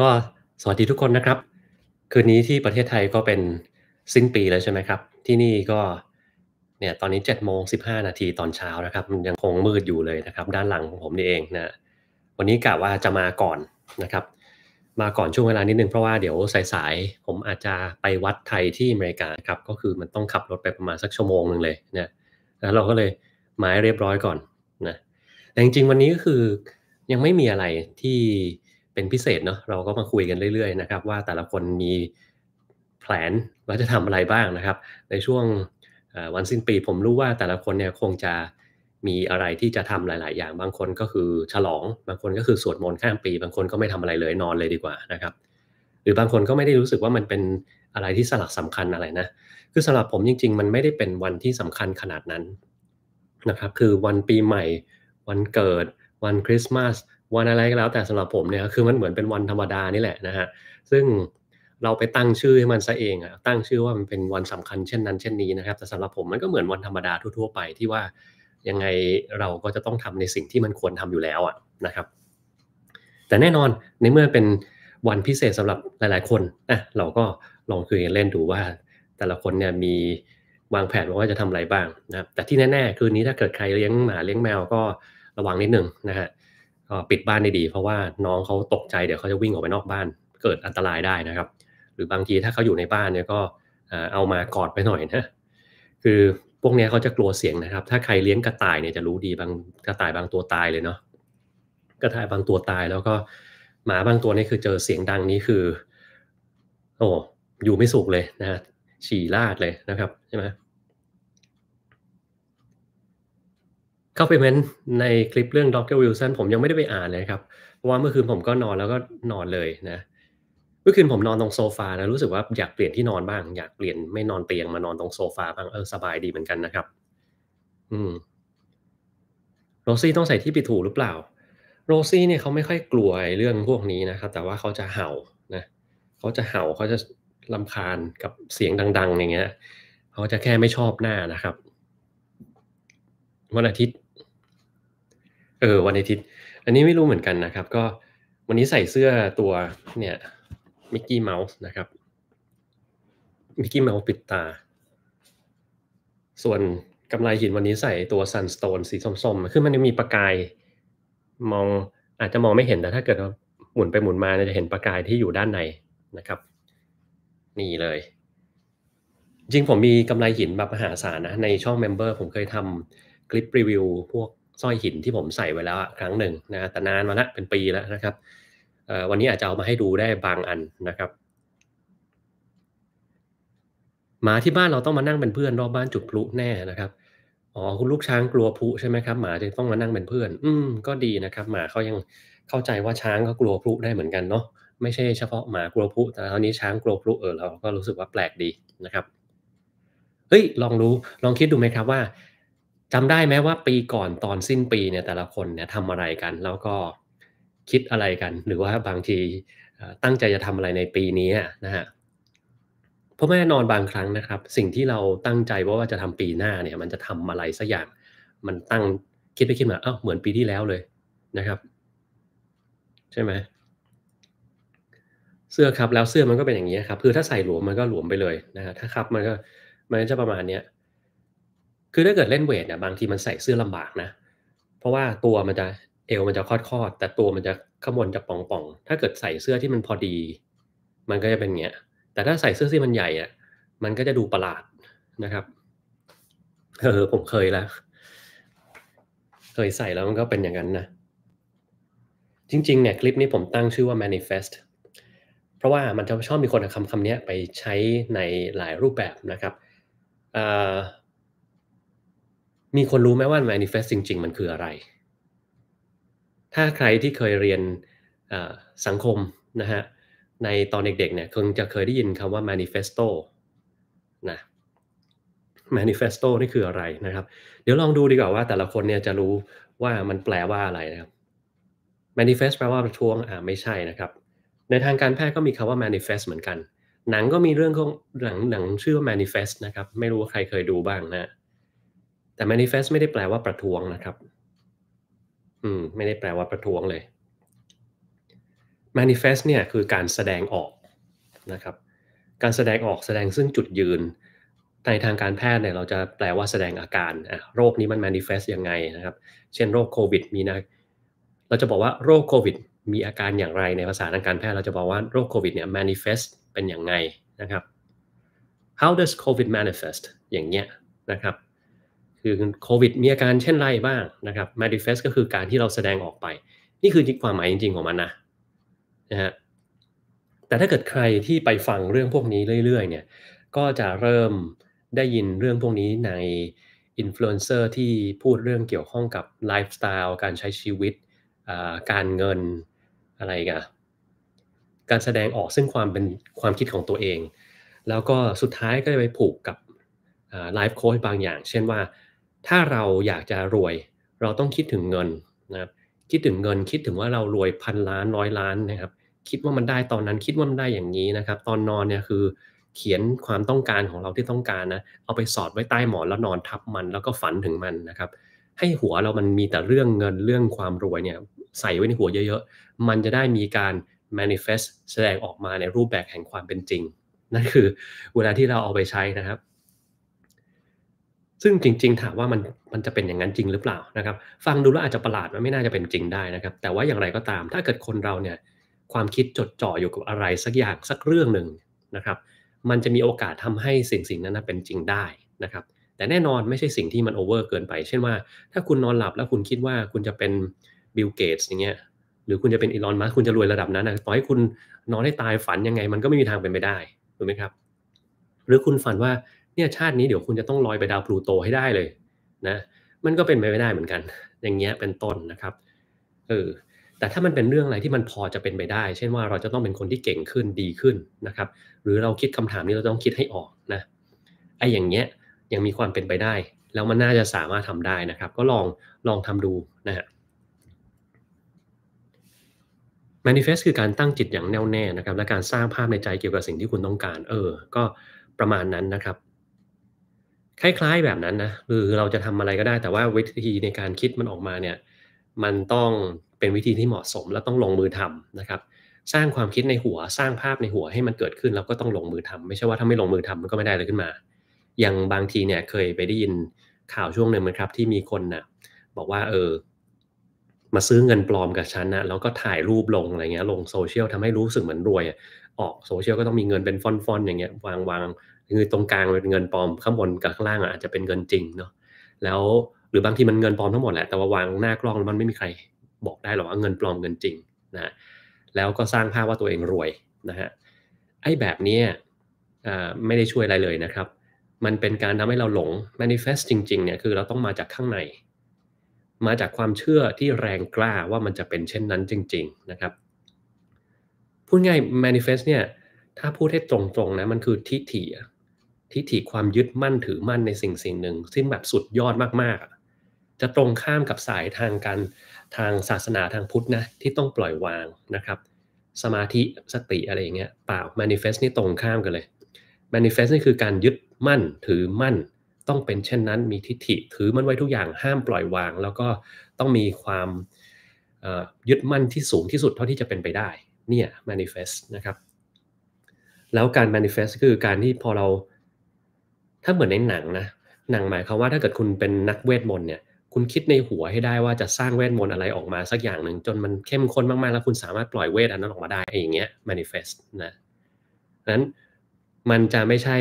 ก็สวัสดีทุกคนนะครับ คืนนี้ที่ประเทศไทยก็เป็นสิ้นปีแล้วใช่ไหมครับ ที่นี่ก็เนี่ยตอนนี้7จ็ดโมงสินาทีตอนเช้านะครับมันยังคงมืดอยู่เลยนะครับ ด้านหลังของผมนี่เองนะวันนี้กะว่าจะมาก่อนนะครับ มาก่อนช่วงเวลานิดนึงเพราะว่าเดี๋ยวสายๆ ผมอาจจะไปวัดไทยที่อเมริกาครับก็คือมันต้องขับรถไปประมาณสักชั่วโมงหนึ่งเลยนีแล้วเราก็เลยหมายเรียบร้อยก่อนนะแต่จริงๆวันนี้ก็คือยังไม่มีอะไรที่เป็นพิเศษเนาะเราก็มาคุยกันเรื่อยๆนะครับว่าแต่ละคนมีแผนว่าจะทำอะไรบ้างนะครับในช่วงวันสิ้นปีผมรู้ว่าแต่ละคนเนี่ยคงจะมีอะไรที่จะทำหลายๆอย่างบางคนก็คือฉลอง บางคนก็คือสวดมนต์ข้ามปี บางคนก็ไม่ทำอะไรเลยนอนเลยดีกว่านะครับหรือบางคนก็ไม่ได้รู้สึกว่ามันเป็นอะไรที่สลักสำคัญอะไรนะ คือสำหรับผมจริงๆ มันไม่ได้เป็นวันที่สำคัญขนาดนั้นนะครับคือวันปีใหม่ วันเกิดวันคริสต์มาสวันอะไรก็แล้วแต่สำหรับผมเนี่ยคือมันเหมือนเป็นวันธรรมดานี่แหละนะฮะซึ่งเราไปตั้งชื่อให้มันซะเองอะตั้งชื่อว่ามันเป็นวันสำคัญเช่น นั้นเช่นนี้ นะครับแต่สำหรับผมมันก็เหมือนวันธรรมดาทั่วๆไป ที่ว่ายังไงเราก็จะต้องทำในสิ่งที่มันควรทำอยู่แล้วอะนะครับ แต่แน่นอนในเมื่อเป็นวันพิเศษสำหรับหลายๆ คนนะเราก็ลองคุยกันเล่นดูว่า แต่ละคนเนี่ยมีวางแผนว่าจะทำอะไรบ้างนะครับ แต่ที่แน่ ๆ คืนนี้ถ้าเกิดใครเลี้ยงหมาเลี้ยงแมวก็ระวังนิดหนึ่งนะฮะปิดบ้านได้ดี เพราะว่าน้องเขาตกใจเดี๋ยวเขาจะวิ่งออกไปนอกบ้าน เกิดอันตรายได้นะครับ หรือบางทีถ้าเขาอยู่ในบ้านเนี่ยก็เอามากอดไปหน่อยนะคือพวกนี้เขาจะกลัวเสียงนะครับ ถ้าใครเลี้ยงกระต่ายเนี่ยจะรู้ดีบางกระต่ายบางตัวตายเลยเนาะกระต่ายบางตัวตายแล้วก็ หมาบางตัวนี่คือเจอเสียงดังนี้คือ โอ้อยู่ไม่สุขเลยนะฉี่ลาดเลยนะครับใช่ไหมเข้าไปเม้นในคลิปเรื่องดรวิลสันผมยังไม่ได้ไปอ่านเลยครับเพราะว่าเมื่อคืนผมก็นอนแล้วก็นอนเลยนะเมื่อคืนผมนอนตรงโซฟาแล้วรู้สึกว่าอยากเปลี่ยนที่นอนบ้างอยากเปลี่ยนไม่นอนเตียงมานอนตรงโซฟาบ้างเออสบายดีเหมือนกันนะครับ อืมโรซี่ต้องใส่ที่ปิดถูหรือเปล่า โรซี่เนี่ยเขาไม่ค่อยกลัวเรื่องพวกนี้นะครับ แต่ว่าเขาจะเห่านะ เขาจะเห่าเขาจะลำคาญกับเสียงดัง ๆ อย่างเงี้ย เขาจะแค่ไม่ชอบหน้านะครับวันอาทิตย์เออวันอาทิตย์อันนี้ไม่รู้เหมือนกันนะครับ ก็วันนี้ใส่เสื้อตัวเนี่ยมิกกี้เมาส์นะครับมิกกี้เมาส์ปิดตา ส่วนกำไรหินวันนี้ใส่ตัวซันสโตนสีส้มๆ คือมันมีประกายมองอาจจะมองไม่เห็นแต่ถ้าเกิดหมุนไปหมุนมาจะเห็นประกายที่อยู่ด้านในนะครับนี่เลย จริงผมมีกำไรหินแบบมหาศาลนะ ในช่องเมมเบอร์ผมเคยทำคลิปรีวิวพวกสร้อยหินที่ผมใส่ไว้แล้วครั้งหนึ่งนะแต่นานมาละเป็นปีแล้วนะครับ วันนี้อาจจะเอามาให้ดูได้บางอันนะครับ หมาที่บ้านเราต้องมานั่งเป็นเพื่อน รอบบ้านจุดพลุแน่นะครับอ๋อคุณลูกช้างกลัวพลุใช่ไหมครับหมาจึงต้องมานั่งเป็นเพื่อนอืมก็ดีนะครับหมาเขายังเข้าใจว่าช้างก็กลัวพลุได้เหมือนกันเนาะไม่ใช่เฉพาะหมากลัวพลุแต่คราวนี้ช้างกลัวพลุเออเราก็รู้สึกว่าแปลกดีนะครับเฮ้ยลองรู้ลองคิดดูไหมครับว่าจำได้ไหมว่าปีก่อนตอนสิ้นปีเนี่ยแต่ละคนเนี่ยทำอะไรกัน แล้วก็คิดอะไรกัน หรือว่าบางทีตั้งใจจะทำอะไรในปีนี้นะฮะเพราะแม่นอนบางครั้งนะครับ สิ่งที่เราตั้งใจว่าจะทำปีหน้าเนี่ย มันจะทำอะไรสักอย่างมันตั้งคิดไปคิดมาเอ้าเหมือนปีที่แล้วเลยนะครับ ใช่ไหมเสื้อครับแล้วเสื้อมันก็เป็นอย่างนี้ครับคือถ้าใส่หลวมมันก็หลวมไปเลยนะฮะถ้าครับ มันก็มันจะประมาณเนี้ยคือถ้าเกิดเล่นเวทเนี่ยบางทีมันใส่เสื้อลำบากนะเพราะว่าตัวมันจะเอวมันจะคอดคอดแต่ตัวมันจะข้างบนจะป่องป่องถ้าเกิดใส่เสื้อที่มันพอดี มันก็จะเป็นเงี้ย แต่ถ้าใส่เสื้อที่มันใหญ่อ่ะมันก็จะดูประหลาดนะครับเออ ผมเคยแล้วเคยใส่แล้วมันก็เป็นอย่างนั้นนะ จริงๆเนี่ยคลิปนี้ผมตั้งชื่อว่า manifest เพราะว่ามันจะชอบมีคนคำคำนี้ไปใช้ในหลายรูปแบบนะครับมีคนรู้ไหมว่า manifest จริงๆ มันคืออะไร ถ้าใครที่เคยเรียนสังคมนะฮะในตอนเด็กๆ เนี่ยคงจะเคยได้ยินคำว่า manifesto นะ manifesto นี่คืออะไรนะครับ เดี๋ยวลองดูดีกว่าว่าแต่ละคนเนี่ยจะรู้ว่ามันแปลว่าอะไรนะครับ manifest แปลว่าประท้วงอ่าไม่ใช่นะครับ ในทางการแพทย์ก็มีคำว่า manifest เหมือนกัน หนังก็มีเรื่องของหนังหนังชื่อ manifest นะครับ ไม่รู้ว่าใครเคยดูบ้างนะแต่ manifest ไม่ได้แปลว่าประท้วงนะครับ อืม ไม่ได้แปลว่าประท้วงเลย manifest เนี่ยคือการแสดงออกนะครับ การแสดงออกแสดงซึ่งจุดยืน ในทางการแพทย์เนี่ยเราจะแปลว่าแสดงอาการอ่ะโรคนี้มัน manifest ยังไงนะครับ เช่นโรคโควิด มีนะ เราจะบอกว่าโรคโควิด มีอาการอย่างไรในภาษาทางการแพทย์ เราจะบอกว่าโรคโควิดเนี่ย manifest เป็นอย่างไงนะครับ how does covid manifest อย่างเงี้ยนะครับคือโควิดมีอาการเช่นไรบ้างนะครับ manifest ก็คือการที่เราแสดงออกไป นี่คือความหมายจริงๆของมันนะนะฮะแต่ถ้าเกิดใครที่ไปฟังเรื่องพวกนี้เรื่อยๆเนี่ยก็จะเริ่มได้ยินเรื่องพวกนี้ในอินฟลูเอนเซอร์ที่พูดเรื่องเกี่ยวข้องกับไลฟ์สไตล์การใช้ชีวิตการเงินอะไรกันการแสดงออกซึ่งความเป็นความคิดของตัวเอง แล้วก็สุดท้ายก็จะไปผูกกับไลฟ์โค้ชบางอย่าง เช่นว่าถ้าเราอยากจะรวย เราต้องคิดถึงเงินนะครับ คิดถึงเงินคิดถึงว่าเรารวยพันล้าน ร้อยล้านนะครับ คิดว่ามันได้ตอนนั้น คิดว่ามันได้อย่างนี้นะครับ ตอนนอนเนี่ยคือ เขียนความต้องการของเราที่ต้องการนะ เอาไปสอดไว้ใต้หมอนแล้วนอนทับมัน แล้วก็ฝันถึงมันนะครับ ให้หัวเรามันมีแต่เรื่องเงินเรื่องความรวยเนี่ย ใส่ไว้ในหัวเยอะๆมันจะได้มีการ manifest แสดงออกมาในรูปแบบแห่งความเป็นจริงนั่นคือเวลาที่เราเอาไปใช้นะครับซึ่งจริงๆถามว่ามันมันจะเป็นอย่างนั้นจริงหรือเปล่านะครับ ฟังดูแล้วอาจจะประหลาดมันไม่น่าจะเป็นจริงได้นะครับแต่ว่าอย่างไรก็ตาม ถ้าเกิดคนเราเนี่ยความคิดจดจ่ออยู่กับอะไรสักอย่างสักเรื่องหนึ่งนะครับ มันจะมีโอกาสทำให้สิ่งสิ่งนั้นเป็นจริงได้นะครับ แต่แน่นอนไม่ใช่สิ่งที่มันโอเวอร์เกินไป เช่นว่าถ้าคุณนอนหลับแล้วคุณคิดว่าคุณจะเป็นบิลเกตส์อย่างเงี้ยหรือคุณจะเป็นอีลอนมัสคุณจะรวยระดับนั้นนะต่อให้คุณนอนให้ตายฝันยังไงมันก็ไม่มีทางเป็นไปได้ถูกไหมครับ หรือคุณฝันว่าเนี่ยชาตินี้เดี๋ยวคุณจะต้องลอยไปดาวพลูโตให้ได้เลยนะมันก็เป็นไปไม่ได้เหมือนกัน อย่างเงี้ยเป็นต้นนะครับเออแต่ถ้ามันเป็นเรื่องอะไรที่มันพอจะเป็นไปได้ เช่นว่าเราจะต้องเป็นคนที่เก่งขึ้นดีขึ้นนะครับ หรือเราคิดคำถามนี้เราต้องคิดให้ออกนะไอ้อย่างเงี้ยยังมีความเป็นไปได้ แล้วมันน่าจะสามารถทำได้นะครับ ก็ลองลองทำดูนะฮะ manifest คือการตั้งจิตอย่างแน่วแน่นะครับ และการสร้างภาพในใจเกี่ยวกับสิ่งที่คุณต้องการเออ ก็ประมาณนั้นนะครับคล้าย ๆแบบนั้นนะคือเราจะทำอะไรก็ได้ แต่ว่าวิธีในการคิดมันออกมาเนี่ยมันต้องเป็นวิธีที่เหมาะสมและต้องลงมือทำนะครับ สร้างความคิดในหัวสร้างภาพในหัวให้มันเกิดขึ้น แล้วก็ต้องลงมือทำ ไม่ใช่ว่าถ้าไม่ลงมือทำมันก็ไม่ได้เลยขึ้นมา อย่างบางทีเนี่ยเคยไปได้ยินข่าวช่วงหนึ่งนะครับ ที่มีคนนะ่ะบอกว่าเออมาซื้อเงินปลอมกับฉันนะแล้วก็ถ่ายรูปลงอะไรเงี้ย ลงโซเชียลทำให้รู้สึกเหมือนรวยออกโซเชียลก็ต้องมีเงินเป็นฟอนๆอย่างเงี้ยวางวางคือตรงกลางเป็นเงินปลอมข้างบนกับข้างล่างอาจจะเป็นเงินจริงเนาะแล้วหรือบางทีมันเงินปลอมทั้งหมดแหละแต่ว่าวางหน้ากล้อง มันไม่มีใครบอกได้หรอกว่าเงินปลอมเงินจริงนะแล้วก็สร้างภาพว่าตัวเองรวยนะฮะไอ้แบบนี้ไม่ได้ช่วยอะไรเลยนะครับ มันเป็นการทำให้เราหลง manifest จริงๆเนี่ยคือเราต้องมาจากข้างใน มาจากความเชื่อที่แรงกล้าว่ามันจะเป็นเช่นนั้นจริง ๆนะครับ พูดง่าย manifest เนี่ยถ้าพูดให้ตรงๆนะมันคือทิฏฐิทิฏฐิความยึดมั่นถือมั่นในสิ่งสิ่งหนึ่ง ซึ่งแบบสุดยอดมาก ๆ จะตรงข้ามกับสายทางการทางศาสนาทางพุทธนะ ที่ต้องปล่อยวางนะครับ สมาธิสติอะไรอย่างเงี้ยเปล่า manifest นี่ตรงข้ามกันเลย manifest นี่คือการยึด มั่นถือมั่น ต้องเป็นเช่นนั้นมีทิฏฐิถือมันไว้ทุกอย่างห้ามปล่อยวาง แล้วก็ต้องมีความยึดมั่นที่สูงที่สุดเท่าที่จะเป็นไปได้เนี่ย manifest นะครับแล้วการ manifest คือการที่พอเราถ้าเหมือนในหนังนะหนังหมายความว่าถ้าเกิดคุณเป็นนักเวทมนต์เนี่ยคุณคิดในหัวให้ได้ว่าจะสร้างเวทมนต์อะไรออกมาสักอย่างหนึ่งจนมันเข้มข้นมากๆแล้วคุณสามารถปล่อยเวทอันนั้นออกมาได้อย่างเงี้ย manifest นะนั้นมันจะไม่ใช่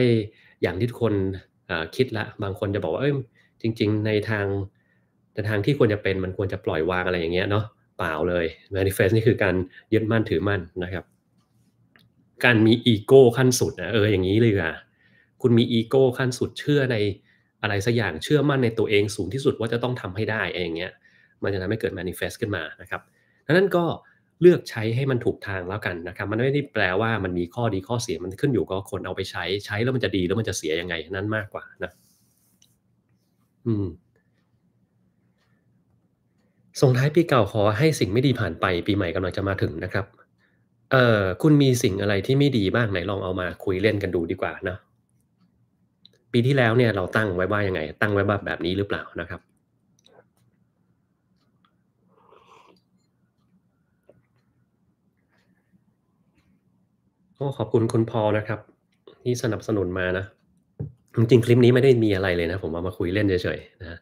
อย่างที่คนคิดละบางคนจะบอกว่าเอ้ยจริง ๆในทางในทางที่ควรจะเป็นมันควรจะปล่อยวางอะไรอย่างเงี้ยเนาะเปล่าเลย manifest นี่คือการยึดมั่นถือมั่นนะครับ การมีอีโก้ขั้นสุดนะเอออย่างนี้เลยอ่ะคุณมีอีโก้ขั้นสุดเชื่อในอะไรสักอย่างเชื่อมั่นในตัวเองสูงที่สุดว่าจะต้องทำให้ได้เองเงี้ย มันจะทำให้เกิด manifest ขึ้นมานะครับดังนั้นก็เลือกใช้ให้มันถูกทางแล้วกันนะครับ มันไม่ได้แปลว่ามันมีข้อดีข้อเสียมันขึ้นอยู่กับคนเอาไปใช้ใช้แล้วมันจะดีแล้วมันจะเสียยังไงนั้นมากกว่านะอืมส่งท้ายปีเก่าขอให้สิ่งไม่ดีผ่านไปปีใหม่กำลังจะมาถึงนะครับเอ่อคุณมีสิ่งอะไรที่ไม่ดีบ้างไหนลองเอามาคุยเล่นกันดูดีกว่านะปีที่แล้วเนี่ยเราตั้งไว้ว่ายังไง ตั้งไว้ว่าแบบนี้หรือเปล่านะครับก็ขอบคุณคุณพอนะครับ ที่สนับสนุนมานะ จริงคลิปนี้ไม่ได้มีอะไรเลยนะ ผมเอามาคุยเล่นเฉยๆนะ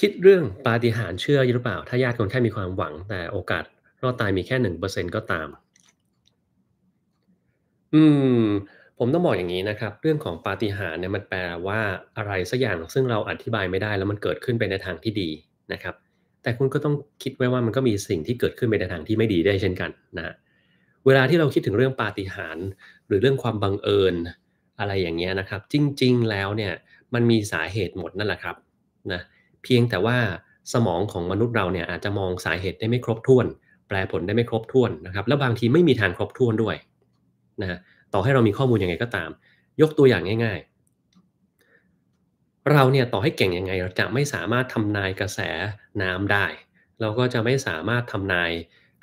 คิดเรื่องปาฏิหาริย์เชื่อหรือเปล่า ถ้าญาติคนแค่มีความหวังแต่โอกาสรอดตายมีแค่หนึ่งเปอร์เซ็นก็ตาม อืมผมต้องบอกอย่างนี้นะครับ เรื่องของปาฏิหาริย์เนี่ยมันแปลว่าอะไรสักอย่างซึ่งเราอธิบายไม่ได้ แล้วมันเกิดขึ้นไปในทางที่ดีนะครับ แต่คุณก็ต้องคิดไว้ว่ามันก็มีสิ่งที่เกิดขึ้นไปในทางที่ไม่ดีได้เช่นกันนะเวลาที่เราคิดถึงเรื่องปาฏิหาริย์หรือเรื่องความบังเอิญอะไรอย่างเงี้ยนะครับ จริง ๆ แล้วเนี่ย มันมีสาเหตุหมดนั่นแหละครับนะเพียงแต่ว่าสมองของมนุษย์เราเนี่ยอาจจะมองสาเหตุได้ไม่ครบถ้วน แปลผลได้ไม่ครบถ้วนนะครับ แล้วบางทีไม่มีทางครบถ้วนด้วยนะต่อให้เรามีข้อมูลยังไง ก็ตาม ยกตัวอย่างง่ายๆ เราเนี่ยต่อให้เก่งยังไง เราจะไม่สามารถทำนายกระแสน้ำได้ เราก็จะไม่สามารถทำนาย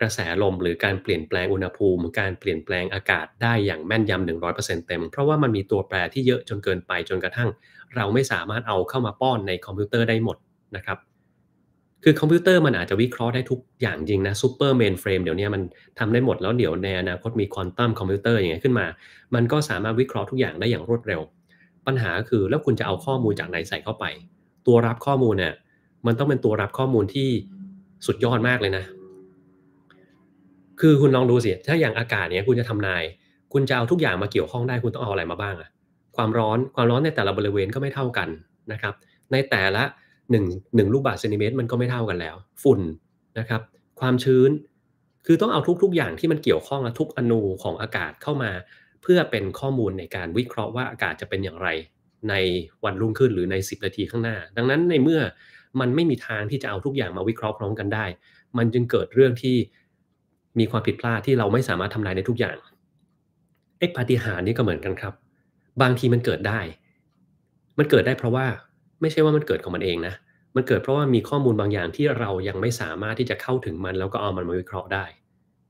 กระแสลมหรือการเปลี่ยนแปลงอุณหภูมิการเปลี่ยนแปลงอากาศได้อย่างแม่นยำหนึ่งร้อยเปอร์เซ็นต์เต็ม เพราะว่ามันมีตัวแปรที่เยอะจนเกินไปจนกระทั่ง เราไม่สามารถเอาเข้ามาป้อนในคอมพิวเตอร์ได้หมดนะครับคือคอมพิวเตอร์มันอาจจะวิเคราะห์ได้ทุกอย่าง จริงนะซูเปอร์เมนเฟรมเดี๋ยวนี้มันทำได้หมดแล้วเดี๋ยวในอนาคตมีควอนตัมคอมพิวเตอร์อย่างเงี้ยขึ้นมา มันก็สามารถวิเคราะห์ทุกอย่างได้อย่างรวดเร็ว ปัญหาคือแล้วคุณจะเอาข้อมูลจากไหนใส่เข้าไป ตัวรับข้อมูลเนี่ยมันต้องเป็นตัวรับข้อมูลที่สุดยอดมากเลยนะ คือคุณลองดูสิถ้าอย่างอากาศเนี้ยคุณจะทำนาย คุณจะเอาทุกอย่างมาเกี่ยวข้องได้คุณต้องเอาอะไรมาบ้างอะความร้อนความร้อนในแต่ละบริเวณก็ไม่เท่ากันนะครับ ในแต่ละหหนนึึ่ง่งลูกบาศก์เซนติเมตร มันก็ไม่เท่ากันแล้วฝุ่นนะครับ ความชื้นคือต้องเอาทุก ๆ อย่าง ที่มันเกี่ยวข้องทุกอนูของอากาศเข้ามา เพื่อเป็นข้อมูลในการวิเคราะห์ว่าอากาศจะเป็นอย่างไร ในวันรุ่งขึ้นหรือใน 10 นาทีข้างหน้า ดังนั้นในเมื่อมันไม่มีทางที่จะเอาทุกอย่างมาวิเคราะห์พร้อมกันได้ มันจึงเกิดเรื่องที่มีความผิดพลาดที่เราไม่สามารถทำนายในทุกอย่างไอ้ปาฏิหาริย์นี่ก็เหมือนกันครับบางทีมันเกิดได้ มันเกิดได้เพราะว่าไม่ใช่ว่ามันเกิดของมันเองนะ มันเกิดเพราะว่ามีข้อมูลบางอย่างที่เรายังไม่สามารถที่จะเข้าถึงมันแล้วก็เอามันมาวิเคราะห์ได้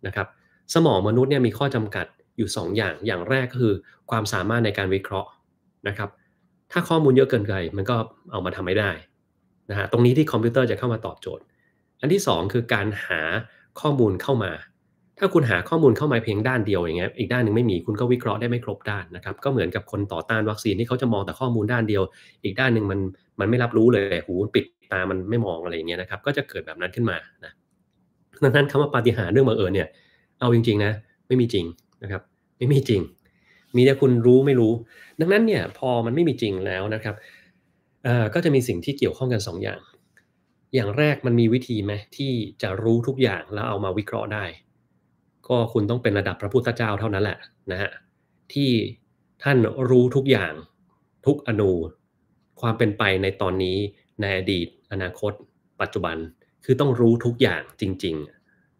นะครับสมองมนุษย์เนี่ยมีข้อจำกัดอยู่ 2 อย่างอย่างแรกก็คือ ความสามารถในการวิเคราะห์นะครับ ถ้าข้อมูลเยอะเกินไปมันก็เอามาทำไม่ได้นะฮะตรงนี้ที่คอมพิวเตอร์จะเข้ามาตอบโจทย์ อันที่ 2 คือการหาข้อมูลเข้ามาถ้าคุณหาข้อมูลเข้ามาเพียงด้านเดียวอย่างเงี้ย อีกด้านหนึ่งไม่มีคุณก็วิเคราะห์ได้ไม่ครบด้านนะครับ ก็เหมือนกับคนต่อต้านวัคซีนที่เขาจะมองแต่ข้อมูลด้านเดียว อีกด้านหนึ่งมันมันไม่รับรู้เลยหูปิดตามันไม่มองอะไรอย่างเงี้ยนะครับ ก็จะเกิดแบบนั้นขึ้นมานะดังนั้นคำว่าปาฏิหาริย์เรื่องบังเอิญเนี่ย เอาจริงๆนะไม่มีจริงนะครับ ไม่มีจริง มีแต่คุณรู้ไม่รู้ ดังนั้นเนี่ยพอมันไม่มีจริงแล้วนะครับ เออ่ก็จะมีสิ่งที่เกี่ยวข้องกัน 2 อย่าง อย่างแรกมันมีวิธีไหมที่จะรู้ทุกอย่างแล้วเอามาวิเคราะห์ได้ก็คุณต้องเป็นระดับพระพุทธเจ้าเท่านั้นแหละนะฮะที่ท่านรู้ทุกอย่างทุกอนู ความเป็นไปในตอนนี้ ในอดีตอนาคต ปัจจุบันคือต้องรู้ทุกอย่างจริง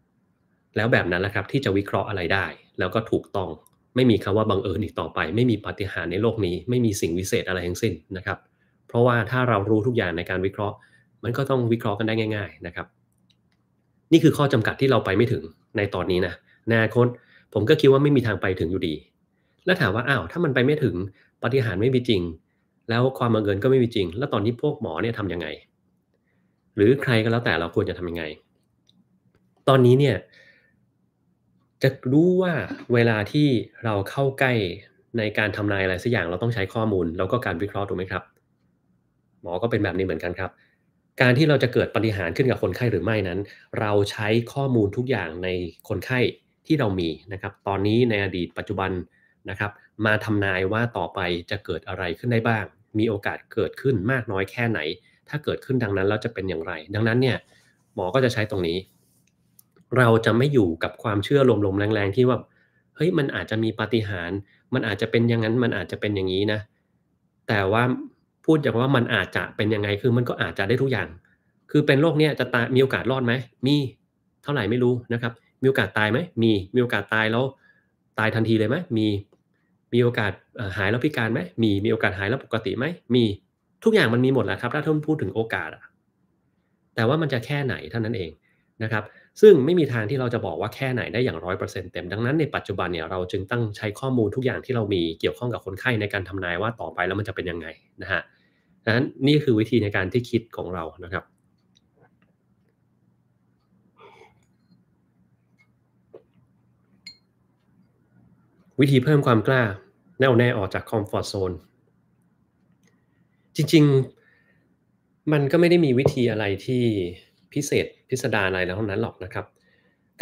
ๆ แล้วแบบนั้นแหละครับที่จะวิเคราะห์อะไรได้ แล้วก็ถูกต้องไม่มีคำว่าบังเอิญอีกต่อไป ไม่มีปาฏิหาริย์ในโลกนี้ ไม่มีสิ่งวิเศษอะไรทั้งสิ้นนะครับ เพราะว่าถ้าเรารู้ทุกอย่างในการวิเคราะห์ มันก็ต้องวิเคราะห์กันได้ง่าย ๆนะครับ นี่คือข้อจำกัดที่เราไปไม่ถึงในตอนนี้นะในอนาคตผมก็คิดว่าไม่มีทางไปถึงอยู่ดี แล้วถามว่าอ้าวถ้ามันไปไม่ถึงปฏิหารไม่มีจริง แล้วความบังเอิญก็ไม่มีจริง แล้วตอนนี้พวกหมอเนี่ยทำยังไง หรือใครก็แล้วแต่เราควรจะทำยังไง ตอนนี้เนี่ยจะรู้ว่าเวลาที่เราเข้าใกล้ในการทำนายอะไรสักอย่างเราต้องใช้ข้อมูลแล้วก็การวิเคราะห์ถูกไหมครับ หมอก็เป็นแบบนี้เหมือนกันครับ การที่เราจะเกิดปฏิหารขึ้นกับคนไข้หรือไม่นั้น เราใช้ข้อมูลทุกอย่างในคนไข้ที่เรามีนะครับ ตอนนี้ในอดีตปัจจุบันนะครับ มาทำนายว่าต่อไปจะเกิดอะไรขึ้นได้บ้าง มีโอกาสเกิดขึ้นมากน้อยแค่ไหน ถ้าเกิดขึ้นดังนั้นแล้วจะเป็นอย่างไร ดังนั้นเนี่ยหมอก็จะใช้ตรงนี้ เราจะไม่อยู่กับความเชื่อลมๆแรงๆ ที่ว่าเฮ้ยมันอาจจะมีปาฏิหาริย์มันอาจจะเป็นอย่างนั้นมันอาจจะเป็นอย่างนี้นะแต่ว่าพูดอย่างว่ามันอาจจะเป็นยังไงคือมันก็อาจจะได้ทุกอย่าง คือเป็นโรคเนี้ยจะตายมีโอกาสรอดไหมมีเท่าไหร่ไม่รู้นะครับมีโอกาสตายไหม มี มีโอกาสตายแล้วตายทันทีเลยไหมมี มีโอกาสหายแล้วพิการไหมมี มีโอกาสหายแล้วปกติไหม มี ทุกอย่างมันมีหมดแล้วครับ ถ้าท่านพูดถึงโอกาสอะแต่ว่ามันจะแค่ไหนเท่านั้นเองนะครับ ซึ่งไม่มีทางที่เราจะบอกว่าแค่ไหนได้อย่างร้อยเปอร์เซ็นต์เต็ม ดังนั้นในปัจจุบันเนี่ยเราจึงตั้งใช้ข้อมูลทุกอย่างที่เรามีเกี่ยวข้องกับคนไข้ในการทำนายว่าต่อไปแล้วมันจะเป็นยังไงนะฮะดังนั้นนี่คือวิธีในการที่คิดของเรานะครับวิธีเพิ่มความกล้าแน่วแน่ออกจากคอมฟอร์ทโซนจริง ๆมันก็ไม่ได้มีวิธีอะไรที่พิเศษพิสดารอะไรแล้วเท่านั้นหรอกนะครับ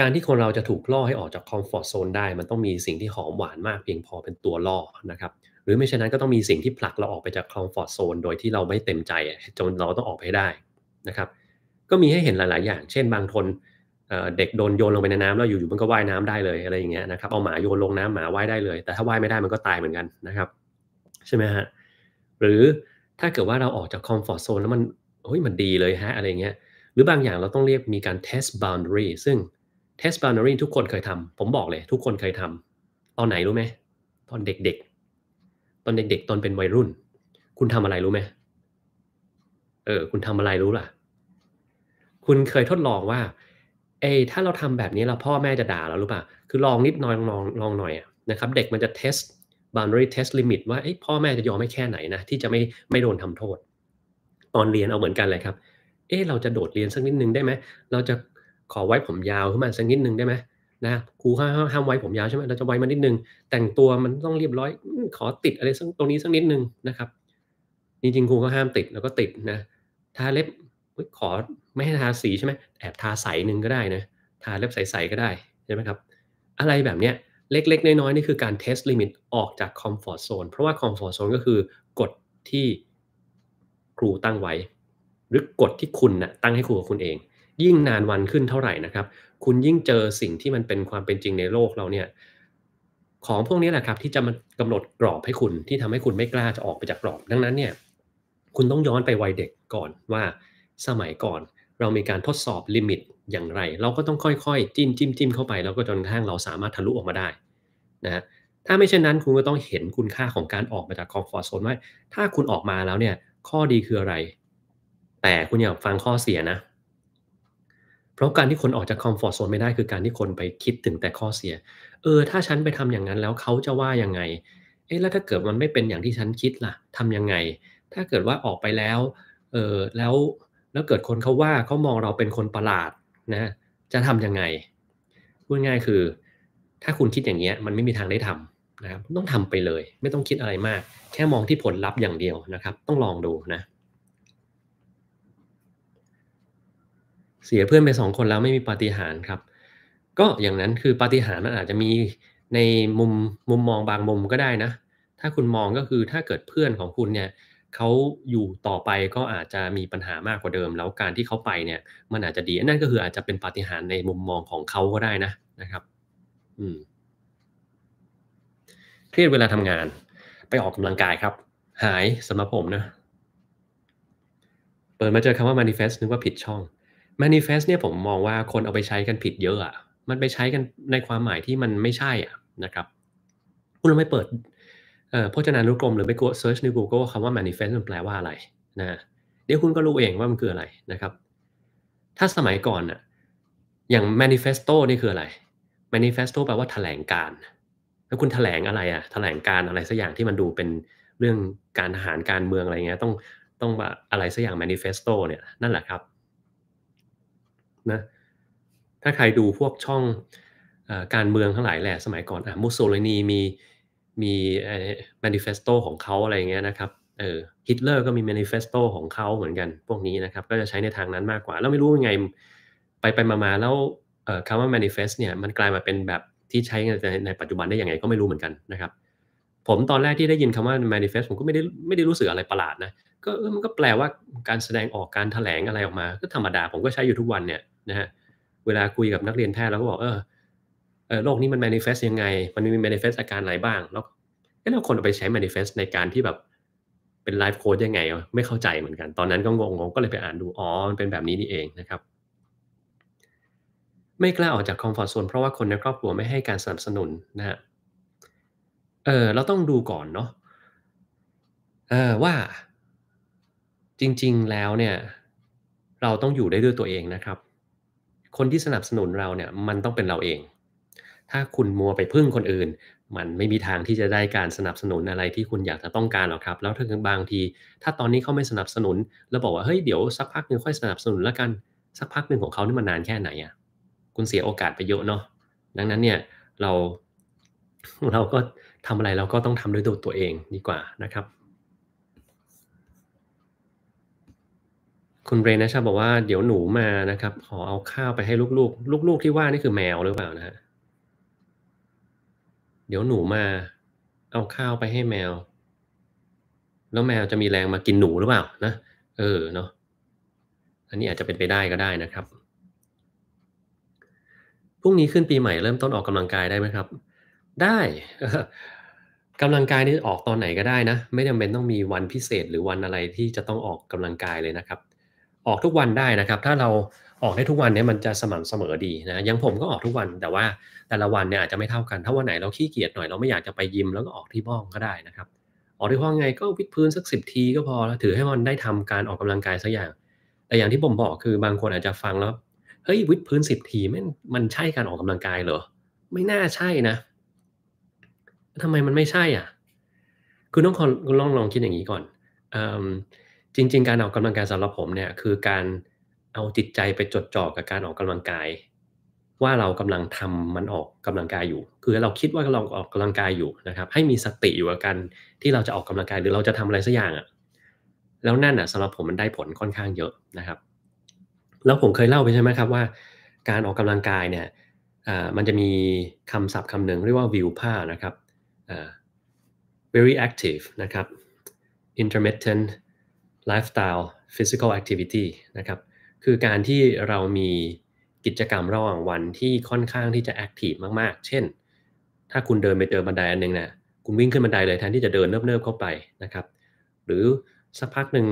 การที่คนเราจะถูกล่อให้ออกจากคอมฟอร์ทโซนได้ มันต้องมีสิ่งที่หอมหวานมากเพียงพอเป็นตัวล่อนะครับหรือไม่เช่นนั้นก็ต้องมีสิ่งที่ผลักเราออกไปจากคอมฟอร์ทโซนโดยที่เราไม่เต็มใจจนเราต้องออกไปได้นะครับก็มีให้เห็นหลายๆอย่างเช่นบางคนเด็กโดนโยนลงไปในน้ำแล้วอยู่ๆมันก็ว่ายน้ำได้เลยอะไรอย่างเงี้ยนะครับเอาหมาโยนลงน้ำหมาว่ายได้เลย แต่ถ้าว่ายไม่ได้มันก็ตายเหมือนกันนะครับ ใช่ไหมฮะหรือถ้าเกิดว่าเราออกจากคอมฟอร์ทโซนแล้วมันเฮ้ยมันดีเลยฮะอะไรเงี้ย หรือบางอย่างเราต้องเรียกมีการ test boundary ซึ่ง test boundary ทุกคนเคยทำ ผมบอกเลย ทุกคนเคยทำตอนไหนรู้ไหมตอนเด็กๆ ตอนเด็กๆตอนเป็นวัยรุ่น คุณทำอะไรรู้ไหมเออคุณทำอะไรรู้ล่ะ คุณเคยทดลองว่าเอถ้าเราทำแบบนี้เราพ่อแม่จะด่าเราหรือเปล่า คือลองนิดน้อยลองลองหน่อยนะครับเด็กมันจะ t สบา boundary test limit ว่าพ่อแม่จะยอมให้แค่ไหนนะที่จะไม่ไม่โดนทำโทษ ตอนเรียนเอาเหมือนกันเลยครับ เอ้เราจะโดดเรียนสักนิดนึงได้ไหมเราจะขอไว้ผมยาวขึ้นมาสักนิดนึงได้ไหมนะครูห้ามห้ามไว้ผมยาวใช่ไหมเราจะไว้มานิดนึง แต่งตัวมันต้องเรียบร้อย ขอติดอะไรสักตรงนี้สักนิดนึงนะครับจริงๆครูก็ห้ามติดแล้วก็ติดนะทาเล็บขอไม่ให้ทาสีใช่ไหมแอบทาใสหนึ่งก็ได้นะทาเล็บใส ๆ ก็ได้ใช่ไหมครับอะไรแบบเนี้ยเล็กๆ น้อยๆนี่คือการเทสลิมิตออกจากคอมฟอร์ทโซนเพราะว่าคอมฟอร์ทโซนก็คือกฎที่ครูตั้งไว้ หรือกฎที่คุณนะตั้งให้ครูกับคุณเอง ยิ่งนานวันขึ้นเท่าไหร่นะครับ คุณยิ่งเจอสิ่งที่มันเป็นความเป็นจริงในโลกเราเนี่ยของพวกนี้แหละครับที่จะมากำหนดกรอบให้คุณที่ทำให้คุณไม่กล้าจะออกไปจากกรอบดังนั้นเนี่ยคุณต้องย้อนไปวัยเด็ก ก่อนว่าสมัยก่อนเรามีการทดสอบลิมิตอย่างไร เราก็ต้องค่อยๆจิ้มจิ้มจิ้มเข้าไปแล้วก็จนกระทั่งเราสามารถทะลุออกมาได้นะถ้าไม่เช่นนั้นคุณก็ต้องเห็นคุณค่าของการออกมาจากคอมฟอร์ทโซนว่าถ้าคุณออกมาแล้วเนี่ยข้อดีคืออะไร แต่คุณอย่าฟังข้อเสียนะ เพราะการที่คนออกจากคอมฟอร์ทโซนไม่ได้คือการที่คนไปคิดถึงแต่ข้อเสียเออถ้าฉันไปทำอย่างนั้นแล้วเขาจะว่ายังไง เอ๊แล้วถ้าเกิดมันไม่เป็นอย่างที่ฉันคิดล่ะทํำยังไง ถ้าเกิดว่าออกไปแล้วเออแล้วแล้วเกิดคนเขาว่าเขามองเราเป็นคนประหลาดนะ จะทํำยังไง พูดง่ายคือถ้าคุณคิดอย่างเงี้ยมันไม่มีทางได้ทำนะครับ ต้องทำไปเลย ไม่ต้องคิดอะไรมาก แค่มองที่ผลลัพธ์อย่างเดียวนะครับ ต้องลองดูนะ เสียเพื่อนไปสองคนแล้วไม่มีปาฏิหาริย์ครับ ก็อย่างนั้นคือปาฏิหาริย์มันอาจจะมีในมุมมุมมองบางมุมก็ได้นะ ถ้าคุณมองก็คือถ้าเกิดเพื่อนของคุณเนี่ยเขาอยู่ต่อไปก็อาจจะมีปัญหามากกว่าเดิม แล้วการที่เขาไปเนี่ยมันอาจจะดีนั่นก็คืออาจจะเป็นปาฏิหาริย์ในมุมมองของเขาก็ได้นะนะครับ อืมเครียดเวลาทำงานไปออกกำลังกายครับ หายสำหรับผมนะ เปิดมาเจอคำว่า manifest นึกว่าผิดช่อง manifest เนี่ยผมมองว่าคนเอาไปใช้กันผิดเยอะอะมันไปใช้กันในความหมายที่มันไม่ใช่อ่ะนะครับ คุณลองไปเปิดเออ่พจนานุกรมหรือไปกด search ใน Google าคำว่า manifest มันแปลว่าอะไรนะเดี๋ยวคุณก็รู้เองว่ามันคืออะไรนะครับ ถ้าสมัยก่อนอะอย่าง manifesto นี่คืออะไร manifesto แปลว่าถแถลงการแล้วคุณถแถลงอะไรอะถแถลงการอะไรสักอย่างที่มันดูเป็นเรื่องการทหารการเมืองอะไรเงี้ยต้องต้องแบบอะไรสักอย่าง manifesto เนี่ยนั่นแหละครับนะถ้าใครดูพวกช่องอการเมืองทั้งหลายแหละสมัยก่อนอ่ะมุสโซลินีมีมีมนิเฟสโตของเขาอะไรเงี้ยนะครับ เออฮิตเลอร์ก็มีมนิเฟสโตของเขาเหมือนกัน พวกนี้นะครับก็จะใช้ในทางนั้นมากกว่าแล้วไม่รู้ยังไง ไปไปมามาแล้วคำว่าแมนิเฟสเนี่ย มันกลายมาเป็นแบบที่ใช้ในในปัจจุบันได้ยังไง ก็ไม่รู้เหมือนกันนะครับผมตอนแรกที่ได้ยินคำว่าแมนิเฟสผมก็ไม่ได้ไม่ได้รู้สึกอะไรประหลาดนะก็มันก็แปลว่าการแสดงออกการถแถลงอะไรออกมา ก็ธรรมดาผมก็ใช้อยู่ทุกวันเนี่ยนะฮะเวลาคุยกับนักเรียนแพทย์เราก็บอกเออเออโรคนี้มัน manifest ยังไง มันมี manifest อาการอะไรบ้าง แล้วแล้วคนเอาไปใช้ manifest ในการที่แบบเป็นไลฟ์โค้ดยังไง ไม่เข้าใจเหมือนกัน ตอนนั้นก็งงๆ ก็เลยไปอ่านดู อ๋อ มันเป็นแบบนี้นี่เองนะครับ ไม่กล้าออกจากคอมฟอร์ทโซนเพราะว่าคนในครอบครัวไม่ให้การสนับสนุนนะฮะเออเราต้องดูก่อนเนาะ เออว่า จริง ๆ แล้วเนี่ย เราต้องอยู่ได้ด้วยตัวเองนะครับ คนที่สนับสนุนเราเนี่ย มันต้องเป็นเราเองถ้าคุณมัวไปพึ่งคนอื่น มันไม่มีทางที่จะได้การสนับสนุนอะไรที่คุณอยากจะต้องการหรอกครับ แล้วถึงบางที ถ้าตอนนี้เขาไม่สนับสนุน แล้วบอกว่า เฮ้ย เดี๋ยวสักพักหนึ่งค่อยสนับสนุน แล้วกัน สักพักหนึ่งของเขานี่มันนานแค่ไหนอะ่ะคุณเสียโอกาสไปเยอะเนาะ ดังนั้นเนี่ยเราเราก็ทำอะไรเราก็ต้องทำด้วยตัวตัวเองดีกว่านะครับ คุณเรนนะชาบอกว่าเดี๋ยวหนูมานะครับขอเอาข้าวไปให้ลูกๆ ลูกๆ ที่ว่านี่คือแมวหรือเปล่านะฮะเดี๋ยวหนูมาเอาข้าวไปให้แมว แล้วแมวจะมีแรงมากินหนูหรือเปล่านะ เออเนาะ อันนี้อาจจะเป็นไปได้ก็ได้นะครับ พรุ่งนี้ขึ้นปีใหม่เริ่มต้นออกกำลังกายได้ไหมครับ ได้ กำลังกายนี่ออกตอนไหนก็ได้นะ ไม่จำเป็นต้องมีวันพิเศษหรือวันอะไรที่จะต้องออกกำลังกายเลยนะครับ ออกทุกวันได้นะครับ ถ้าเราออกได้ทุกวันเนี่ยมันจะสม่ำเสมอดี นะยังผมก็ออกทุกวัน แต่ว่าแต่ละวันเนี่ยอาจจะไม่เท่ากันถ้าวันไหนเราขี้เกียจหน่อยเราไม่อยากจะไปยิมแล้วก็ออกที่บ้องก็ได้นะครับ ออกที่ห้องไงก็วิดพื้นสักสิบทีก็พอแล้วถือให้มันได้ทำการออกกำลังกายสักอย่างแต่อย่างที่ผมบอกคือบางคนอาจจะฟังแล้ว เฮ้ยวิดพื้นสิบทีมันมันใช่การออกกำลังกายเหรอ ไม่น่าใช่นะ ทำไมมันไม่ใช่ อ่ะคือต้องลองลองคิดอย่างนี้ก่อนจริง ๆ การออกกำลังกายสำหรับผมเนี่ย คือการเอาจิตใจไปจดจ่อกับการออกกำลังกาย ว่าเรากำลังทำมันออกกำลังกายอยู่ คือเราคิดว่าเราออกกำลังกายอยู่นะครับ ให้มีสติอยู่กับการที่เราจะออกกำลังกายหรือเราจะทำอะไรสักอย่างอะ่ะแล้วนั่นอ่ะสำหรับผมมันได้ผลค่อนข้างเยอะนะครับแล้วผมเคยเล่าไปใช่ไหมครับว่าการออกกำลังกายเนี่ยมันจะมีคำศัพท์คำหนึ่งเรียกว่าวิวผ้านะครับ very active นะครับ intermittent lifestyle physical activity นะครับคือการที่เรามีกิจกรรมระหว่างวันที่ค่อนข้างที่จะแอคทีฟมากๆ เช่น ถ้าคุณเดินไปเจอบันไดอันหนึ่งนะคุณวิ่งขึ้นบันไดเลยแทนที่จะเดินเนิบๆเข้าไปนะครับ หรือสักพักหนึ่ง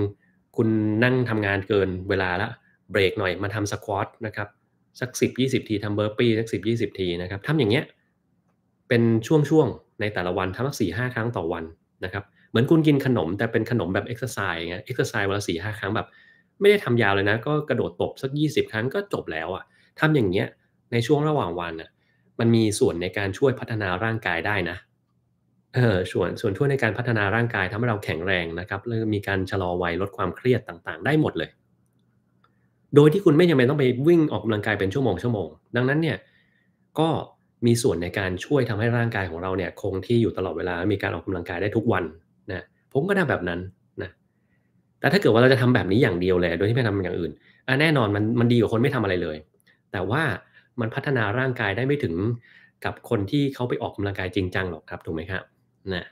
คุณนั่งทำงานเกินเวลาละ เบรกหน่อยมาทำสควอตนะครับ สัก 10 20 ทีทำเบอร์ปี้สัก 10 20 ทีนะครับทำอย่างเงี้ยเป็นช่วงๆ ในแต่ละวันทำสักสี่ห้าครั้งต่อวันนะครับเหมือนคุณกินขนมแต่เป็นขนมแบบเอ็กซ์ไซส์เงี้ยเอ็กซ์ไซส์วันละสี่ห้าครั้งแบบไม่ได้ทำยาวเลยนะก็กระโดดตบสัก 20ครั้งก็จบแล้วอะ่ะทำอย่างเงี้ยในช่วงระหว่างวันอะ่ะมันมีส่วนในการช่วยพัฒนาร่างกายได้นะเออส่วนส่วนช่วยในการพัฒนาร่างกายทำให้เราแข็งแรงนะครับแล้วมีการชะลอวัยลดความเครียดต่างๆ ได้หมดเลย โดยที่คุณไม่จำเป็นต้องไปวิ่งออกกำลังกายเป็นชั่วโมงชั่วโมงดังนั้นเนี่ยก็มีส่วนในการช่วยทำให้ร่างกายของเราเนี่ยคงที่อยู่ตลอดเวลามีการออกกำลังกายได้ทุกวันนะผมก็ทำแบบนั้นแต่ถ้าเกิดว่าเราจะทำแบบนี้อย่างเดียวเลยโดยที่ไม่ทำอย่างอื่นอ่ะแน่นอนมันมันดีกว่าคนไม่ทำอะไรเลย แต่ว่ามันพัฒนาร่างกายได้ไม่ถึงกับคนที่เขาไปออกกำลังกายจริงจังหรอกครับ ถูกไหมครับนะ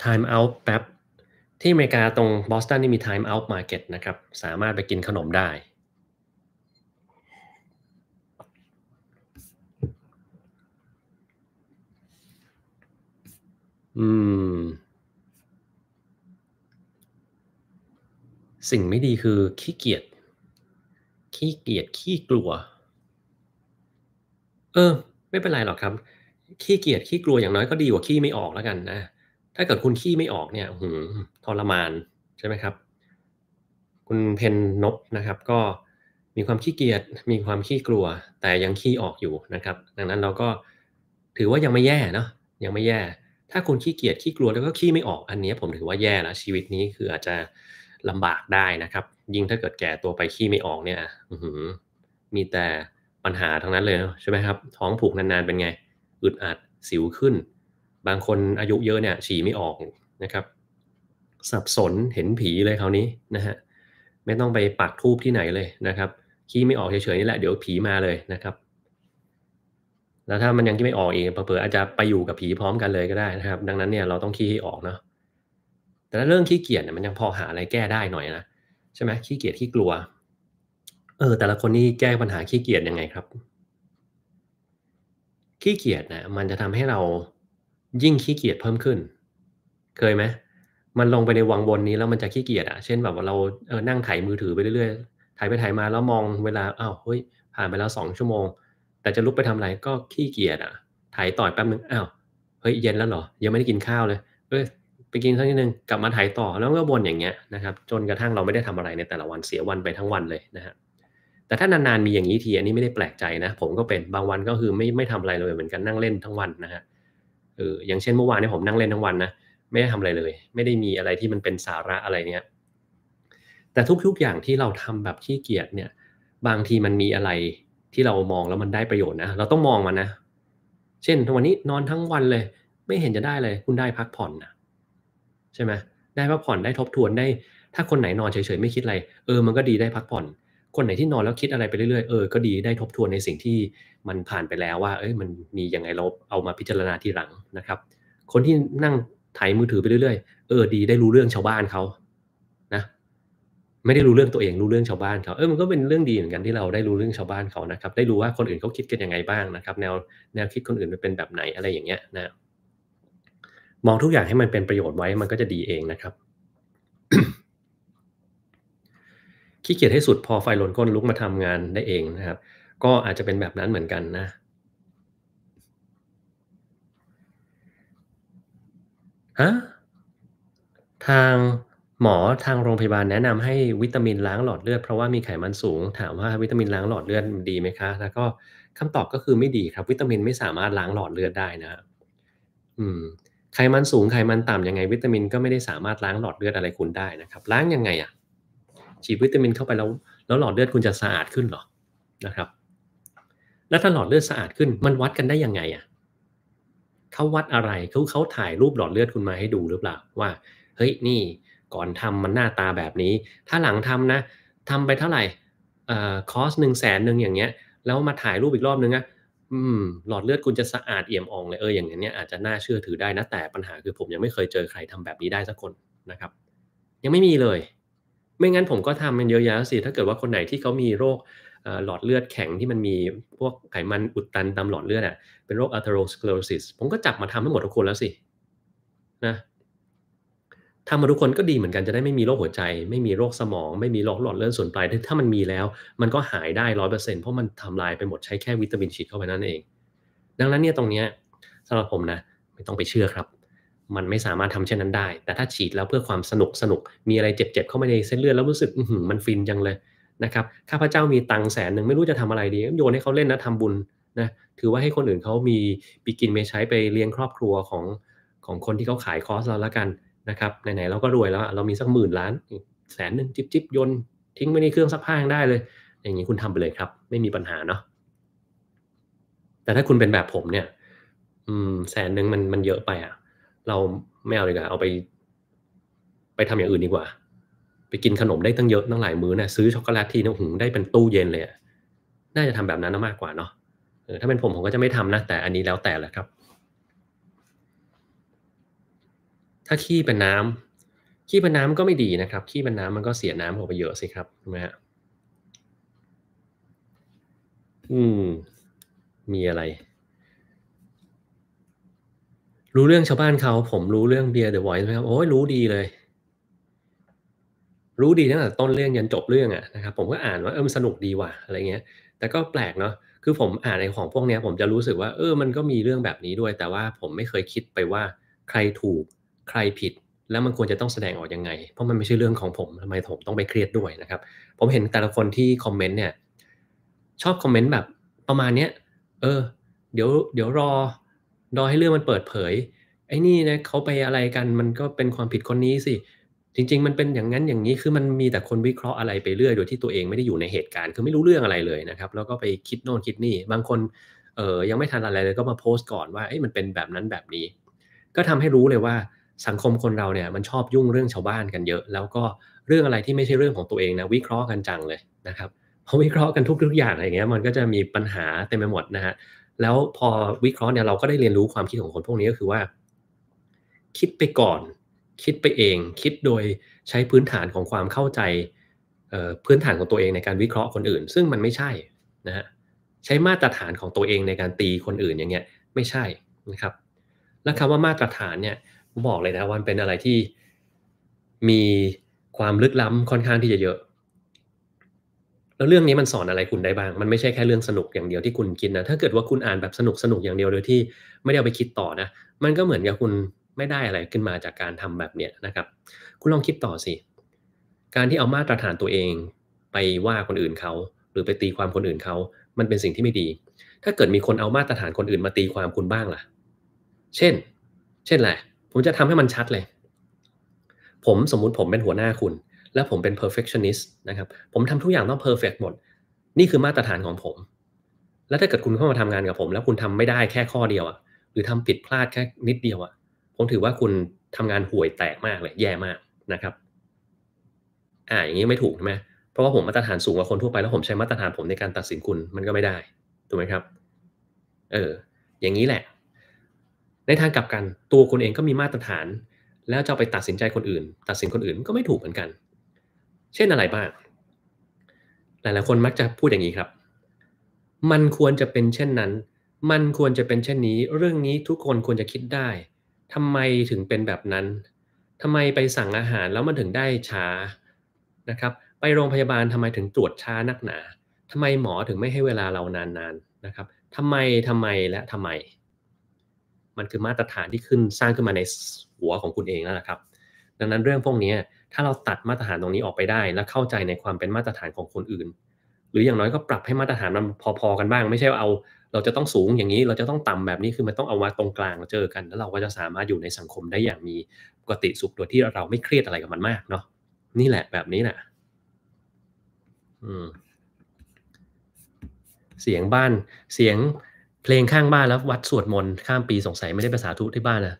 ไทม์เอาท์แป๊บที่อเมริกาตรงบอสตันนี่มีไทม์เอาท์มาร์เก็ตนะครับ สามารถไปกินขนมได้อืม สิ่งไม่ดีคือขี้เกียจ ขี้เกียจ ขี้กลัว เออ ไม่เป็นไรหรอกครับ ขี้เกียจ ขี้กลัวอย่างน้อยก็ดีกว่าขี้ไม่ออกแล้วกันนะ ถ้าเกิดคุณขี้ไม่ออกเนี่ยหืมทรมาน ใช่ไหมครับ คุณเพนนบนะครับ ก็มีความขี้เกียจ มีความขี้กลัว แต่ยังขี้ออกอยู่นะครับ ดังนั้นเราก็ถือว่ายังไม่แย่เนาะ ยังไม่แย่ถ้าคุณขี้เกียจขี้กลัวแล้วก็ขี้ไม่ออกอันนี้ผมถือว่าแย่แล้วชีวิตนี้คืออาจจะลำบากได้นะครับ ยิ่งถ้าเกิดแก่ตัวไป ขี้ไม่ออกเนี่ยมีแต่ปัญหาทั้งนั้นเลยใช่ไหมครับ ท้องผูกนานๆ เป็นไงอึดอัดสิวขึ้น บางคนอายุเยอะเนี่ยฉี่ไม่ออกนะครับ สับสนเห็นผีเลยคราวนี้นะฮะไม่ต้องไปปักทูบที่ไหนเลยนะครับขี้ไม่ออกเฉยๆนี่แหละเดี๋ยวผีมาเลยนะครับแล้วถ้ามันยังที่ไม่ออกเองเผ่ออาจจะไปอยู่กับผีพร้อมกันเลยก็ได้นะครับ ดังนั้นเนี่ยเราต้องขี้ให้ออกเนาะแต่เรื่องขี้เกียจเนี่ยมันยังพอหาอะไรแก้ได้หน่อยนะใช่ไหมขี้เกียจขี้กลัวเออแต่ละคนนี่แก้ปัญหาขี้เกียจยังไงครับขี้เกียจนะมันจะทำให้เรายิ่งขี้เกียจเพิ่มขึ้น เคยไหมมันลงไปในวังวนนี้แล้วมันจะขี้เกียจอะเช่นแบบว่าเราเออนั่งถ่ายมือถือไปเรื่อยๆายไปถ่ายมาแล้วมองเวลาอ้าวเฮ้ยผ่านไปแล้วสองชั่วโมงแต่จะลุกไปทำอะไรก็ขี้เกียจอ่ะถ่ายต่อยแป๊บนึงอ้าว เฮ้ยเย็นแล้วเหรอ ยังไม่ได้กินข้าวเลย เอ้ยไปกินสักนิดนึง กลับมาถ่ายต่อ แล้วก็วนอย่างเงี้ยนะครับ จนกระทั่งเราไม่ได้ทำอะไรในแต่ละวันเสียวันไปทั้งวันเลยนะฮะ แต่ถ้านาน ๆมีอย่างนี้ทีอันนี้ไม่ได้แปลกใจนะผมก็เป็น บางวันก็คือไม่ไม่ทำอะไรเลยเหมือนกันนั่งเล่นทั้งวันนะฮะ เอออย่างเช่นเมื่อวานนี้ผมนั่งเล่นทั้งวันนะไม่ได้ทำอะไรเลย ไม่ได้มีอะไรที่มันเป็นสาระอะไรเนี้ย แต่ทุก ๆอย่างที่เราทำแบบขี้เกียจเนี่ย บางทีมันมีอะไรที่เรามองแล้วมันได้ประโยชน์นะ เราต้องมองมันนะ เช่นวันนี้นอนทั้งวันเลย ไม่เห็นจะได้เลยคุณได้พักผ่อนนะใช่ไหม ได้พักผ่อนได้ทบทวนได้ ถ้าคนไหนนอนเฉยๆไม่คิดอะไร เออ มันก็ดีได้พักผ่อน คนไหนที่นอนแล้วคิดอะไรไปเรื่อยๆ เออก็ดีได้ทบทวนในสิ่งที่มันผ่านไปแล้วว่า เอ้ย มันมียังไงเราเอามาพิจารณาทีหลังนะครับ คนที่นั่งถ่ายมือถือไปเรื่อยๆ เออดีได้รู้เรื่องชาวบ้านเขาไม่ได้รู้เรื่องตัวเองรู้เรื่องชาวบ้านเขาเออมันก็เป็นเรื่องดีเหมือนกันที่เราได้รู้เรื่องชาวบ้านเขานะครับ ได้รู้ว่าคนอื่นเขาคิดกันยังไงบ้างนะครับ แนวแนวคิดคนอื่นมันเป็นแบบไหนอะไรอย่างเงี้ยนะมองทุกอย่างให้มันเป็นประโยชน์ไว้มันก็จะดีเองนะครับขี้เกียจให้สุดพอไฟลนก้นลุกมาทำงานได้เองนะครับ ก็อาจจะเป็นแบบนั้นเหมือนกันนะฮะทางหมอทางโรงพยาบาลแนะนำให้วิตามินล้างหลอดเลือดเพราะว่ามีไขมันสูง ถามว่าวิตามินล้างหลอดเลือดดีไหมคะ แล้วก็คำตอบก็คือไม่ดีครับวิตามินไม่สามารถล้างหลอดเลือดได้นะ อืมไขมันสูงไขมันต่ำยังไง วิตามินก็ไม่ได้สามารถล้างหลอดเลือดอะไรคุณได้นะครับล้างยังไงอะ่ะฉีดวิตามินเข้าไปแล้วแล้วหลอดเลือดคุณจะสะอาดขึ้นหรอนะครับ แล้วถ้าหลอดเลือดสะอาดขึ้น มันวัดกันได้ยังไงอะ่ะเขาวัดอะไรเขาเขาถ่ายรูปหลอดเลือดคุณมาให้ดูหรือเปล่าว่า เฮ้ยนี่ก่อนทำมันหน้าตาแบบนี้ ถ้าหลังทำนะ ทำไปเท่าไหร่เอ่อคอสหนึ่งแสนหนึ่งอย่างเงี้ย แล้วมาถ่ายรูปอีกรอบนึงอะอืม หลอดเลือดคุณจะสะอาดเอี่ยมอ่องเลยเอออย่างเงี้ยอาจจะน่าเชื่อถือได้นะแต่ปัญหาคือผมยังไม่เคยเจอใครทำแบบนี้ได้สักคนนะครับ ยังไม่มีเลย ไม่งั้นผมก็ทำมันเยอะแยะสิถ้าเกิดว่าคนไหนที่เขามีโรคหลอดเลือดแข็งที่มันมีพวกไขมันอุดตันตามหลอดเลือดอ่ะเป็นโรค atherosclerosis ผมก็จับมาทำให้หมดทุกคนแล้วสิ นะทำมาทุกคนก็ดีเหมือนกันจะได้ไม่มีโรคหัวใจ ไม่มีโรคสมอง ไม่มีโรคหลอดเลือดส่วนปลายถ้ามันมีแล้ว มันก็หายได้ร้อยเปอร์เซ็นต์เพราะมันทำลายไปหมดใช้แค่วิตามินฉีดเข้าไปนั่นเอง ดังนั้นเนี่ยตรงเนี้ยสำหรับผมนะไม่ต้องไปเชื่อครับ มันไม่สามารถทำเช่นนั้นได้ แต่ถ้าฉีดแล้วเพื่อความสนุกสนุก มีอะไรเจ็บๆเข้าไปในเส้นเลือดแล้วรู้สึกมันฟินจังเลยนะครับข้าพเจ้ามีตังแสนหนึ่งไม่รู้จะทำอะไรดีโยนให้เขาเล่นนะทำบุญนะถือว่าให้คนอื่นเขามีปีกินไม่ใช้ไปเลี้ยงครอบครัวของของคนที่เขาขายคอร์สเราลวกันนะครับไหนๆเราก็รวยแล้วเรามีสักหมื่นล้าน แสนหนึ่งจิบจิบยนทิ้งไว้ในเครื่องซักผ้าได้เลย อย่างนี้คุณทำไปเลยครับ ไม่มีปัญหาเนาะแต่ถ้าคุณเป็นแบบผมเนี่ย อืม แสนหนึ่งมันมันเยอะไปอะ่ะ เราไม่เอาเลยกันเอาไป ไปทำอย่างอื่นดีกว่า ไปกินขนมได้ตั้งเยอะตั้งหลายมื้อนะซื้อช็อกโกแลตทีนะหงได้เป็นตู้เย็นเลยน่าจะทำแบบนั้นมากกว่าเนาะถ้าเป็นผมผมก็จะไม่ทำนะแต่อันนี้แล้วแต่แหละครับถ้าขี้เป็นน้ำขี้เป็นน้ำก็ไม่ดีนะครับขี้เป็นน้ำมันก็เสียน้ำออกไปเยอะสิครับถูกไหมฮะอืม มีอะไร รู้เรื่องชาวบ้านเขา ผมรู้เรื่องเบียร์เดอะไวท์ไหมครับโอ้ยรู้ดีเลย รู้ดีตั้งแต่ต้นเรื่องยันจบเรื่องอะนะครับผมก็อ่านว่าเออมันสนุกดีว่ะ อะไรเงี้ย แต่ก็แปลกเนาะคือผมอ่านในของพวกนี้ผมจะรู้สึกว่าเออมันก็มีเรื่องแบบนี้ด้วย แต่ว่าผมไม่เคยคิดไปว่าใครถูกใครผิดแล้วมันควรจะต้องแสดงออกยังไง เพราะมันไม่ใช่เรื่องของผมทำไมผมต้องไปเครียดด้วยนะครับ ผมเห็นแต่ละคนที่คอมเมนต์เนี่ย ชอบคอมเมนต์แบบประมาณเนี้ยเออเดี๋ยวเดี๋ยวรอรอให้เรื่องมันเปิดเผย ไอ้นี่นะเขาไปอะไรกันมันก็เป็นความผิดคนนี้สิจริง ๆมันเป็นอย่างนั้นอย่างนี้คือมันมีแต่คนวิเคราะห์อะไรไปเรื่อยโดยที่ตัวเองไม่ได้อยู่ในเหตุการณ์คือไม่รู้เรื่องอะไรเลยนะครับ แล้วก็ไปคิดโน่นคิดนี่บางคนเออยังไม่ทันอะไรเลยก็มาโพสต์ก่อนว่าเอ้ยมันเป็นแบบนั้นแบบนี้ก็ทำให้รู้เลยว่าสังคมคนเราเนี่ยมันชอบยุ่งเรื่องชาวบ้านกันเยอะ แล้วก็เรื่องอะไรที่ไม่ใช่เรื่องของตัวเองนะวิเคราะห์กันจังเลยนะครับพอวิเคราะห์กันทุกๆอย่างอะไรเงี้ยมันก็จะมีปัญหาเต็มไปหมดนะฮะแล้วพอวิเคราะห์เนี่ยเราก็ได้เรียนรู้ความคิดของคนพวกนี้ก็คือว่า คิดไปก่อนคิดไปเอง คิดโดยใช้พื้นฐานของความเข้าใจ พื้นฐานของตัวเองในการวิเคราะห์คนอื่น ซึ่งมันไม่ใช่นะฮะใช้มาตรฐานของตัวเองในการตีคนอื่นอย่างเงี้ยไม่ใช่นะครับและคำว่ามาตรฐานเนี่ยบอกเลยนะวันเป็นอะไรที่มีความลึกล้ำค่อนข้างที่จะเยอะแล้วเรื่องนี้มันสอนอะไรคุณได้บ้าง มันไม่ใช่แค่เรื่องสนุกอย่างเดียวที่คุณคิดนะถ้าเกิดว่าคุณอ่านแบบสนุกสนุกอย่างเดียวโดยที่ไม่ได้าไปคิดต่อนะ มันก็เหมือนกับคุณไม่ได้อะไรขึ้นมาจากการทำแบบเนี้ยนะครับ คุณลองคิดต่อสิ การที่เอามาตรฐานตัวเองไปว่าคนอื่นเขาหรือไปตีความคนอื่นเขา มันเป็นสิ่งที่ไม่ดี ถ้าเกิดมีคนเอามาตรฐานคนอื่น มาตีความคุณบ้างล่ะ เช่น เช่นแหละผมจะทำให้มันชัดเลย ผมสมมุติผมเป็นหัวหน้าคุณ และผมเป็น perfectionist นะครับ ผมทำทุกอย่างต้อง perfect หมด นี่คือมาตรฐานของผม แล้วถ้าเกิดคุณเข้ามาทำงานกับผม แล้วคุณทำไม่ได้แค่ข้อเดียวอะหรือทำผิดพลาดแค่นิดเดียวอะผมถือว่าคุณทำงานห่วยแตกมากเลย แย่มากนะครับ อ่าอย่างนี้ไม่ถูกใช่ไหมเพราะว่าผมมาตรฐานสูงกว่าคนทั่วไปแล้ว ผมใช้มาตรฐานผมในการตัดสินคุณมันก็ไม่ได้ ถูกไหมครับ เอออย่างนี้แหละในทางกลับกัน ตัวคนเองก็มีมาตรฐานแล้วจะไปตัดสินใจคนอื่น ตัดสินคนอื่นก็ไม่ถูกเหมือนกัน เช่นอะไรบ้างหลายๆคนมักจะพูดอย่างนี้ครับ มันควรจะเป็นเช่นนั้น มันควรจะเป็นเช่นนี้ เรื่องนี้ทุกคนควรจะคิดได้ ทำไมถึงเป็นแบบนั้น ทำไมไปสั่งอาหารแล้วมันถึงได้ช้านะครับไปโรงพยาบาลทำไมถึงตรวจช้านักหนา ทำไมหมอถึงไม่ให้เวลาเรานานๆนนะครับทำไมทำไมและทำไมมันคือมาตรฐานที่ขึ้นสร้างขึ้นมาในหัวของคุณเองนั่นแหละครับ ดังนั้นเรื่องพวกนี้ถ้าเราตัดมาตรฐานตรงนี้ออกไปได้ และเข้าใจในความเป็นมาตรฐานของคนอื่น หรืออย่างน้อยก็ปรับให้มาตรฐานมันพอๆกันบ้างไม่ใช่เอา เราจะต้องสูงอย่างนี้เราจะต้องต่ำแบบนี้คือมันต้องเอามาตรงกลางเจอกันแล้วเราก็จะสามารถอยู่ในสังคมได้อย่างมีปกติสุขโดยที่เราไม่เครียดอะไรกับมันมาก เนาะนี่แหละแบบนี้แหละเสียงบ้านเสียงเพลงข้างบ้านแล้ววัดสวดมนต์ข้ามปีสงสัยไม่ได้ภาษาทุที่บ้านนะ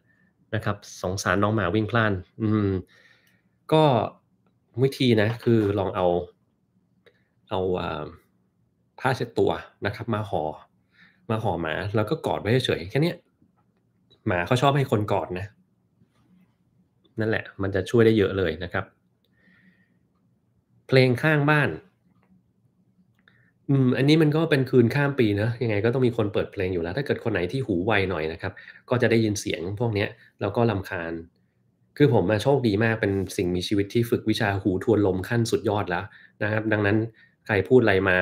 นะครับ สงสารน้องหมาวิ่งพล่านอืม ก็วิธีนะคือลองเอา เอาผ้าเช็ดตัวนะครับ มาหอ่อมาห่อหมา แล้วก็กอดไว้เฉยแค่นี้หมาเขาชอบให้คนกอดนะ นั่นแหละ มันจะช่วยได้เยอะเลยนะครับ เพลงข้างบ้านอืมอันนี้มันก็เป็นคืนข้ามปีนะยังไงก็ต้องมีคนเปิดเพลงอยู่แล้ว ถ้าเกิดคนไหนที่หูไวหน่อยนะครับก็จะได้ยินเสียงพวกเนี้ยแล้วก็ลำคาญ คือผมมาโชคดีมากเป็นสิ่งมีชีวิตที่ฝึกวิชาหูทวนลมขั้นสุดยอดแล้วนะครับดังนั้นใครพูดอะไรมา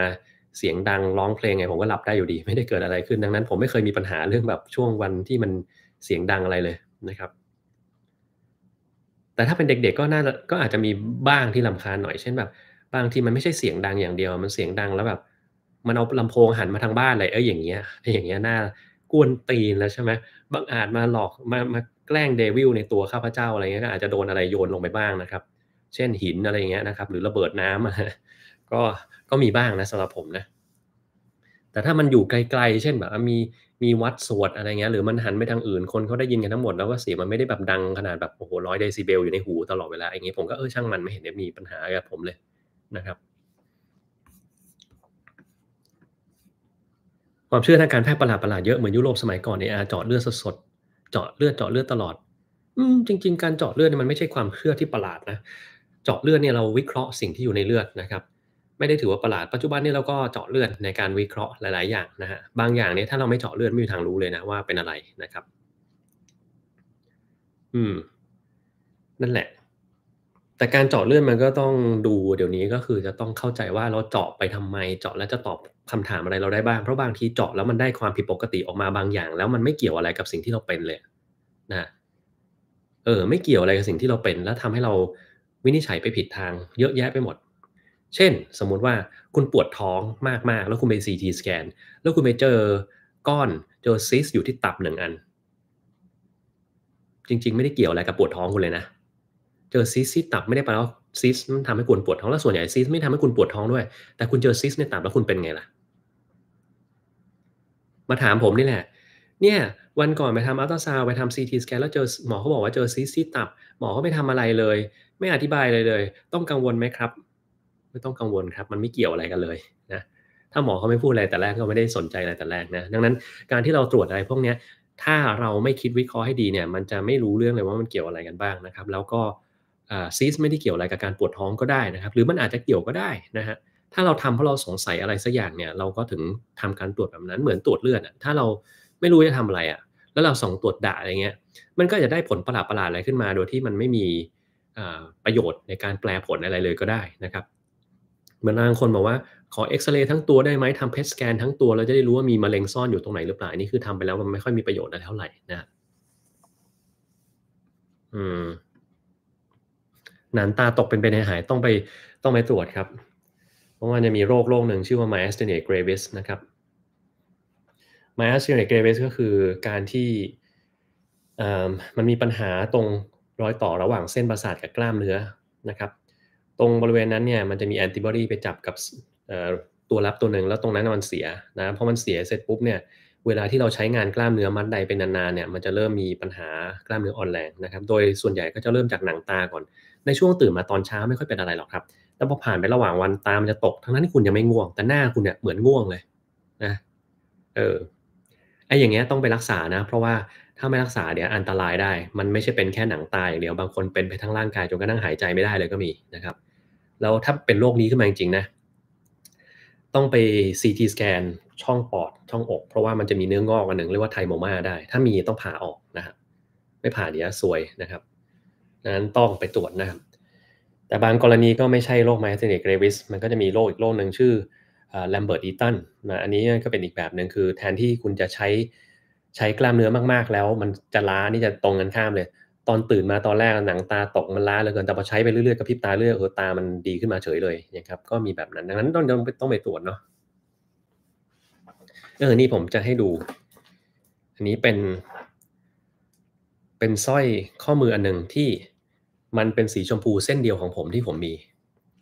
เสียงดังร้องเพลงไงผมก็หลับได้อยู่ดี ไม่ได้เกิดอะไรขึ้นดังนั้นผมไม่เคยมีปัญหาเรื่องแบบช่วงวันที่มันเสียงดังอะไรเลยนะครับ แต่ถ้าเป็นเด็กๆก็น่าก็อาจจะมีบ้างที่ลำคาญหน่อยเช่นแบบ บางทีมันไม่ใช่เสียงดังอย่างเดียว มันเสียงดังแล้วแบบมันเอาลำโพงหันมาทางบ้านเลยเอออย่างเงี้ยไออย่างเงี้ยน่ากวนตีนแล้วใช่ไหมบางอาจมาหลอกมามาแกล้งเดวิลในตัวข้าพเจ้าอะไรเงี้ยก็อาจจะโดนอะไรโยนลงไปบ้างนะครับ เช่นหินอะไรเงี้ยนะครับหรือระเบิดน้ำก็ก็มีบ้างนะสำหรับผมนะ แต่ถ้ามันอยู่ไกลๆ เช่นแบบมีมีวัดสวดอะไรเงี้ยหรือมันหันไปทางอื่น คนเขาได้ยินกันทั้งหมดแล้วก็เสียงมันไม่ได้แบบดังขนาดแบบโอ้โหร้อยเดซิเบลอยู่ในหูตลอดเวลาอย่างเงี้ยผมก็เออช่างมันไม่เห็นได้มีปัญหากับผมเลยนะครับความเชื่อทางการแพทย์ประหลาดๆ เยอะเหมือนยุโรปสมัยก่อนเนี่ยเจาะเลือดสดๆ เจาะเลือดเจาะเลือดตลอด อืม จริง ๆ การเจาะเลือดมันไม่ใช่ความเชื่อที่ประหลาดนะเจาะเลือดเนี่ยเราวิเคราะห์สิ่งที่อยู่ในเลือดนะครับ ไม่ได้ถือว่าประหลาดปัจจุบันนี่เราก็เจาะเลือดในการวิเคราะห์หลายๆ อย่างนะฮะบางอย่างเนี่ยถ้าเราไม่เจาะเลือดไม่มีทางรู้เลยนะว่าเป็นอะไรนะครับ อืมนั่นแหละแต่การเจาะเลือดมันก็ต้องดู เดี๋ยวนี้ก็คือจะต้องเข้าใจว่าเราเจาะไปทำไมเจาะแล้วจะตอบคำถามอะไรเราได้บ้างเพราะบางทีเจาะแล้วมันได้ความผิดปกติออกมาบางอย่าง แล้วมันไม่เกี่ยวอะไรกับสิ่งที่เราเป็นเลยนะเออไม่เกี่ยวอะไรกับสิ่งที่เราเป็น แล้วทำให้เราวินิจฉัยไปผิดทาง เยอะแยะไปหมด เช่น สมมุติว่าคุณปวดท้องมากๆแล้วคุณไปซีทีสแกนแล้วคุณไปเจอก้อนเจอซิสอยู่ที่ตับหนึ่งอัน จริง ๆ ไม่ได้เกี่ยวอะไรกับปวดท้องคุณเลยนะเจอซีสซสตับไม่ได้แปลว่าซีสมันทำให้คุณปวดท้อง แล้วส่วนใหญ่ซีสไม่ทำให้คุณปวดท้องด้วย แต่คุณเจอซีสในตับแล้วคุณเป็นไงล่ะ มาถามผมนี่แหละเนี่ยวันก่อนไปทำอัลตราซาวไปทำซีทีสแกนแล้วเจอหมอเขาบอกว่าเจอซีสซีตับ หมอเขาไม่ทำอะไรเลย ไม่อธิบายเลยเลย ต้องกังวลไหมครับ ไม่ต้องกังวลครับ มันไม่เกี่ยวอะไรกันเลยนะถ้าหมอเขาไม่พูดอะไรแต่แรกก็ไม่ได้สนใจอะไรแต่แรกนะดังนั้น การที่เราตรวจอะไรพวกนี้ถ้าเราไม่คิดวิเคราะห์ให้ดีเนี่ย มันจะไม่รู้เรื่องเลยว่ามันเกี่ยวอะไรกันบ้างนะครับ แล้วก็ซีสไม่ได้เกี่ยวอะไรกับการปวดท้องก็ได้นะครับ หรือมันอาจจะเกี่ยวก็ได้นะฮะถ้าเราทำเพราะเราสงสัยอะไรสักอย่างเนี่ย เราก็ถึงทำการตรวจแบบนั้นเหมือนตรวจเลือดอ่ะถ้าเราไม่รู้จะทำอะไร อ่ะ แล้วเราส่งตรวจด่าอะไรเงี้ยมันก็จะได้ผลประหลาดๆอะไรขึ้นมาโดยที่มันไม่มีประโยชน์ในการแปลผลอะไรเลยก็ได้นะครับ เหมือนบางคนบอกว่าขอเอ็กซเรย์ทั้งตัวได้ไหมทำเพสแกนทั้งตัวเราจะได้รู้ว่ามีมะเร็งซ่อนอยู่ตรงไหนหรือเปล่านี่คือทำไปแล้วมันไม่ค่อยมีประโยชน์อะไรเท่าไหร่นะอืมหนันตาตกเป็นเป็นหายต้องไปต้องไปตรวจครับ เพราะว่าจะมีโรคโรคหนึ่งชื่อว่า myasthenia gravis นะครับ myasthenia gravis ก็คือการที่มันมีปัญหาตรงรอยต่อระหว่างเส้นประสาทกับกล้ามเนื้อนะครับตรงบริเวณนั้นเนี่ยมันจะมีแอนติบอดีไปจับกับตัวรับตัวหนึ่งแล้วตรงนั้นมันเสียนะเพราะมันเสียเสร็จปุ๊บเนี่ยเวลาที่เราใช้งานกล้ามเนื้อมัดใดเป็นนานๆเนี่ยมันจะเริ่มมีปัญหากล้ามเนื้ออ่อนแรงนะครับโดยส่วนใหญ่ก็จะเริ่มจากหนังตาก่อนในช่วงตื่นมาตอนเช้าไม่ค่อยเป็นอะไรหรอกครับ แล้วพอผ่านไประหว่างวันตามันจะตก ทั้งนั้นที่คุณยังไม่ง่วงแต่หน้าคุณเนี่ย เหมือนง่วงเลย นะ เออ ไอ้อย่างเงี้ยต้องไปรักษานะ เพราะว่าถ้าไม่รักษาเดี๋ยวอันตรายได้ มันไม่ใช่เป็นแค่หนังตายอย่างเดียวบางคนเป็นไปทั้งร่างกายจนกระทั่งหายใจไม่ได้เลยก็มีนะครับ แล้วถ้าเป็นโรคนี้ขึ้นมาจริงๆนะต้องไปซีทีสแกนช่องปอด ช่องอก เพราะว่ามันจะมีเนื้องอกอันหนึ่งเรียกว่าไทโมมาได้ ถ้ามีต้องผ่าออกนะครับไม่ผ่าเดี๋ยวซวยนะครับนั้นต้องไปตรวจนะครับ แต่บางกรณีก็ไม่ใช่โรคไมิทเนกเรวิส มันก็จะมีโรคอีกโรคหนึ่งชื่อแลมเบิร์ตอีตันนะอันนี้ก็เป็นอีกแบบหนึ่งคือแทนที่คุณจะใช้ใช้กล้ามเนื้อมากๆแล้ว มันจะล้า นี่จะตรงกันข้ามเลย ตอนตื่นมาตอนแรกหนังตาตกมันล้าเหลือเกินแต่พอใช้ไปเรื่อยๆกระพริบตาเรื่อยๆอตามันดีขึ้นมาเฉยเลยนะครับก็มีแบบนั้นดังนั้นต้องต้องไปตรวจเนาะ เออนี่ผมจะให้ดู อันนี้เป็นเป็นสร้อยข้อมืออันหนึ่งที่มันเป็นสีชมพูเส้นเดียวของผมที่ผมมี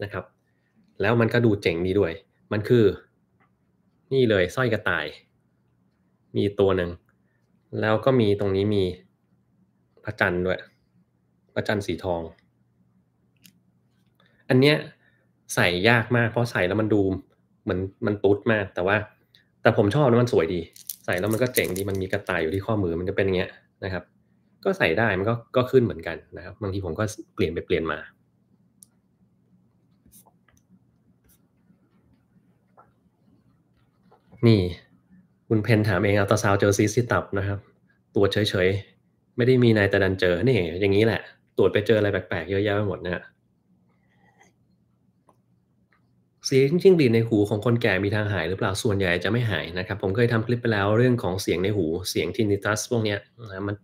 นะครับ แล้วมันก็ดูเจ๋งดีด้วย มันคือ นี่เลยสร้อยกระต่าย มีตัวหนึ่งแล้วก็มีตรงนี้มี พระจันทร์ด้วยพระจันทร์สีทอง อันเนี้ยใส่ยากมากเพราะใส่แล้วมันดูเหมือนมันตุ๊ดมาก แต่ว่า แต่ผมชอบนะมันสวยดี ใส่แล้วมันก็เจ๋งดีมันมีกระต่ายอยู่ที่ข้อมือมันจะเป็นอย่างเงี้ยนะครับก็ใส่ได้มันก็ก็ขึ้นเหมือนกันนะครับ บางทีผมก็เปลี่ยนไปเปลี่ยนมา นี่ คุณเพนถามเองเอาตาซาวเจอซีซีตับนะครับ ตรวจเฉยๆ ไม่ได้มีนายแต่ดันเจอ นี่อย่างนี้แหละ ตรวจไปเจออะไรแปลกๆ เยอะแยะไปหมดนะเสียงจริงๆดีในหูของคนแก่มีทางหายหรือเปล่า ส่วนใหญ่จะไม่หายนะครับ ผมเคยทำคลิปไปแล้วเรื่องของเสียงในหู เสียงทินิตัสพวกเนี้ยนะมัน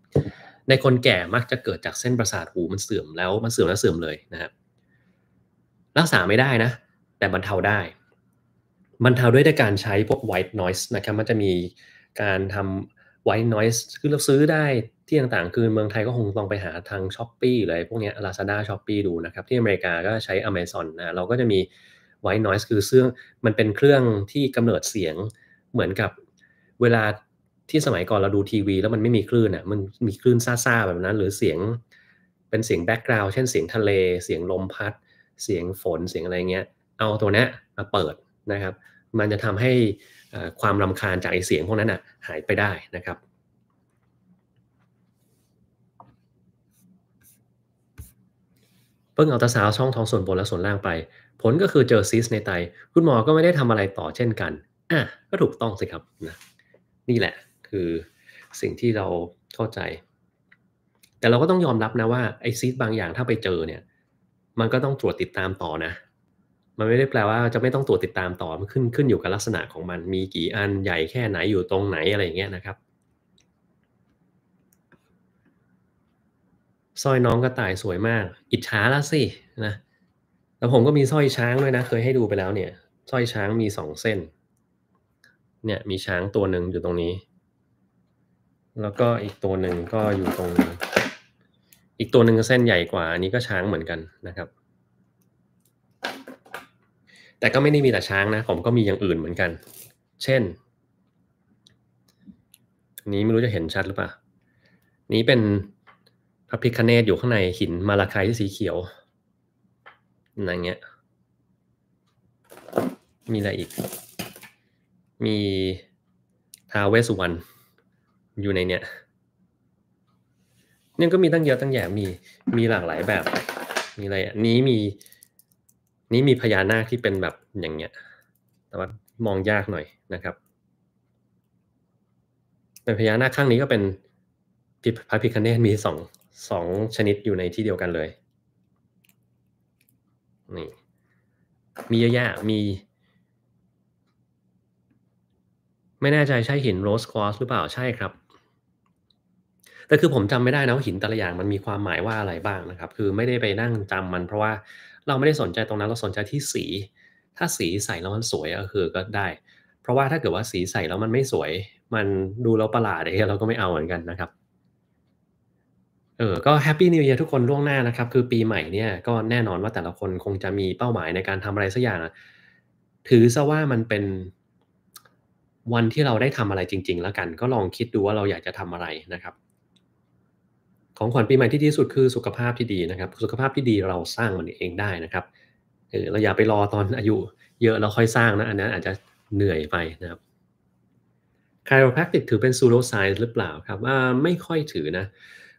ในคนแก่มักจะเกิดจากเส้นประสาทหูมันเสื่อมแล้วมันเสื่อมแล้วเสื่อมเลยนะครับรักษาไม่ได้นะ แต่บรรเทาได้ บรรเทาด้วยการใช้พวก white noise นะครับ มันจะมีการทำ white noise คือเราซื้อได้ที่ต่างๆคือเมืองไทยก็คงลองไปหาทาง s h อ p e e เลยพวกนี้ Lazada s h อ p e e ดูนะครับ ที่อเมริกาก็ใช้ Amazon นะเราก็จะมี white noise คือเสื่องมันเป็นเครื่องที่กำเนิดเสียงเหมือนกับเวลาที่สมัยก่อนเราดูทีวี แล้วมันไม่มีคลื่นอ่ะมันมีคลื่นซ่าๆ แบบนั้น หรือเสียงเป็นเสียงแบ็กกราวด์เช่นเสียงทะเล เสียงลมพัด เสียงฝนเสียงอะไรเงี้ย เอาตัวนี้มาเปิดนะครับ มันจะทำให้ความรำคาญจากไอเสียงพวกนั้นอ่ะหายไปได้นะครับ เพิ่งเอาตาสาวช่องท้องส่วนบนและส่วนล่างไป ผลก็คือเจอซิสในไตคุณหมอก็ไม่ได้ทำอะไรต่อเช่นกันอ่ะก็ถูกต้องสิครับนะนี่แหละคือสิ่งที่เราเข้าใจ แต่เราก็ต้องยอมรับนะว่าไอซีดบางอย่างถ้าไปเจอเนี่ย มันก็ต้องตรวจติดตามต่อนะ มันไม่ได้แปลว่าจะไม่ต้องตรวจติดตามต่อ มันขึ้นขึ้นอยู่กับลักษณะของมัน มีกี่อันใหญ่แค่ไหนอยู่ตรงไหนอะไรอย่างเงี้ยนะครับ สร้อยน้องกระต่ายสวยมาก อิจฉาละสิ นะ แล้วผมก็มีสร้อยช้างด้วยนะ เคยให้ดูไปแล้วเนี่ย สร้อยช้างมีสองเส้น เนี่ยมีช้างตัวหนึ่งอยู่ตรงนี้แล้วก็อีกตัวหนึ่งก็อยู่ตรงอีกตัวหนึ่งเส้นใหญ่กว่า อันนี้ก็ช้างเหมือนกันนะครับ แต่ก็ไม่ได้มีแต่ช้างนะ ผมก็มีอย่างอื่นเหมือนกัน เช่นนนี้ไม่รู้จะเห็นชัดหรือเปล่านี้เป็นพระพิคเนตอยู่ข้างในหินมาลาคายที่สีเขียวอย่างเงี้ย มีอะไรอีก มีทาเวสุวรรณอยู่ในเนี้ยเนี่ยก็มีตั้งเยอะตั้งแยะมีมีหลากหลายแบบ มีอะไรนี้มีนี้มีพญานาคที่เป็นแบบอย่างเงี้ย แต่ว่ามองยากหน่อยนะครับ เป็นพญานาคข้างนี้ก็เป็นพระพิคเนตมีสองสองชนิดอยู่ในที่เดียวกันเลย นี่มีเยอะแยะมี ไม่แน่ใจใช่หินโรสควอสหรือเปล่าใช่ครับแต่คือผมจำไม่ได้นะว่าหินแต่ละอย่าง มันมีความหมายว่าอะไรบ้างนะครับ คือไม่ได้ไปนั่งจำมันเพราะว่าเราไม่ได้สนใจตรงนั้นเราสนใจที่สี ถ้าสีใส่แล้วมันสวยก็คือก็ได้ เพราะว่าถ้าเกิดว่าสีใส่แล้วมันไม่สวย มันดูแล้วประหลาดอะไรเราก็ไม่เอาเหมือนกันนะครับเออ ก็แฮปปี้นิวเยียร์ทุกคนล่วงหน้านะครับคือ ปีใหม่เนี่ยก็แน่นอนว่าแต่ละคนคงจะมีเป้าหมายในการทำอะไรสักอย่างถือซะว่ามันเป็นวันที่เราได้ทำอะไรจริง ๆ แล้วกัน ก็ลองคิดดูว่าเราอยากจะทำอะไรนะครับของขวัญปีใหม่ที่ดีที่สุดคือสุขภาพที่ดีนะครับ สุขภาพที่ดีเราสร้างมันเองได้นะครับเออเราอย่าไปรอตอนอายุเยอะเราค่อยสร้างนะอันนั้นอาจจะเหนื่อยไปนะครับ chiropractic ถือเป็น pseudo science หรือเปล่าครับว่าไม่ค่อยถือนะ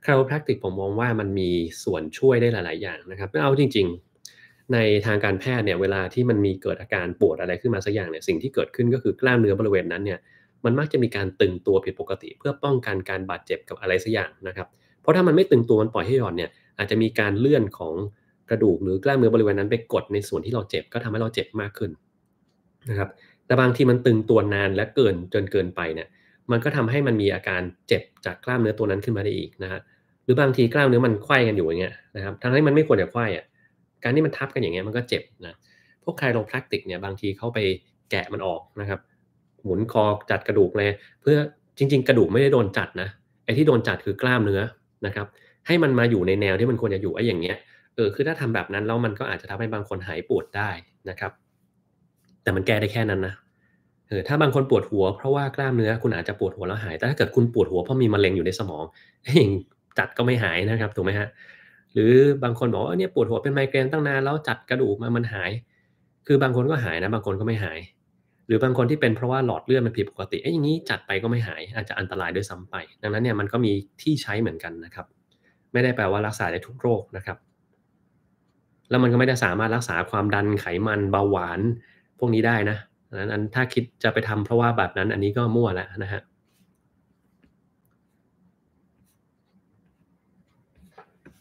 chiropractic ผมมองว่ามันมีส่วนช่วยได้หลาย ๆ อย่างนะครับ เอาจริง ๆ ในทางการแพทย์เนี่ย เวลาที่มันมีเกิดอาการปวดอะไรขึ้นมาสักอย่างเนี่ยสิ่งที่เกิดขึ้นก็คือกล้ามเนื้อบริเวณนั้นเนี่ยมันมักจะมีการตึงตัวผิดปกติ เพื่อป้องกันการบาดเจ็บกับอะไรสักอย่างนะครับเพราะถ้ามันไม่ตึงตัวมันปล่อยให้หย่อนเนี่ย อาจจะมีการเลื่อนของกระดูกหรือกล้ามเนื้อบริเวณนั้นไปกดในส่วนที่เราเจ็บก็ทำให้เราเจ็บมากขึ้นนะครับ แต่บางทีมันตึงตัวนานและเกินจนเกินไปเนี่ย มันก็ทำให้มันมีอาการเจ็บจากกล้ามเนื้อตัวนั้นขึ้นมาได้อีกนะฮะ หรือบางทีกล้ามเนื้อมันไขว้กันอยู่อย่างเงี้ยนะครับ ทั้งที่มันไม่ควรจะไขว้อะการที่มันทับกันอย่างเงี้ยมันก็เจ็บนะ พวกใครลงพลาสติกเนี่ยบางทีเข้าไปแกะมันออกนะครับ หมุนคอจัดกระดูกเลยเพื่อจริงๆกระดูกไม่ได้โดนจัดนะไอ้ที่โดนจัดคือกล้ามเนื้อนะครับให้มันมาอยู่ในแนวที่มันควรจะอยู่ไอ้อย่างเงี้ยเออคือถ้าทำแบบนั้นแล้วมันก็อาจจะทำให้บางคนหายปวดได้นะครับ แต่มันแก้ได้แค่นั้นนะเออถ้าบางคนปวดหัวเพราะว่ากล้ามเนื้อคุณอาจจะปวดหัวแล้วหาย แต่ถ้าเกิดคุณปวดหัวเพราะมีมะเร็ง อยู่ในสมองเองจัดก็ไม่หายนะครับถูกไหมฮะหรือบางคนบอกว่าเนี่ยปวดหัวเป็นไมเกรนตั้งนานแล้วจัดกระดูกมามันหาย คือบางคนก็หายนะบางคนก็ไม่หายหรือบางคนที่เป็นเพราะว่าหลอดเลือดมันผิดปกติเอ้ยอย่างนี้จัดไปก็ไม่หาย อาจจะอันตรายด้วยซ้ำไป ดังนั้นเนี่ยมันก็มีที่ใช้เหมือนกันนะครับ ไม่ได้แปลว่ารักษาได้ทุกโรคนะครับ แล้วมันก็ไม่ได้สามารถรักษาความดันไขมันเบาหวานพวกนี้ได้นะดังนั้นถ้าคิดจะไปทำเพราะว่าแบบนั้นอันนี้ก็มั่วแล้วนะฮะ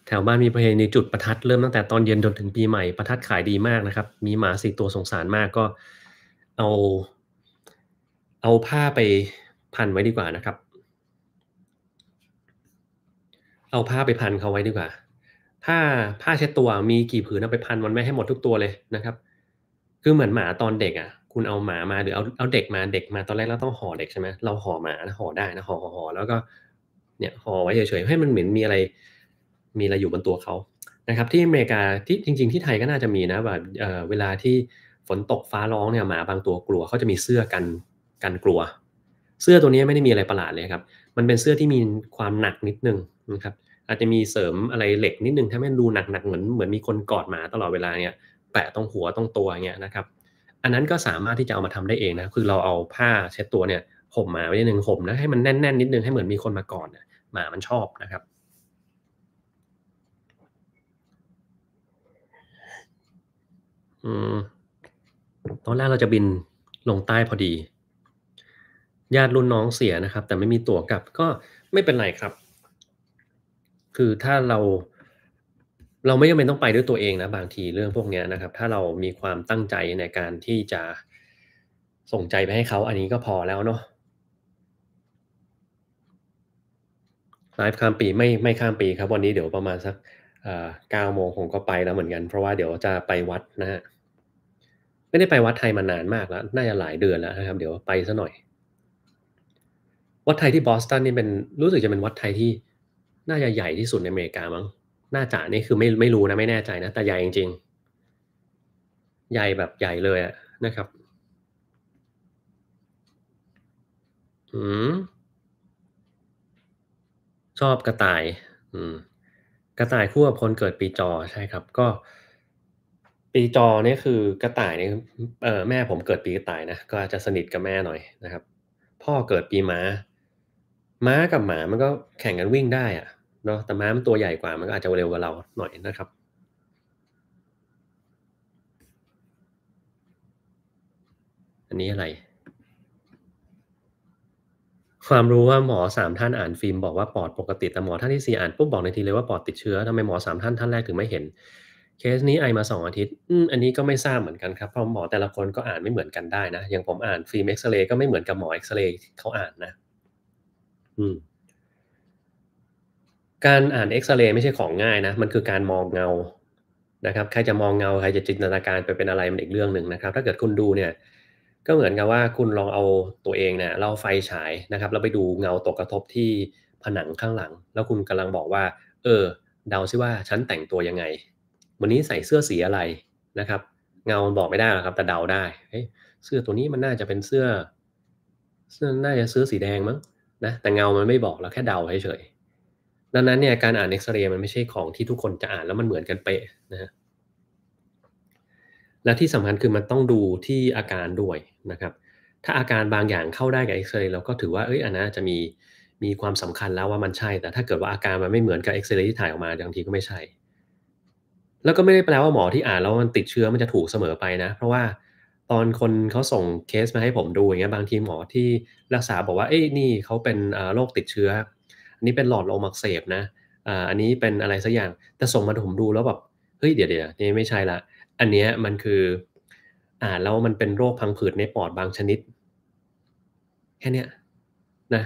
แถวบ้านมีประเพณีจุดประทัดเริ่มตั้งแต่ตอนเย็นจนถึงปีใหม่ประทัดขายดีมากนะครับมีหมาสี่ตัวสงสารมากก็เอา เอาผ้าไปพันไว้ดีกว่านะครับ เอาผ้าไปพันเขาไว้ดีกว่าผ้าผ้าเช็ดตัวมีกี่ผืนเอาไปพันมันไม่ให้หมดทุกตัวเลยนะครับ คือเหมือนหมาตอนเด็กอะ่ะ คุณเอาหมามาหรือเอาเอาเด็กมาเด็กมาตอนแรกเราต้องห่อเด็กใช่ไหมเราห่อหมาห่อได้นะห่อห่อแล้วก็เนี่ยห่อไว้เฉยๆให้มันเหมือนมีอะไรมีอะไรอยู่บนตัวเขานะครับ ที่อเมริกาที่จริง ๆที่ไทยก็น่าจะมีนะแบบเวลาที่นตกฟ้าร้องเนี่ยหมาบางตัวกลัวเขาจะมีเสื้อกันกันกลัว เสื้อตัวนี้ไม่ได้มีอะไรประหลาดเลยครับ มันเป็นเสื้อที่มีความหนักนิดนึงนะครับ อาจจะมีเสริมอะไรเหล็กนิดนึงถ้าไม่ดูหนักๆเหมือนเหมือนมีคนกอดหมาตลอดเวลาเนี่ยแปะตรงหัวตรงตัวเนี่ยนะครับ อันนั้นก็สามารถที่จะเอามาทำได้เองนะคือเราเอาผ้าเช็ดตัวเนี่ยห่มหมาไว้นินึ่งห่มนะให้มันแน่นๆนิดนึงให้เหมือนมีคนมากอดหมามันชอบนะครับ อืมตอนแรกเราจะบินลงใต้พอดี ญาติรุ่นน้องเสียนะครับ แต่ไม่มีตั๋วกลับก็ไม่เป็นไรครับ คือถ้าเราเราไม่จำเป็นต้องไปด้วยตัวเองนะบางทีเรื่องพวกนี้นะครับ ถ้าเรามีความตั้งใจในการที่จะส่งใจไปให้เขาอันนี้ก็พอแล้วเนาะไลฟ์ข้ามปีไม่ไม่ข้ามปีครับ วันนี้เดี๋ยวประมาณสักเก้าโมงผมก็ไปแล้วเหมือนกัน เพราะว่าเดี๋ยวจะไปวัดนะฮะไม่ได้ไปวัดไทยมานานมากแล้ว น่าจะหลายเดือนแล้วนะครับ เดี๋ยวไปซะหน่อย วัดไทยที่บอสตันนี่เป็นรู้สึกจะเป็นวัดไทยที่น่าจะใหญ่ที่สุดในอเมริกามั้ง น่าจะนี่คือไม่ไม่รู้นะ ไม่แน่ใจนะ แต่ใหญ่จริงๆ ใหญ่แบบใหญ่เลยนะครับ อืม ชอบกระต่าย อืม กระต่ายคู่กับคนเกิดปีจอใช่ครับ ก็ปีจอเนี่ยคือกระต่ายเนี่ยเออแม่ผมเกิดปีกระต่ายนะก็จะสนิทกับแม่หน่อยนะครับ พ่อเกิดปีม้า ม้ากับหมา มันก็แข่งกันวิ่งได้อะเนาะแต่ม้ามันตัวใหญ่กว่ามันก็อาจจะเร็วกว่าเราหน่อยนะครับ อันนี้อะไร ความรู้ว่าหมอสามท่านอ่านฟิล์มบอกว่าปอดปกติ แต่หมอท่านที่สี่อ่านปุ๊บบอกในทีเลยว่าปอดติดเชื้อทำไมหมอสามท่านท่านแรกถึงไม่เห็นเคสนี้ไอมาสองอาทิตย์ อันนี้ก็ไม่ทราบเหมือนกันครับเพราะหมอแต่ละคนก็อ่านไม่เหมือนกันได้นะอย่างผมอ่านฟิล์มเอ็กซเรย์ก็ไม่เหมือนกับหมอเอ็กซเรย์เขาอ่านนะอืมการอ่านเอ็กซเรย์ไม่ใช่ของง่ายนะมันคือการมองเงานะครับใครจะมองเงาใครจะจินตนาการไปเป็นอะไรมันอีกเรื่องหนึ่งนะครับ ถ้าเกิดคุณดูเนี่ย ก็เหมือนกับว่า คุณลองเอาตัวเองเนี่ยเราไฟฉายนะครับแล้วไปดูเงาตกกระทบที่ผนังข้างหลัง แล้วคุณกำลังบอกว่า เออ เดาซิว่าฉันแต่งตัวยังไงวันนี้ใส่เสื้อสีอะไรนะครับ เงามันบอกไม่ได้หรอกครับแต่เดาได้เสื้อตัวนี้มันน่าจะเป็นเสื้อเสื้อน่าจะเสื้อสีแดงมั้งนะแต่เงามันไม่บอกเราแค่เดาเฉยดังนั้นเนี่ยการอ่านเอ็กซเรย์มันไม่ใช่ของที่ทุกคนจะอ่านแล้วมันเหมือนกันเป๊ะนะฮะและที่สำคัญคือมันต้องดูที่อาการด้วยนะครับ ถ้าอาการบางอย่างเข้าได้กับเอ็กซเรย์เราก็ถือว่าเอ้ยอันนั้นจะมีมีความสำคัญแล้วว่ามันใช่แต่ถ้าเกิดว่าอาการมันไม่เหมือนกับเอ็กซเรย์ที่ถ่ายออกมาบางทีก็ไม่ใช่แล้วก็ไม่ได้แปลว่าหมอที่อ่านแล้วมันติดเชื้อมันจะถูกเสมอไปนะ เพราะว่าตอนคนเขาส่งเคสมาให้ผมดูอย่างเงี้ยบางทีหมอที่รักษาบอกว่าเอ้ยนี่เขาเป็นโรคติดเชื้ออันนี้เป็นหลอดลมอักเสบนะอันนี้เป็นอะไรสักอย่าง แต่ส่งมาผมดูแล้วแบบเฮ้ยเดี๋ยวเดี๋ยวนี่ไม่ใช่ละ อันเนี้ยมันคืออ่านแล้วมันเป็นโรคพังผืดในปอดบางชนิดแค่เนี้ยนะ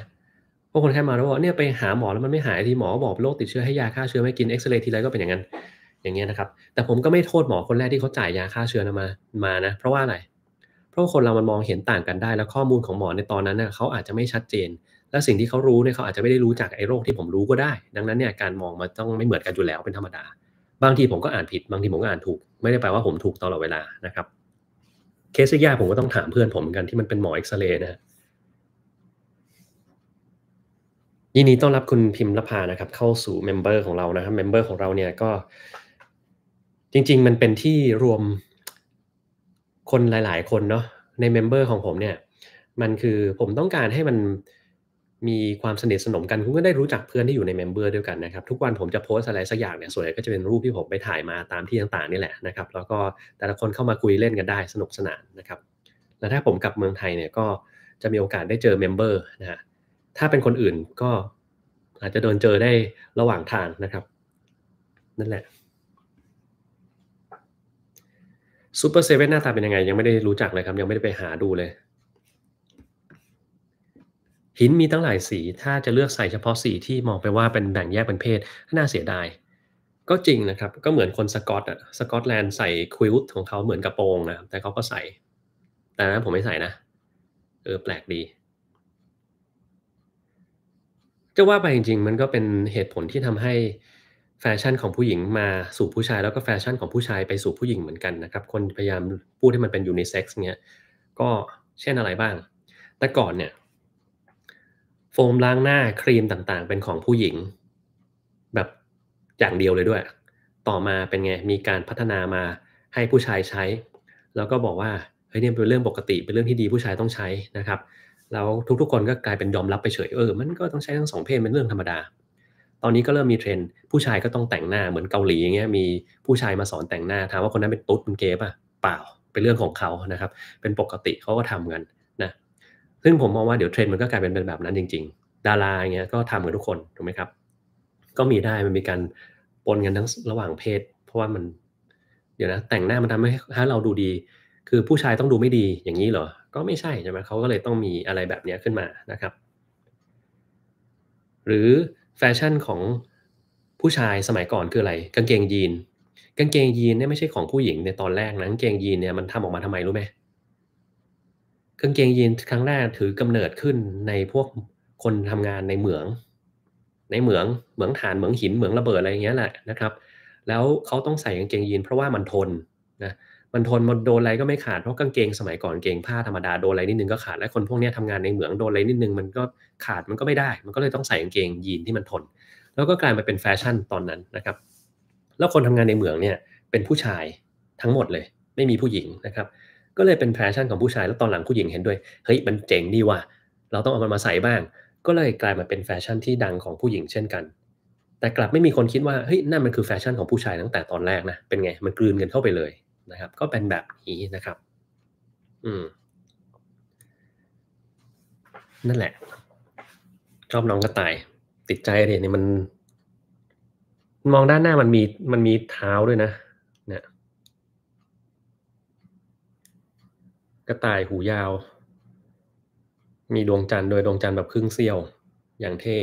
พวกคนแค่มาแล้วบอกเนี่ยไปหาหมอแล้วมันไม่หายที่หมอบอกโรคติดเชื้อให้ ยาฆ่าเชื้อไม่กินเอ็กซเรย์ทีไรก็เป็นอย่างนั้นอย่างเงี้ยนะครับแต่ผมก็ไม่โทษหมอคนแรกที่เขาจ่ายยาฆ่าเชื้อมามานะ เพราะว่าอะไรเพราะคนเรามันมองเห็นต่างกันได้ แล้วข้อมูลของหมอในตอนนั้นเน่ยเขาอาจจะไม่ชัดเจน และสิ่งที่เขารู้เนี่ยเขาอาจจะไม่ได้รู้จากไอ้โรคที่ผมรู้ก็ได้ ดังนั้นเนี่ยการมองมันต้องไม่เหมือนกันอยู่แล้วเป็นธรรมดาบางทีผมก็อ่านผิดบางทีผมก็อ่านถูก ไม่ได้แปลว่าผมถูกตลอดเวลานะครับเคสยากผมก็ต้องถามเพื่อนผมเหมือนกันที่มันเป็นหมอเอ็กซเรย์นะยินดีต้อนรับคุณพิมพ์ละพานะครับเข้าสู่เมมเบอร์ของเรานะครับเมมเบอร์ของเราเนี่ยก็จริงๆ มันเป็นที่รวมคนหลายๆคนเนาะในเมมเบอร์ของผมเนี่ยมันคือผมต้องการให้มันมีความสนิทสนมกัน คุณก็ได้รู้จักเพื่อนที่อยู่ในเมมเบอร์ด้วยกันนะครับทุกวันผมจะโพสอะไรสักอย่างเนี่ยส่วนใหญ่ก็จะเป็นรูปที่ผมไปถ่ายมาตามที่ต่างๆนี่แหละนะครับ แล้วก็แต่ละคนเข้ามาคุยเล่นกันได้สนุกสนานนะครับ แล้วถ้าผมกลับเมืองไทยเนี่ยก็จะมีโอกาสได้เจอเมมเบอร์นะฮะถ้าเป็นคนอื่นก็อาจจะโดนเจอได้ระหว่างทางนะครับนั่นแหละซูเปอร์เซเว่นหน้าตาเป็นยังไงยังไม่ได้รู้จักเลยครับยังไม่ได้ไปหาดูเลย หินมีตั้งหลายสี ถ้าจะเลือกใส่เฉพาะสีที่มองไปว่าเป็นแบ่งแยกเป็นเพศน่าเสียดาย ก็จริงนะครับก็เหมือนคนสกอตอะสกอตแลนด์ใส่ควิลต์ของเขาเหมือนกระโปรงนะแต่เขาก็ใส่ แต่นั้นผมไม่ใส่นะ เออแปลกดีจะว่าไปจริงๆ มันก็เป็นเหตุผลที่ทำให้แฟชั่นของผู้หญิงมาสู่ผู้ชายแล้วก็แฟชั่นของผู้ชายไปสู่ผู้หญิงเหมือนกันนะครับคนพยายามพูดให้มันเป็นยูนิเซ็กซ์เนี้ยก็เช่นอะไรบ้าง แต่ก่อนเนี่ยโฟมล้างหน้าครีมต่างๆ เป็นของผู้หญิงแบบอย่างเดียวเลยด้วย ต่อมาเป็นไงมีการพัฒนามาให้ผู้ชายใช้ แล้วก็บอกว่าเฮ้ยเนี่ยเป็นเรื่องปกติเป็นเรื่องที่ดีผู้ชายต้องใช้นะครับแล้วทุกๆคนก็กลายเป็นยอมรับไปเฉยเออ มันก็ต้องใช้ทั้งสองเพศเป็นเรื่องธรรมดาตอนนี้ก็เริ่มมีเทรนด์ผู้ชายก็ต้องแต่งหน้าเหมือนเกาหลีอย่างเงี้ยมีผู้ชายมาสอนแต่งหน้าถามว่าคนนั้นเป็นตุ๊ดเป็นเกย์ป่ะเปล่าเป็นเรื่องของเขานะครับ เป็นปกติเขาก็ทำกันนะซึ่งผมมองว่าเดี๋ยวเทรนด์มันก็กลายเป็นแบบนั้นจริง ๆ ดาราอย่างเงี้ยก็ทำกันทุกคนถูกไหมครับ ก็มีได้มันมีการปนกันทั้งระหว่างเพศ เพราะว่ามัน เดี๋ยวนะแต่งหน้ามันทำให้เราดูดี คือผู้ชายต้องดูไม่ดีอย่างนี้เหรอก็ไม่ใช่ใช่ไหมเขาก็เลยต้องมีอะไรแบบนี้ขึ้นมานะครับ หรือแฟชั่นของผู้ชายสมัยก่อนคืออะไร กางเกงยีน กางเกงยีนเนี่ยไม่ใช่ของผู้หญิงในตอนแรกนะกางเกงยีนเนี่ยมันทำออกมาทำไมรู้ไหมกางเกงยีนครั้งแรกถือกำเนิดขึ้นในพวกคนทำงานในเหมือง ในเหมืองเหมืองฐานเหมืองหินเหมืองระเบิดอะไรอย่างเงี้ยแหละนะครับ แล้วเขาต้องใส่กางเกงยีนเพราะว่ามันทนนะมันทนมันโดนอะไรก็ไม่ขาด เพราะกางเกง สมัยก่อนเกงผ้าธรรมดาโดนอะไรนิดนึงก็ขาดและคนพวกนี้ทำงานในเหมือง โดนอะไรนิดนึงมันก็ขาดมันก็ไม่ได้ มันก็เลยต้องใส่กางเกงยีนที่มันทนแล้วก็กลายมาเป็นแฟชั่นตอนนั้นนะครับแล้วคนทำงานในเหมืองเนี่ยเป็นผู้ชายทั้งหมดเลยไม่มีผู้หญิงนะครับก็เลยเป็นแฟชั่นของผู้ชายแล้วตอนหลังผู้หญิงเห็นด้วย เฮ้ยมันเจ๋งดีว่ะเราต้องเอามันมาใส่บ้าง ก็เลยกลายมาเป็นแฟชั่นที่ดังของผู้หญิงเช่นกัน แต่กลับไม่มีคนคิดว่าเฮ้ยนั่นมันคือแฟชั่นของผู้ชายตั้งแต่ตอนแรกนะเป็นไงมันกลืนกันเข้าไปเลยนะครับก็เป็นแบบนี้นะครับ อืม นั่นแหละชอบน้องกระต่าย ติดใจเลยนี่มัน มองด้านหน้ามันมีมันมีเท้าด้วยนะเนี่ยกระต่ายหูยาว มีดวงจันทร์โดยดวงจันทร์แบบครึ่งเซี่ยวอย่างเท่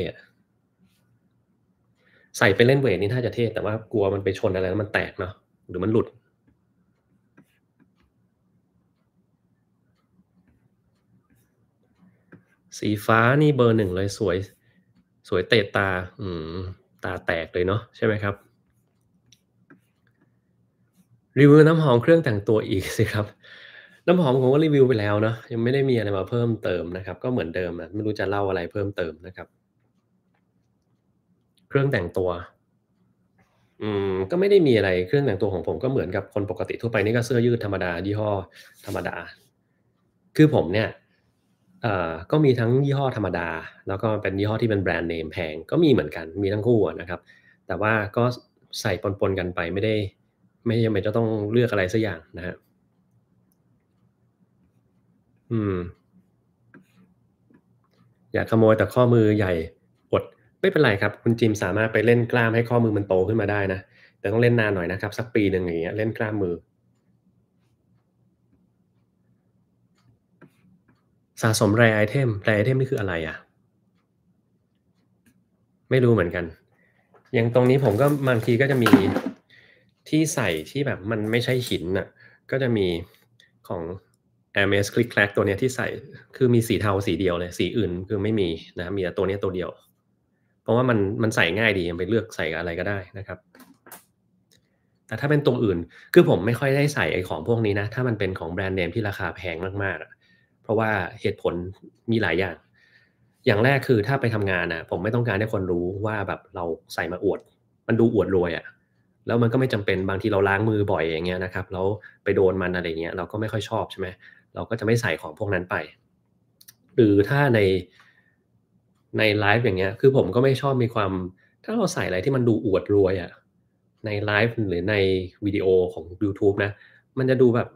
ใส่ไปเล่นเวทนี่ถ้าจะเท่แต่ว่า กลัวมันไปชนอะไรแล้วมันแตกเนาะหรือมันหลุดสีฟ้านี่เบอร์หนึ่งเลยสวย สวยเตะตาอืม ตาแตกเลยเนาะใช่ไหมครับรีวิวน้ำหอมเครื่องแต่งตัวอีกสิครับ น้ำหอมผมก็รีวิวไปแล้วเนาะยังไม่ได้มีอะไรมาเพิ่มเติมนะครับ ก็เหมือนเดิมนะไม่รู้จะเล่าอะไรเพิ่มเติมนะครับ เครื่องแต่งตัว อืมก็ไม่ได้มีอะไรเครื่องแต่งตัวของผมก็เหมือนกับคนปกติทั่วไปนี่ก็เสื้อยืดธรรมดายี่ห้อธรรมดา คือผมเนี่ยเอ่อก็มีทั้งยี่ห้อธรรมดา แล้วก็เป็นยี่ห้อที่เป็นแบรนด์เนมแพงก็มีเหมือนกันมีทั้งคู่นะครับ แต่ว่าก็ใส่ปนๆกันไปไม่ได้ ไม่จำเป็นจะต้องเลือกอะไรสักอย่างนะฮะอืมอยากขโมยแต่ข้อมือใหญ่อดไม่เป็นไรครับ คุณจิมสามารถไปเล่นกล้ามให้ข้อมือมันโตขึ้นมาได้นะ แต่ต้องเล่นนานหน่อยนะครับ สักปีหนึ่งอย่างเงี้ยเล่นกล้ามมือสะสมแรไอเทมแรไอเทมนี่คืออะไรอ่ะ ไม่รู้เหมือนกัน อย่างตรงนี้ผมก็บางทีก็จะมีที่ใส่ที่แบบมันไม่ใช่หินน่ะ ก็จะมีของ a m s Click Clack ตัวนี้ที่ใส่ คือมีสีเทาสีเดียวเลย สีอื่นคือไม่มีนะ มีแต่ตัวนี้ตัวเดียว เพราะว่ามันมันใส่ง่ายดีัไปเลือกใส่อะไรก็ได้นะครับ แต่ถ้าเป็นตัวอื่น คือผมไม่ค่อยได้ใส่ไอของพวกนี้นะ ถ้ามันเป็นของแบรนด์เนมที่ราคาแพงมากๆเพราะว่าเหตุผลมีหลายอย่าง อย่างแรกคือถ้าไปทำงานนะผมไม่ต้องการให้คนรู้ว่าแบบเราใส่มาอวด มันดูอวดรวยอะ่ะแล้วมันก็ไม่จำเป็นบางทีเราล้างมือบ่อยอย่างเงี้ยนะครับแล้วไปโดนมันอะไรเงี้ยเราก็ไม่ค่อยชอบใช่ไหมเราก็จะไม่ใส่ของพวกนั้นไป หรือถ้าในในไลฟ์อย่างเงี้ยคือผมก็ไม่ชอบมีความ ถ้าเราใส่อะไรที่มันดูอวดรวยอะ่ะในไลฟ์หรือในวิดีโอของ YouTube นะมันจะดูแบบ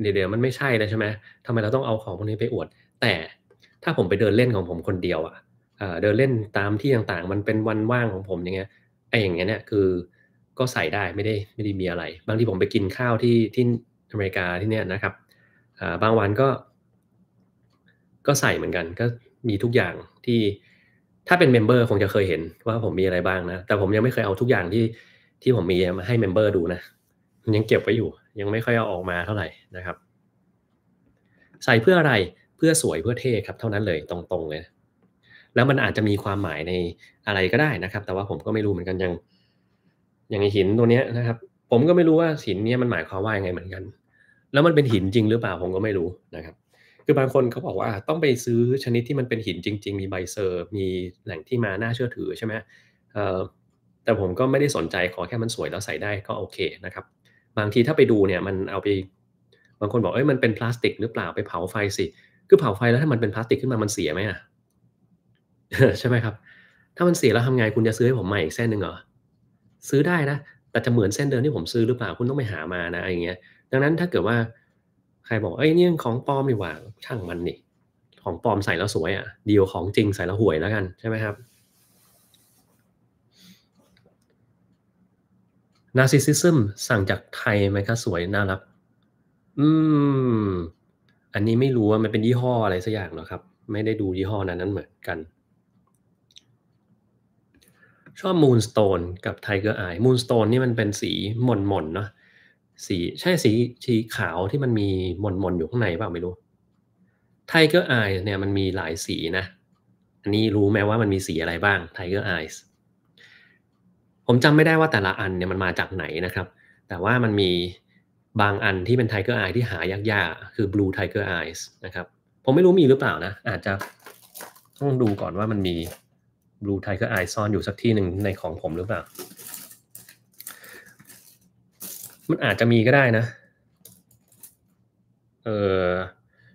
เดี๋ยวมันไม่ใช่แล้วใช่ไหมทำไมเราต้องเอาของพวกนี้ไปอวด แต่ถ้าผมไปเดินเล่นของผมคนเดียวอ่ะ เดินเล่นตามที่ต่างๆ มันเป็นวันว่างของผมอย่างเงี้ย ไอ้อย่างเงี้ยเนี่ยคือก็ใส่ได้ไม่ได้ไม่ได้มีอะไร บางทีผมไปกินข้าวที่ที่อเมริกาที่เนี่ยนะครับบางวันก็ ก็ใส่เหมือนกัน ก็มีทุกอย่างที่ถ้าเป็นเมมเบอร์คงจะเคยเห็นว่าผมมีอะไรบ้างนะ แต่ผมยังไม่เคยเอาทุกอย่างที่ที่ผมมีมาให้เมมเบอร์ดูนะยังเก็บไว้อยู่ยังไม่ค่อยเอาออกมาเท่าไหร่นะครับ ใส่เพื่ออะไรเพื่อสวยเพื่อเท่ครับ เท่านั้นเลยตรงๆเลยแล้วมันอาจจะมีความหมายในอะไรก็ได้นะครับ แต่ว่าผมก็ไม่รู้เหมือนกันยัง อย่างหินตัวเนี้ยนะครับ ผมก็ไม่รู้ว่าหินเนี้ยมันหมายความว่ายังไงเหมือนกัน แล้วมันเป็นหินจริงหรือเปล่าผมก็ไม่รู้นะครับ คือบางคนเขาบอกว่าต้องไปซื้อชนิดที่มันเป็นหินจริง ๆ มีใบเซอร์มีแหล่งที่มาน่าเชื่อถือใช่ไหมแต่ผมก็ไม่ได้สนใจขอแค่มันสวยแล้วใส่ได้ก็โอเคนะครับบางทีถ้าไปดูเนี่ยมันเอาไป บางคนบอกเอ้ยมันเป็นพลาสติกหรือเปล่าไปเผาไฟสิคือเผาไฟแล้วถ้ามันเป็นพลาสติกขึ้นมามันเสียไหมอ่ะใช่ไหมครับถ้ามันเสียแล้วทำาไงคุณจะซื้อให้ผมใหม่อีกเส้นหนึ่งเหรอซื้อได้นะแต่จะเหมือนเส้นเดิมที่ผมซื้อหรือเปล่าคุณต้องไปหามานะอะไรเงี้ยดังนั้นถ้าเกิดว่า ใครบอกเอ้ยเนี่ยของปลอมดีกว่าช่างมันนี่ของปลอมใส่แล้วสวยอ่ะเดียวของจริงใส่แล้วห่วยแล้วกันใช่ไหมครับนาซิซิซึมสั่งจากไทยไหมคะสวย น่ารักอืม อันนี้ไม่รู้ว่ามันเป็นยี่ห้ออะไรสักอย่างหรอครับ ไม่ได้ดูยี่ห้อนั้นนั้นเหมือนกัน ชอบมูนสโตนกับไทเกอร์ไอมูนสโตนนี่มันเป็นสีหม่นๆเนาะสีใช่สีสีขาวที่มันมีหม่นๆอยู่ข้างในเปล่าไม่รู้ไทเกอร์ไอเนี่ยมันมีหลายสีนะ อันนี้รู้ไหมว่ามันมีสีอะไรบ้างไทเกอร์ไอสผมจำไม่ได้ว่าแต่ละอันเนี่ยมันมาจากไหนนะครับ แต่ว่ามันมีบางอันที่เป็นไทเกอร์ไอที่หายากๆ คือ blue tiger eyes นะครับ ผมไม่รู้มีหรือเปล่านะ อาจจะต้องดูก่อนว่ามันมี blue tiger eyes ซ่อนอยู่สักที่หนึ่งในของผมหรือเปล่า มันอาจจะมีก็ได้นะ เออ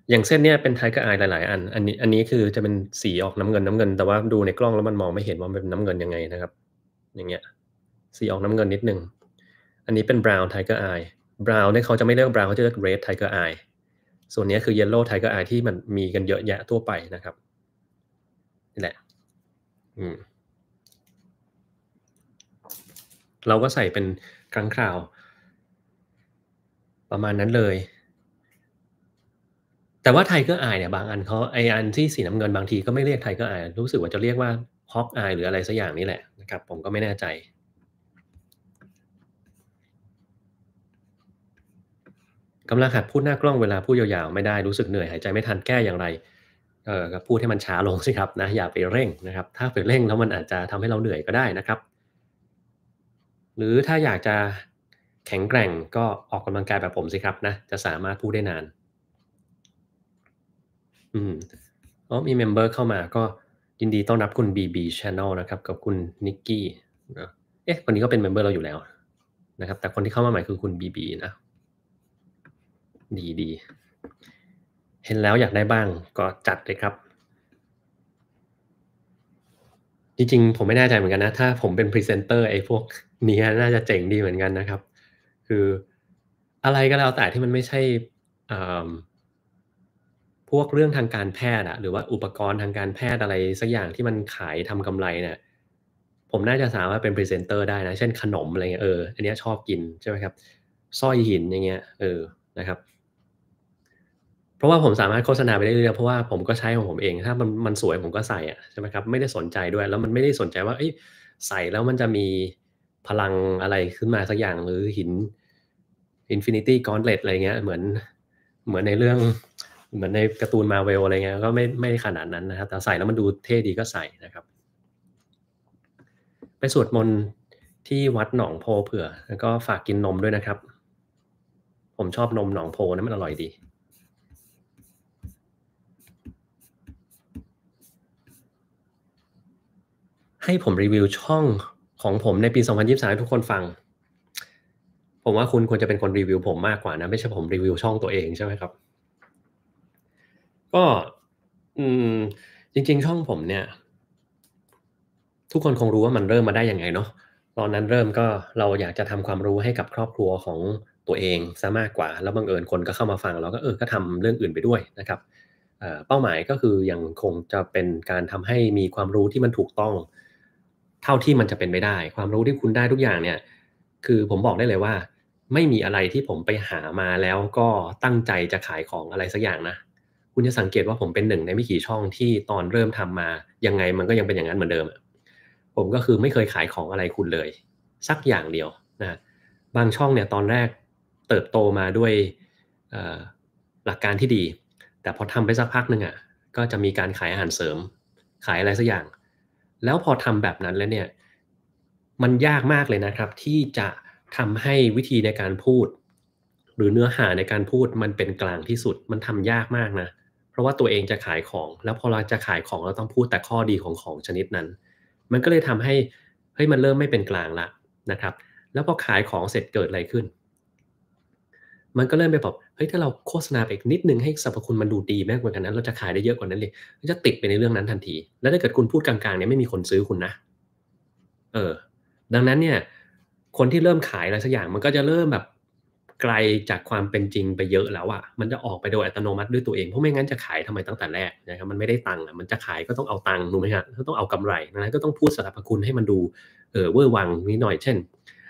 อย่างเส้นเนี้ยเป็นไทเกอร์ไอหลายๆ อัน อัน นี้อันนี้คือจะเป็นสีออกน้ำเงินน้ำเงิน แต่ว่าดูในกล้องแล้วมันมองไม่เห็นว่ามันเป็นน้ำเงินยังไงนะครับ อย่างเงี้ยสีออกน้ำเงินนิดหนึ่ง อันนี้เป็น brown tiger eye brown เนี่ยเขาจะไม่เลือก brown เขาจะเลือก red tiger eye ส่วนนี้คือ yellow tiger eye ที่มันมีกันเยอะแยะทั่วไปนะครับนี่แหละ อืม เราก็ใส่เป็นครั้งคราว ประมาณนั้นเลย แต่ว่าไทเกอร์อายเนี่ยบางอันเขาไออันที่สีน้ำเงินบางทีก็ไม่เรียกไทเกอร์อายรู้สึกว่าจะเรียกว่าฮอกอายหรืออะไรสักอย่างนี่แหละนะครับผมก็ไม่แน่ใจำลังหัดพูดหน้ากล้องเวลาพูดยาวๆ ไม่ได้รู้สึกเหนื่อย หายใจไม่ทันแก้อย่างไรเออพูดให้มันช้าลงสิครับนะอย่าไปเร่งนะครับ ถ้าไปเร่งแล้วมันอาจจะทำให้เราเหนื่อยก็ได้นะครับ หรือถ้าอยากจะแข็งแกร่งก็ออกกำลังกายแบบผมสิครับนะจะสามารถพูดได้นานอืมอ๋อมีเมมเบอร์เข้ามาก็ยินดีต้อนรับคุณ BB Channel นะครับกับคุณนิกกี้เอ๊ะคนนี้ก็เป็นเมมเบอร์เราอยู่แล้วนะครับแต่คนที่เข้ามาใหม่คือคุณ BB นะดีดีเห็นแล้วอยากได้บ้างก็จัดเลยครับ จริงๆผมไม่แน่ใจเหมือนกันนะ ถ้าผมเป็นพรีเซนเตอร์ไอ้พวกนี้น่าจะเจ๋งดีเหมือนกันนะครับ คืออะไรก็แล้วแต่ที่มันไม่ใช่พวกเรื่องทางการแพทย์อะหรือว่าอุปกรณ์ทางการแพทย์อะไรสักอย่างที่มันขายทำกำไรเนี่ยผมน่าจะสามารถเป็นพรีเซนเตอร์ได้นะ เช่นขนมอะไรเงี้ยเอออันนี้ชอบกินใช่ไหมครับ สร้อยหินอย่างเงี้ยเออนะครับราะว่าผมสามารถโฆษณาไปได้เรื่อยเพราะว่าผมก็ใช้ของผมเอง ถ้ามันมันสวยผมก็ใส่อะใช่ไหมครับไม่ได้สนใจด้วยแล้วมันไม่ได้สนใจว่าใส่แล้วมันจะมีพลังอะไรขึ้นมาสักอย่างหรือหินอินฟินิตี้กอนเลตอะไรเงี้ยเหมือนเหมือนในเรื่องเหมือนในการ์ตูนมาเวลอะไรเงี้ยก็ไม่ไม่ขนาดนั้นนะครับแต่ใส่แล้วมันดูเท่ดีก็ใส่นะครับ ไปสวดมนต์ที่วัดหนองโพเผื่อแล้วก็ฝากกินนมด้วยนะครับ ผมชอบนมหนองโพนะมันอร่อยดีให้ผมรีวิวช่องของผมในปี 2023ให้ทุกคนฟัง ผมว่าคุณควรจะเป็นคนรีวิว ผมมากกว่านะไม่ใช่ผมรีวิวช่องตัวเองใช่ไหมครับ ก็อจริงๆช่องผมเนี่ย ทุกคนคงรู้ว่ามันเริ่มมาได้ยังไงเนาะตอนนั้นเริ่มก็เราอยากจะทำความรู้ให้กับครอบครัวของตัวเองซะมากกว่า แล้วบังเอิญคนก็เข้ามาฟัง เราก็เออก็ทำเรื่องอื่นไปด้วยนะครับเป้าหมายก็คือยังคงจะเป็นการทำให้มีความรู้ที่มันถูกต้องเท่าที่มันจะเป็นไปได้ ความรู้ที่คุณได้ทุกอย่างเนี่ยคือผมบอกได้เลยว่า ไม่มีอะไรที่ผมไปหามาแล้วก็ตั้งใจจะขายของอะไร สักอย่างนะ คุณจะสังเกตว่าผมเป็นหนึ่งในไม่กี่ช่องที่ตอนเริ่มทำมา ยังไงมันก็ยังเป็นอย่างนั้นเหมือนเดิมผมก็คือไม่เคยขายของอะไรคุณเลย สักอย่างเดียวนะบางช่องเนี่ยตอนแรกเติบโตมาด้วยหลักการที่ดี แต่พอทำไปสักพักหนึ่งอะ่ะก็จะมีการขายอาหารเสริมขายอะไรสักอย่างแล้วพอทำแบบนั้นแล้วเนี่ยมันยากมากเลยนะครับ ที่จะทำให้วิธีในการพูด หรือเนื้อหาในการพูดมันเป็นกลางที่สุดมันทำยากมากนะเพราะว่าตัวเองจะขายของ แล้วพอเราจะขายของเราต้องพูดแต่ข้อดีของของชนิดนั้น มันก็เลยทำให้เฮ้ยมันเริ่มไม่เป็นกลางละนะครับ แล้วพอขายของเสร็จเกิดอะไรขึ้นมันก็เริ่มไปแบบ เฮ้ย ถ้าเราโฆษณาไปอีกนิดนึงให้สรรพคุณมันดูดีมากกว่านั้นเราจะขายได้เยอะกว่านั้นเลยมันจะติดไปในเรื่องนั้นทันที แล้วถ้าเกิดคุณพูดกลางๆเนี่ยไม่มีคนซื้อคุณนะ เออ ดังนั้นเนี่ย คนที่เริ่มขายอะไรสักอย่างมันก็จะเริ่มแบบไกลจากความเป็นจริงไปเยอะแล้วอะมันจะออกไปโดยอัตโนมัติด้วยตัวเอง เพราะไม่งั้นจะขายทำไมตั้งแต่แรกนะครับ มันไม่ได้ตังค์อะมันจะขายก็ต้องเอาตังค์ถูกไหมฮะต้องเอากำไรนะก็ต้องพูดสรรพคุณให้มันดูเออเวอร์วังนิดหน่อยเช่น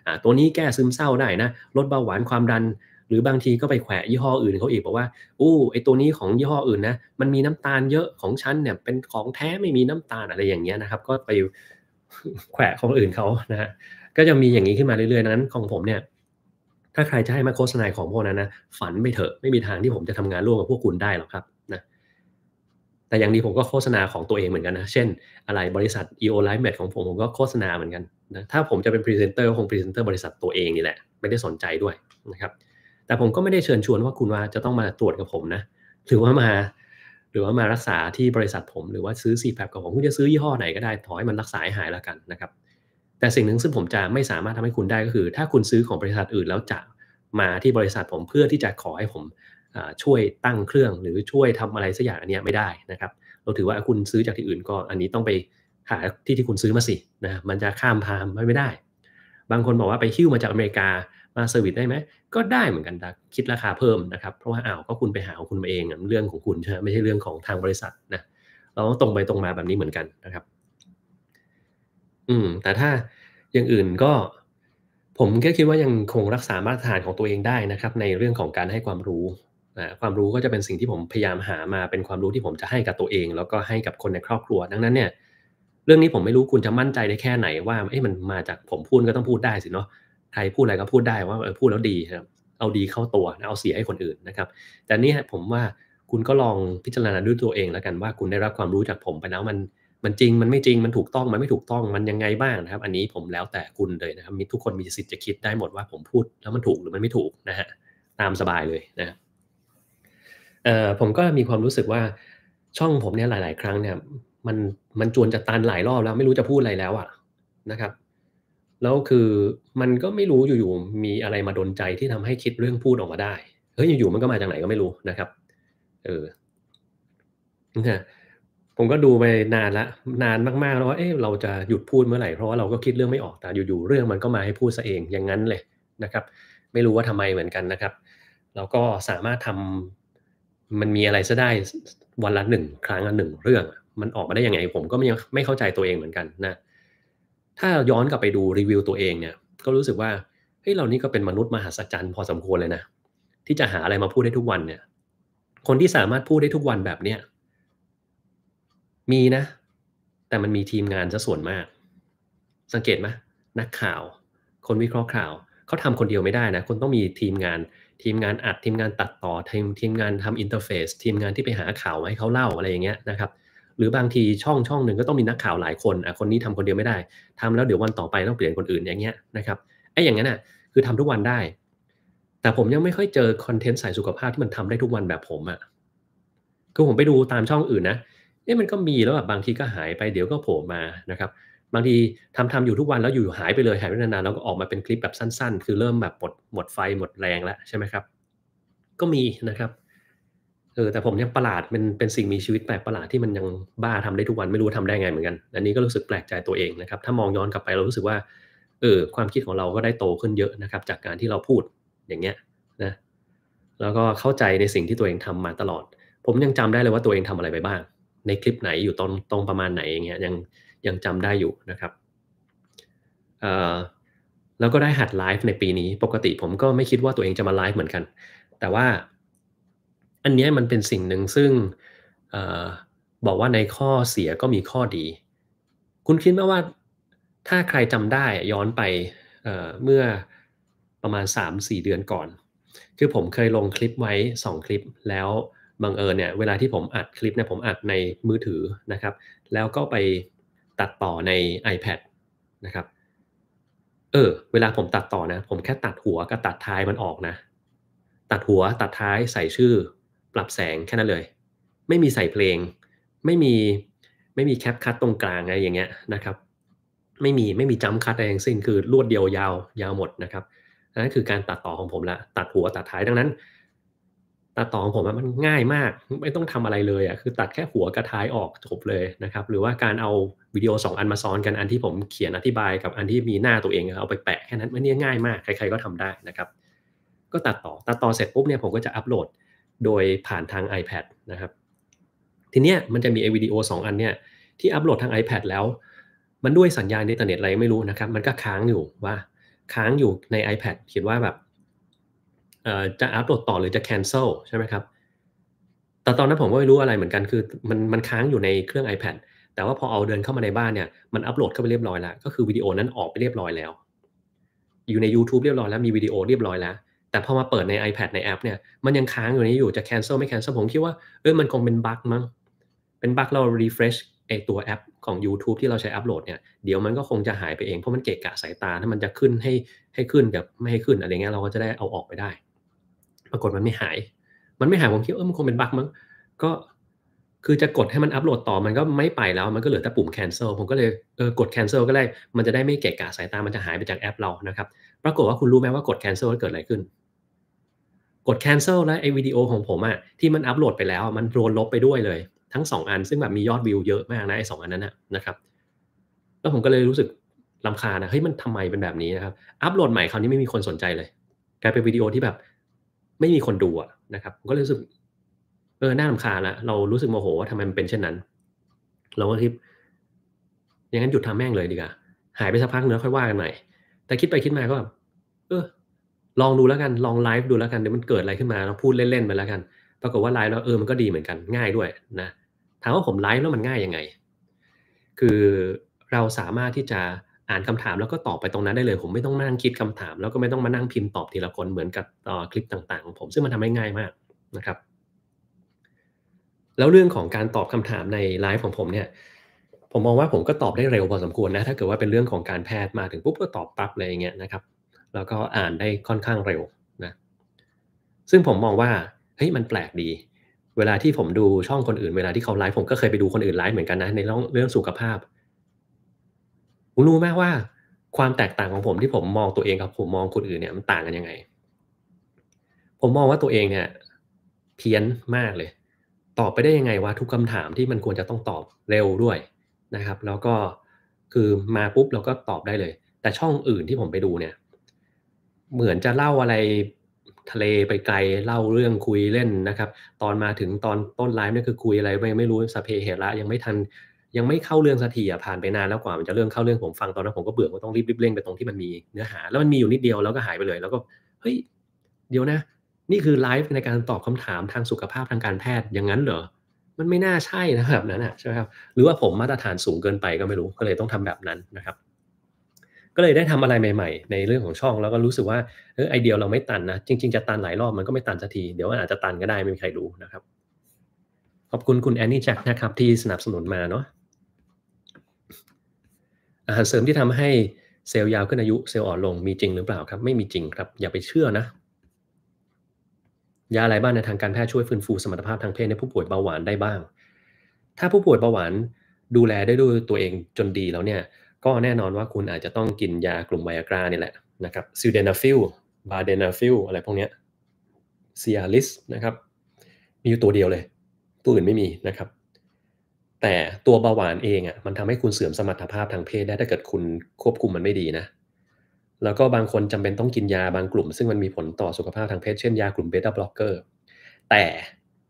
อ่าตัวนี้แก้ซึมเศร้าได้นะลดเบาหวานความดันรือบางทีก็ไปแขวะยี่ห้ออื่นเขาอีกบอกว่าอู้ไอตัวนี้ของยี่ห้ออื่นนะมันมีน้ำตาลเยอะของฉันเนี่ย เป็นของแท้ไม่มีน้ำตาลอะไรอย่างเงี้ยนะครับ ก็ไปแขวะของอื่นเขานะฮะก็จะมีอย่างนี้ขึ้นมาเรื่อยๆนั้น ของผมเนี่ยถ้าใครจะให้มาโฆษณาของพวกนั้นนะฝันไม่เถอะไม่มีทางที่ผมจะทำงานร่วมกับพวกคุณได้หรอกครับนะแต่อย่างนี้ผมก็โฆษณาของตัวเองเหมือนกันนะเช่น อะไรบริษัท EO l i v e m a t ของผมผมก็โฆษณาเหมือนกันนะถ้าผมจะเป็นพรีเซนเตอร์คงพรีเซนเตอร์บริษัทตัวเองนี่แหละไม่ได้สนใจด้วยนะครับแต่ผมก็ไม่ได้เชิญชวนว่าคุณว่าจะต้องมาตรวจกับผมนะหรือว่ามา หรือว่ามารักษาที่บริษัทผม หรือว่าซื้อซีแพกับผมคุณจะซื้อยี่ห้อไหนก็ได้ถอยมันรักษาหายแล้วกันนะครับแต่สิ่งหนึ่งซึ่งผมจะไม่สามารถทำให้คุณได้ก็คือ ถ้าคุณซื้อของบริษัทอื่นแล้วจะมาที่บริษัทผมเพื่อที่จะขอให้ผมช่วยตั้งเครื่อง หรือช่วยทำอะไรสักอย่างอันนี้ไม่ได้นะครับเราถือว่าคุณซื้อจากที่อื่นก็อันนี้ต้องไปหาที่ที่คุณซื้อมาสินะมันจะข้ามพามไม่ได้ บางคนบอกว่า ไปหิ้วมาจากอเมริกามาเซอร์วิสได้ไหมก็ได้เหมือนกันคิดราคาเพิ่มนะครับ เพราะว่าอ้าวก็คุณไปหาของคุณมาเองเรื่องของคุณใช่ไหมไม่ใช่เรื่องของทางบริษัทนะเราต้องตรงไปตรงมาแบบนี้เหมือนกันนะครับ อืมแต่ถ้าอย่างอื่นก็ผมแค่คิดว่ายังคงรักษามาตรฐานของตัวเองได้นะครับ ในเรื่องของการให้ความรู้นะความรู้ก็จะเป็นสิ่งที่ผมพยายามหามาเป็นความรู้ที่ผมจะให้กับตัวเอง แล้วก็ให้กับคนในครอบครัว ดังนั้นเนี่ย เรื่องนี้ผมไม่รู้คุณจะมั่นใจได้แค่ไหนว่าเอ๊ะมันมาจากผมพูดก็ต้องพูดได้สิเนาะใคร พูดอะไรก็พูดได้ว่าพูดแล้วดีครับ เอาดีเข้าตัวเอาเสียให้คนอื่นนะครับ แต่นี่ผมว่าคุณก็ลองพิจารณาด้วยตัวเองแล้วกันว่าคุณได้รับความรู้จากผมไปแล้วมันมันจริง มันไม่จริง มันถูกต้องมันไม่ถูกต้องมันยังไงบ้างนะครับ อันนี้ผมแล้วแต่คุณเลยนะครับมีทุกคนมีสิทธิ์จะคิดได้หมดว่าผมพูดแล้วมันถูกหรือมันไม่ถูกนะฮะตามสบายเลยนะเอ่อผมก็มีความรู้สึกว่า ช่องผมเนี่ยหลาย ๆ ครั้งเนี่ย มันมันจวนจะตันหลายรอบแล้วไม่รู้จะพูดอะไรแล้วอ่ะ นะครับแล้วคือมันก็ไม่รู้อยู่ๆมีอะไรมาดนใจที่ทำให้คิดเรื่องพูดออกมาได้เฮ้ยอยู่ๆมันก็มาจากไหนก็ไม่รู้นะครับเออนผมก็ดูไปนานละ นานมากๆแล้วว่าเอ๊ะเราจะหยุดพูดเมื่อไหร่เพราะว่าเราก็คิดเรื่องไม่ออกแต่อยู่ๆเรื่องมันก็มาให้พูดซะเองอย่างนั้นเลยนะครับ ไม่รู้ว่าทำไมเหมือนกันนะครับ เราก็สามารถทำมันมีอะไรซะได้วันละหนึ่งครั้งละหนึ่งเรื่องมันออกมาได้ยังไงผมก็ไม่ไม่เข้าใจตัวเองเหมือนกันนะถ้าย้อนกลับไปดูรีวิวตัวเองเนี่ย ก็รู้สึกว่าเฮ้ยเรานี่ก็เป็นมนุษย์มหัศจรรย์ พอสมควรเลยนะที่จะหาอะไรมาพูดได้ทุกวันเนี่ย คนที่สามารถพูดได้ทุกวันแบบเนี้ยมีนะ แต่มันมีทีมงานซะส่วนมาก สังเกตไหมนักข่าว คนวิเคราะห์ข่าวเขาทำคนเดียวไม่ได้นะ คนต้องมีทีมงาน ทีมงานอัดทีมงานตัดต่อทีมทีมงานทำอินเทอร์เฟซทีมงานที่ไปหาข่าวให้เขาเล่าอะไรอย่างเงี้ยนะครับหรือบางทีช่องช่องหนึ่งก็ต้องมีนักข่าวหลายคนอ่ะคนนี้ทำคนเดียวไม่ได้ ทำแล้วเดี๋ยววันต่อไปต้องเปลี่ยนคนอื่นอย่างเงี้ยนะครับ ไอ้อย่างนั้นอ่ะคือทำทุกวันได้ แต่ผมยังไม่ค่อยเจอคอนเทนต์สายสุขภาพที่มันทำได้ทุกวันแบบผมอ่ะ คือผมไปดูตามช่องอื่นนะ เนี่ยมันก็มีแล้วแบบบางทีก็หายไปเดี๋ยวก็โผล่มานะครับ บางทีทำทำอยู่ทุกวันแล้วอยู่หายไปเลยหายไปนานๆแล้วก็ออกมาเป็นคลิปแบบสั้น ๆ คือเริ่มแบบหมดหมดไฟหมดแรงแล้วใช่ไหมครับ ก็มีนะครับเออแต่ผมยังประหลาดเป็นเป็นสิ่งมีชีวิตแปลกประหลาดที่มันยังบ้าทำได้ทุกวันไม่รู้ทำได้ไงเหมือนกันอันนี้ก็รู้สึกแปลกใจตัวเองนะครับ ถ้ามองย้อนกลับไปเรารู้สึกว่าเออความคิดของเราก็ได้โตขึ้นเยอะนะครับ จากการที่เราพูดอย่างเงี้ยนะแล้วก็เข้าใจในสิ่งที่ตัวเองทำมาตลอด ผมยังจำได้เลยว่าตัวเองทำอะไรไปบ้าง ในคลิปไหนอยู่ตรงตรงประมาณไหนอย่างเงี้ยยังยังจำได้อยู่นะครับเออแล้วก็ได้หัดไลฟ์ในปีนี้ปกติผมก็ไม่คิดว่าตัวเองจะมาไลฟ์เหมือนกัน แต่ว่าอันนี้มันเป็นสิ่งหนึ่งซึ่งอบอกว่าในข้อเสียก็มีข้อดี คุณคิดไหมว่าถ้าใครจำได้ย้อนไปเมื่อประมาณ 3-4 เดือนก่อน คือผมเคยลงคลิปไว้ 2 คลิปแล้วบังเอิญเนี่ย เวลาที่ผมอัดคลิปเนี่ยผมอัดในมือถือนะครับ แล้วก็ไปตัดต่อใน iPad นะครับ เออเวลาผมตัดต่อนะ ผมแค่ตัดหัวกับตัดท้ายมันออกนะ ตัดหัวตัดท้ายใส่ชื่อปรับแสงแค่นั้นเลย ไม่มีใส่เพลง ไม่มีไม่มีแคปคัตตรงกลางอะไรอย่างเงี้ยนะครับ ไม่มีไม่มีจัมคัตอะไรทั้งสิ้นคือลวดเดียวยาวยาวหมดนะครับนั่นคือการตัดต่อของผมละตัดหัวตัดท้ายดังนั้น ตัดต่อของผมมันง่ายมากไม่ต้องทำอะไรเลยอ่ะคือ ตัดแค่หัวกับท้ายออกจบเลยนะครับ หรือว่าการเอาวิดีโอ 2 อันมาซ้อนกันอันที่ผมเขียนอธิบายกับอันที่มีหน้าตัวเองเอาไปแปะแค่นั้นมันนี่ง่ายมากใครๆก็ทำได้นะครับ ก็ตัดต่อตัดต่อเสร็จปุ๊บเนี่ยผมก็จะอัปโหลดโดยผ่านทาง iPad นะครับ ทีเนี้ยมันจะมีไอวิดีโอสองอันเนี่ยที่อัปโหลดทาง iPad แล้ว มันด้วยสัญญาณในเอร์เน็ตอะไรไม่รู้นะครับมันก็ค้างอยู่ว่าค้างอยู่ใน iPad เขียนว่าแบบจะอัปโหลดต่อหรือจะ cancel ใช่ไหมครับแต่ตอนนั้นผมก็ไม่รู้อะไรเหมือนกันคือมันมันค้างอยู่ในเครื่อง iPad แต่ว่าพอเอาเดินเข้ามาในบ้านเนี่ยมันอัปโหลดเข้าไปเรียบร้อย แล้วก็คือวิดีโอนั้นออกไปเรียบร้อยแล้ว อยู่ใน YouTube เรียบร้อยแล้วมีวิดีโอเรียบร้อยแล้วแต่พอมาเปิดใน iPad ในแอปเนี่ยมันยังค้างอยู่นี้อยู่ จะ cancel ไม่ cancel ผมคิดว่าเออมันคงเป็นบั๊กมั้งเป็นบั๊กเรา refresh ไอตัวแอปของ YouTube ที่เราใช้อัปโหลดเนี่ยเดี๋ยวมันก็คงจะหายไปเองเพราะมันเกะกะสายตาถ้ามันจะขึ้นให้ให้ขึ้นกับไม่ให้ขึ้นอะไรเงี้ยเราก็จะได้เอาออกไปได้ปรากฏมันไม่หาย มันไม่หาย ผมคิดเออมันคงเป็นบั๊กมั้งก็คือจะกดให้มันอัปโหลดต่อมันก็ไม่ไปแล้วมันก็เหลือแต่ปุ่ม cancel ผมก็เลยเออกด cancel ก็ได้ มันจะได้ไม่เกะกะสายตามันจะหายไปจากแอปเรานะครับปรากฏว่าคุณรู้ไหมว่ากด cancel เกิดอะไรขึ้นกด cancel แล้วไอ้วิดีโอของผมอะที่มันอัปโหลดไปแล้วมันโดนลบไปด้วยเลยทั้ง2อันซึ่งแบบมียอดวิวเยอะมากนะไอ้สอันนั้นนะครับ แล้วผมก็เลยรู้สึกลำคานะเฮ้ยมันทำไมเป็นแบบนี้นะครับอัปโหลดใหม่คราวนี้ไม่มีคนสนใจเลยกลายเป็นวิดีโอที่แบบไม่มีคนดูอะนะครับก็เลยรู้สึก เออน่าลำคาละเรารู้สึกโมโหว่าทำไมมันเป็นเช่นนั้น เราก็คิดอย่างนั้นหยุดทำแม่งเลยดีกว่าหายไปสักพักเนื้อค่อยว่ากันใหม่แต่คิดไปคิดมาก็แบบเออลองดูแล้วกัน ลองไลฟ์ดูแล้วกันเดี๋ยวมันเกิดอะไรขึ้นมาเราพูดเล่นๆไปแล้วกัน ปรากฏว่าไลฟ์แล้วเออมันก็ดีเหมือนกันง่ายด้วยนะถามว่าผมไลฟ์แล้วมันง่ายยังไง คือเราสามารถที่จะอ่านคำถามแล้วก็ตอบไปตรงนั้นได้เลย ผมไม่ต้องนั่งคิดคำถามแล้วก็ไม่ต้องมานั่งพิมพ์ตอบทีละคนเหมือนกับอคลิปต่างๆของผมซึ่งมันทำให้ง่ายมากนะครับ แล้วเรื่องของการตอบคำถามในไลฟ์ของผมเนี่ยผมมองว่าผมก็ตอบได้เร็วพอสมควรนะถ้าเกิดว่าเป็นเรื่องของการแพทย์มาถึงปุ๊บก็ตอบปั๊บเลยอย่างเงี้ยนะครับแล้วก็อ่านได้ค่อนข้างเร็วนะ ซึ่งผมมองว่าเฮ้ยมันแปลกดี เวลาที่ผมดูช่องคนอื่น เวลาที่เขาไลฟ์ผมก็เคยไปดูคนอื่นไลฟ์เหมือนกันนะในเรื่องเรื่องสุขภาพรู้ไหมว่า ความแตกต่างของผมที่ผมมองตัวเองกับผมมองคนอื่นเนี่ยมันต่างกันยังไง ผมมองว่าตัวเองเนี่ยเพี้ยนมากเลย ตอบไปได้ยังไงวะทุกคำถามที่มันควรจะต้องตอบเร็วด้วยนะครับ แล้วก็คือมาปุ๊บเราก็ตอบได้เลย แต่ช่องอื่นที่ผมไปดูเนี่ยเหมือนจะเล่าอะไรทะเลไปไกลเล่าเรื่องคุยเล่นนะครับ ตอนมาถึงตอนต้นไลฟ์นี่คือคุยอะไร ไม่ไม่รู้สเพเหละยังไม่ทันยังไม่เข้าเรื่องสักทีอ่ะผ่านไปนานแล้วกว่ามันจะเรื่องเข้าเรื่องผมฟังตอนนั้นผมก็เบื่อก็าต้องรีบรีบเร่งไปตรงที่มันมีเนื้อหาแล้วมันมีอยู่นิดเดียวแล้วก็หายไปเลย แล้วก็เฮ้ยเดี๋ยวนะ นี่คือไลฟ์ในการตอบคำถามทางสุขภาพทางการแพทย์อย่างนั้นเหรอมันไม่น่าใช่นะแบบนั้นอ่ะใช่ไหมครับหรือว่าผมมาตรฐานสูงเกินไปก็ไม่รู้ก็เลยต้องทำแบบนั้นนะครับก็เลยได้ทำอะไรใหม่ๆในเรื่องของช่อง แล้วก็รู้สึกว่าเออไอเดียเราไม่ตันนะ จริงๆ จะตันหลายรอบมันก็ไม่ตันสักที เดี๋ยวอาจจะตันก็ได้ไม่มีใครรู้นะครับ ขอบคุณคุณแอนนี่แจ็คนะครับ ที่สนับสนุนมาเนาะอาหารเสริมที่ทำให้เซลล์ยาวขึ้นอายุเซลล์อ่อนลงมีจริงหรือเปล่าครับไม่มีจริงครับอย่าไปเชื่อนะยาอะไรบ้างในทางการแพทย์ช่วยฟื้นฟูสมรรถภาพทางเพศในผู้ป่วยเบาหวานได้บ้างถ้าผู้ป่วยเบาหวานดูแลได้ด้วยตัวเองจนดีแล้วเนี่ยก็แน่นอนว่าคุณอาจจะต้องกินยากลุ่มไวอากรานี่แหละนะครับซิลเดนาฟิลบาเดนาฟิลอะไรพวกนี้เซียลิสนะครับ มีอยู่ตัวเดียวเลย ตัวอื่นไม่มีนะครับ แต่ตัวเบาหวานเองอะ่ะมันทำให้คุณเสื่อมสมรรถภาพทางเพศได้ถ้าเกิดคุณควบคุมมันไม่ดีนะ แล้วก็บางคนจำเป็นต้องกินยาบางกลุ่มซึ่งมันมีผลต่อสุขภาพทางเพศเช่นยากลุ่มเบต้าบล็อกเกอร์แต่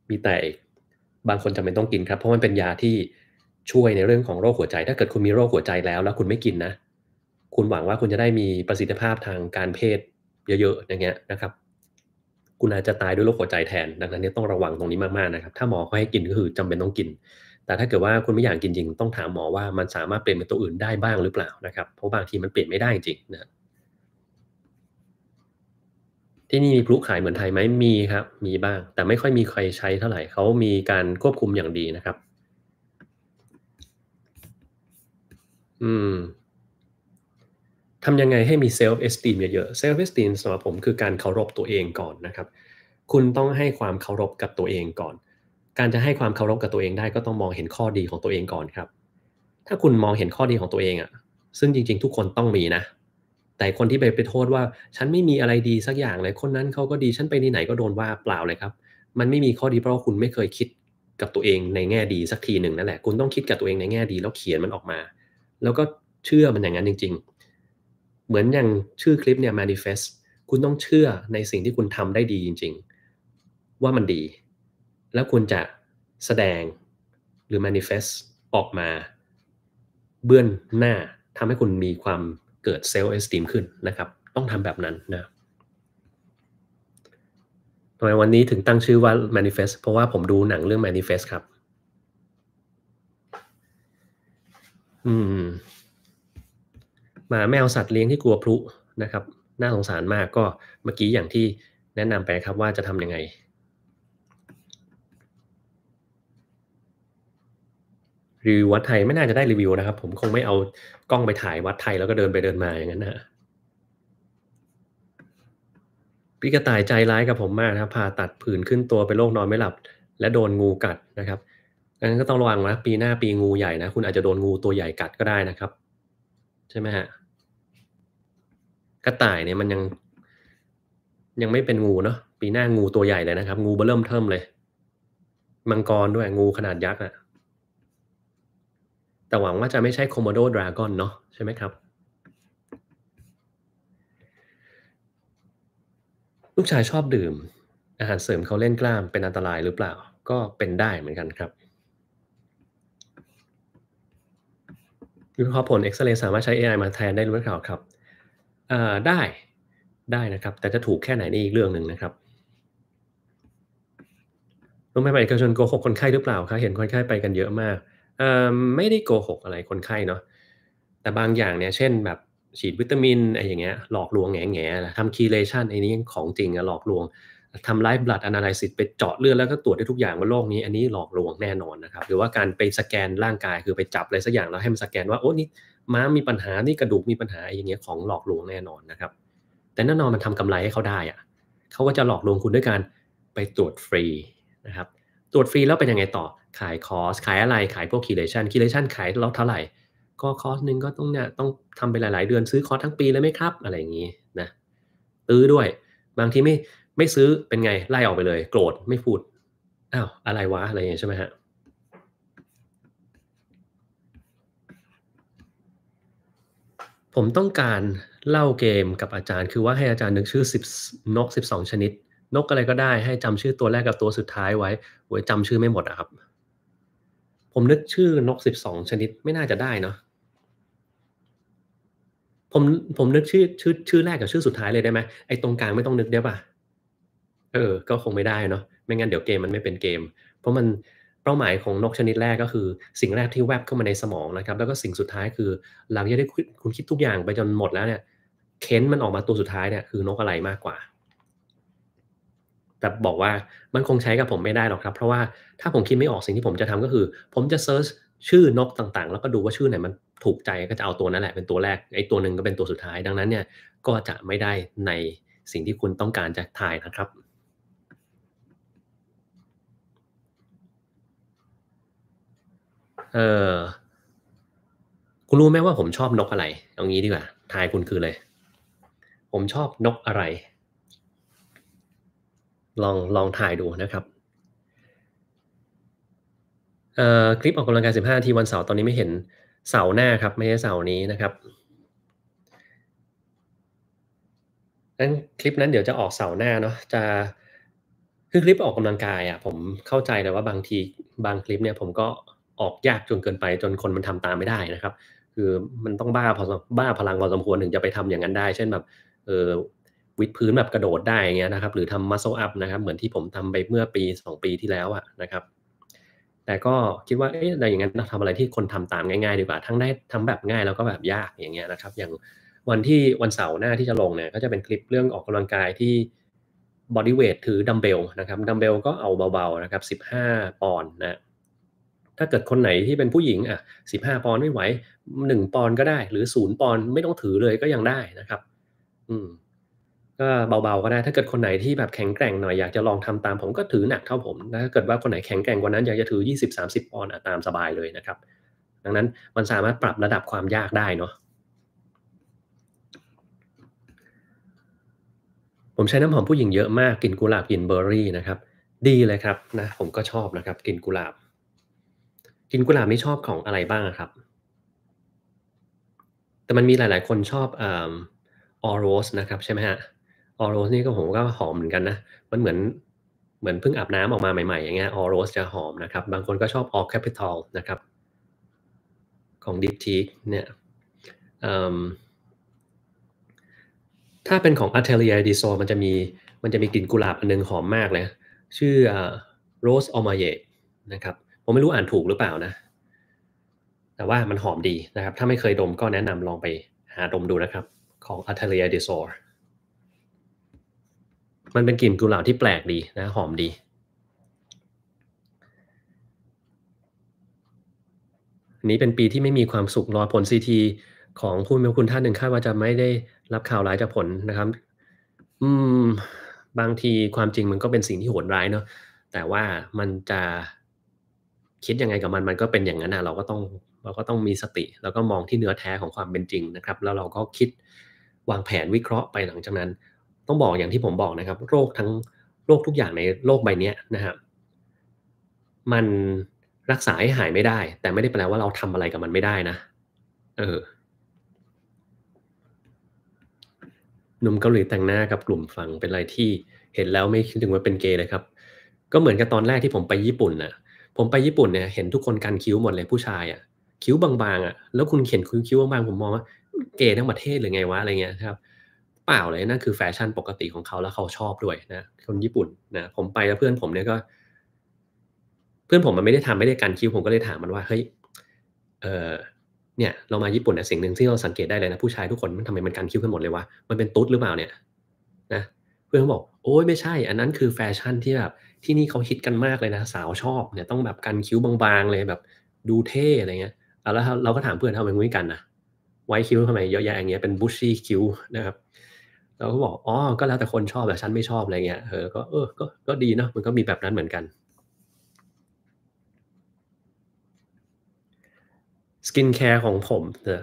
มีแต่บางคนจำเป็นต้องกินครับเพราะมันเป็นยาที่ช่วยในเรื่องของโรคหัวใจถ้าเกิดคุณมีโรคหัวใจแล้วแล้วคุณไม่กินนะคุณหวังว่าคุณจะได้มีประสิทธิภาพทางการเพศ เยอะๆอย่างเงี้ยนะครับ คุณอาจจะตายด้วยโรคหัวใจแทน ดังนั้นเนี่ยต้องระวังตรงนี้มากๆนะครับ ถ้าหมอเขาให้กินก็คือ จำเป็นต้องกิน แต่ถ้าเกิดว่าคุณไม่อยากกินจริงต้องถามหมอว่ามันสามารถเปลี่ยนเป็นตัวอื่นได้บ้างหรือเปล่านะครับ เพราะบางทีมันเปลี่ยนไม่ได้จริงนะที่นี่มีพลุขายเหมือนไทยไหมมีครับ มีบ้าง แต่ไม่ค่อยมีใครใช้เท่าไหร่เขามีการควบคุมอย่างดีนะครับอืมทำยังไงให้มีเซลฟ์เอสติมเยอะๆ เซลฟ์เอสติมสำหรับผมคือการเคารพตัวเองก่อนนะครับ คุณต้องให้ความเคารพกับตัวเองก่อน การจะให้ความเคารพกับตัวเองได้ก็ต้องมองเห็นข้อดีของตัวเองก่อนครับ ถ้าคุณมองเห็นข้อดีของตัวเองอะ่ะ ซึ่งจริงๆ ทุกคนต้องมีนะ แต่คนที่ไปไปโทษว่า ฉันไม่มีอะไรดีสักอย่างเลย คนนั้นเขาก็ดีฉันไปที่ไหนก็โดนว่าเปล่าเลยครับ มันไม่มีข้อดีเพราะคุณไม่เคยคิดกับตัวเองในแง่ดีสักทีหนึ่งนั่นแหละ คุณต้องคิดกับตัวเองในแง่ดีแล้วเขียนมันออกมาแล้วก็เชื่อมันอย่างนั้นจริง ๆ เหมือนอย่างชื่อคลิปเนี่ย manifest คุณต้องเชื่อในสิ่งที่คุณทำได้ดีจริง ๆ ว่ามันดี แล้วคุณจะแสดงหรือ manifest ออกมาเบื้องหน้าทำให้คุณมีความเกิด self esteem ขึ้นนะครับ ต้องทำแบบนั้นนะทำไมวันนี้ถึงตั้งชื่อว่า manifest เพราะว่าผมดูหนังเรื่อง manifest ครับอืมหมาแมวสัตว์เลี้ยงที่กลัวพลุนะครับน่าสงสารมากก็เมื่อกี้อย่างที่แนะนำไปครับว่าจะทำยังไงรีวิววัดไทยไม่น่าจะได้รีวิวนะครับ ผมคงไม่เอากล้องไปถ่ายวัดไทยแล้วก็เดินไปเดินมาอย่างนั้นนะพี่กระต่ายใจร้ายกับผมมากนะครับผ่าตัดผื่นขึ้นตัวเป็นโรคนอนไม่หลับ และโดนงูกัดนะครับดังนั้นก็ต้องระวังนะปีหน้าปีงูใหญ่นะ คุณอาจจะโดนงูตัวใหญ่กัดก็ได้นะครับ ใช่ไหมฮะกระต่ายเนี่ยมันยัง ยังไม่เป็นงูเนาะปีหน้างูตัวใหญ่เลยนะครับ งูเบิ่มเทิมเลย มังกรด้วยงูขนาดยักษ์อะแต่หวังว่าจะไม่ใช่อคโมโดดราก้อนเนาะใช่ไหมครับลูกชายชอบดื่ม อาหารเสริมเขาเล่นกล้ามเป็นอันตรายหรือเปล่าก็เป็นได้เหมือนกันครับวิเคราะห์ผลเอ็กซเรย์สามารถใช้ AI มาแทนได้หรือเปล่าครับได้ได้นะครับ แต่จะถูกแค่ไหนนี่อีกเรื่องหนึ่งนะครับรู้ไหมเอกชนโกหกคนไข้หรือเปล่าครับเห็นคนไข้ไปกันเยอะมากไม่ได้โกหกอะไรคนไข้เนาะแต่บางอย่างเนี่ยเช่นแบบ ฉีดวิตามินอะไรอย่างเงี้ยหลอกลวงแง่แง่ทำคีเลชันไอ้นี้ของจริงอะหลอกลวงทำไลฟ์บลัดอนาลิซิสไปเจาะเลือดแล้วก็ตรวจได้ทุกอย่างว่าโรคนี้อันนี้หลอกลวงแน่นอนนะครับ หรือว่าการไปสแกนร่างกายคือไปจับอะไรสักอย่างแล้วให้มันสแกนว่าโอ้นี่ม้ามีปัญหานี่กระดูกมีปัญหาอย่างเงี้ยของหลอกลวงแน่นอนนะครับ แต่แน่นอนมันทำกำไรให้เขาได้อะเขาก็จะหลอกลวงคุณด้วยการไปตรวจฟรีนะครับ ตรวจฟรีแล้วเป็นยังไงต่อขายคอสขายอะไรขายพวกคีเลชันคีเลชันขายแล้วเท่าไหร่ก็คอสหนึ่งก็ต้องเนี่ยต้องทำไปหลาย ๆ เดือนซื้อคอสทั้งปีเลยไหมครับ อะไรอย่างงี้นะตื้อด้วย บางทีไม่ไม่ซื้อเป็นไงไล่ออกไปเลย โกรธไม่พูดอ้าวอะไรวะอะไรอย่างเงี้ยใช่ไหมฮะ ผมต้องการเล่าเกมกับอาจารย์ คือว่าให้อาจารย์นึกชื่อ10นก 12 ชนิด นกอะไรก็ได้ให้จำชื่อตัวแรกกับตัวสุดท้ายไว้ไว้จจำชื่อไม่หมดนะครับ ผมนึกชื่อนก12 ชนิดไม่น่าจะได้เนาะผมผมนึกชื่อชื่อชื่อแรกกับชื่อสุดท้ายเลยได้ไหมไอ้ตรงกลางไม่ต้องนึกได้ปะ่ะเออก็คงไม่ได้เนาะ ไม่งั้นเดี๋ยวเกมมันไม่เป็นเกม เพราะมันเป้าหมายของนกชนิดแรกก็คือสิ่งแรกที่แวบเข้ามาในสมองนะครับ แล้วก็สิ่งสุดท้ายคือหลังจากที่คุณคิดทุกอย่างไปจนหมดแล้วเนี่ยเค้นมันออกมาตัวสุดท้ายเนี่ยคือนกอะไรมากกว่า แต่บอกว่ามันคงใช้กับผมไม่ได้หรอกครับ เพราะว่าถ้าผมคิดไม่ออกสิ่งที่ผมจะทำก็คือ ผมจะเซิร์ชชื่อนกต่างๆ แล้วก็ดูว่าชื่อไหนมันถูกใจก็จะเอาตัวนั้นแหละ เป็นตัวแรก ไอ้ตัวหนึ่งก็เป็นตัวสุดท้าย ดังนั้นเนี่ยก็จะไม่ได้ในสิ่งที่คุณต้องการจะถ่ายนะครับเออคุณรู้ไหมว่าผมชอบนกอะไรเอางี้ดีกว่าทายคุณคือเลย ผมชอบนกอะไรลองลองถ่ายดูนะครับเอ่อคลิปออกกำลังกายสิบหนาทีวันเสาร์ตอนนี้ไม่เห็นเสาร์หน้าครับ ไม่ใช่เสาร์นี้นะครับนั้นคลิปนั้นเดี๋ยวจะออกเสาร์หน้าเนาะ จะคือคลิปออกกำลังกายอะ่ะผมเข้าใจเลยว่าบางทีบางคลิปเนี่ยผมก็ออกยากจนเกินไปจนคนมันทำตามไม่ได้นะครับ คือมันต้องบ้าพอบ้าพลังพอสมควรถึงจะไปทำอย่างนั้นได้ เช่นแบบเออวิดพื้นแบบกระโดดได้เงี้ยนะครับ หรือทำมัสโซอัพนะครับ เหมือนที่ผมทำไปเมื่อปี 2 ปีที่แล้วอะนะครับ แต่ก็คิดว่าเอ๊ะอะไรอย่างนั้นทำอะไรที่คนทำตามง่ายๆ ดีกว่า ทั้งได้ทำแบบง่ายแล้วก็แบบยากอย่างเงี้ยนะครับ อย่างวันที่วันเสาร์หน้าที่จะลงเนี่ยก็จะเป็นคลิปเรื่องออกกำลังกายที่บอดี้เวทถือดัมเบลนะครับดัมเบลก็เอาเบาๆนะครับ15 ปอนด์นะถ้าเกิดคนไหนที่เป็นผู้หญิง อ่ะสิบห้าปอนไม่ไหวหนึ่งปอนก็ได้ หรือศูนย์ปอนไม่ต้องถือเลยก็ยังได้นะครับ อืมก็เบาๆก็ได้ ถ้าเกิดคนไหนที่แบบแข็งแกร่งหน่อยอยากจะลองทำตามผมก็ถือหนักเท่าผมถ้า เกิดว่าคนไหนแข็งแกร่งกว่านั้นอยากจะถือยี่สิบสามสิบปอนอ่ะตามสบายเลยนะครับ ดังนั้นมันสามารถปรับระดับความยากได้เนาะผมใช้น้ำหอมผู้หญิงเยอะมากกลิ่นกุหลาบกลิ่นเบอร์รี่นะครับ ดีเลยครับนะ ผมก็ชอบนะครับกลิ่นกุหลาบกินกุหลาบไม่ชอบของอะไรบ้างครับ แต่มันมีหลายๆ คนชอบออโรสนะครับใช่ไหมฮะ ออโรสนี่ก็ผมก็หอมเหมือนกันนะ มันเหมือนเหมือนเพิ่งอาบน้ำออกมาใหม่ ๆ อย่างเงี้ย ออโรสจะหอมนะครับ บางคนก็ชอบออแคปิตอลนะครับ ของดิฟทีกเนี่ย ถ้าเป็นของอัเทเลียดีโซมันจะมีมันจะมีกลิ่นกุหลาบอันนึงหอมมากเลย ชื่อโรสออมาเยนะครับผมไม่รู้อ่านถูกหรือเปล่านะ แต่ว่ามันหอมดีนะครับ ถ้าไม่เคยดมก็แนะนำลองไปหาดมดูนะครับ ของ Atelier d e s o r มันเป็นกลิ่นกุหลาบที่แปลกดีนะหอมดี นี้เป็นปีที่ไม่มีความสุขรอผลซีทีของคุณเมลคุณท่านหนึ่งคาดว่าจะไม่ได้รับข่าวร้ายจากผลนะครับ อืม บางทีความจริงมันก็เป็นสิ่งที่โหดร้ายเนาะ แต่ว่ามันจะคิดยังไงกับมัน มันก็เป็นอย่างนั้นนะเราก็ต้องเราก็ต้องมีสติ แล้วก็มองที่เนื้อแท้ของความเป็นจริงนะครับ แล้วเราก็คิดวางแผนวิเคราะห์ไปหลังจากนั้น ต้องบอกอย่างที่ผมบอกนะครับ โรคทั้งโรคทุกอย่างในโลกใบนี้นะครับมันรักษาให้หายไม่ได้ แต่ไม่ได้แปลว่าเราทำอะไรกับมันไม่ได้นะเออหนุ่มเกาหลีแต่งหน้ากับกลุ่มฝังเป็นอะไรที่เห็นแล้วไม่คิดถึงว่าเป็นเกย์เลยครับ ก็เหมือนกับตอนแรกที่ผมไปญี่ปุ่นน่ะผมไปญี่ปุ่นเนี่ยเห็นทุกคนกันคิ้วหมดเลยผู้ชายอะ่ะคิ้วบางๆอะ่ะแล้วคุณเขียนคิ้วบางๆผมมองว่าเกย์ทั้งประเทศหรือไงวะอะไรเงี้ยครับเปล่าเลยนั่นคือแฟชั่นปกติของเขาแล้วเขาชอบด้วยนะคนญี่ปุ่นนะผมไปแล้วเพื่อนผมเนี่ยก็ เพื่อนผมมันไม่ได้ทำไม่ได้กันคิ้วผมก็เลยถามมันว่าเฮ้ยเออเนี่ย เรามาญี่ปุ่นเนี่ยสิ่งหนึ่งที่เราสังเกตได้เลยนะ ผู้ชายทุกคนมันทำไมมันกันคิ้วกันหมดเลยวะมันเป็นตุ๊ดหรือเปล่าเนี่ยนะเพื่อนเขาบอก โอ้ยไม่ใช่ อันนั้นคือแฟชั่นที่แบบที่นี่เขาฮิตกันมากเลยนะ สาวชอบเนี่ยต้องแบบกันคิ้วบางๆเลยแบบดูเท่อะไรเงี้ยแล้วเราก็ถามเพื่อนทำไมไมยกันนะไว้คิ้วทำไมเยอะแยะอย่างเงี้ยเป็นบุชชี่คิ้วนะครับเราก็บอกอ๋อก็แล้วแต่คนชอบแต่ฉันไม่ชอบอะไรเงี้ยเออก็เออก็ก็ดีเนาะมันก็มีแบบนั้นเหมือนกันสกินแคร์ของผมเนี่ย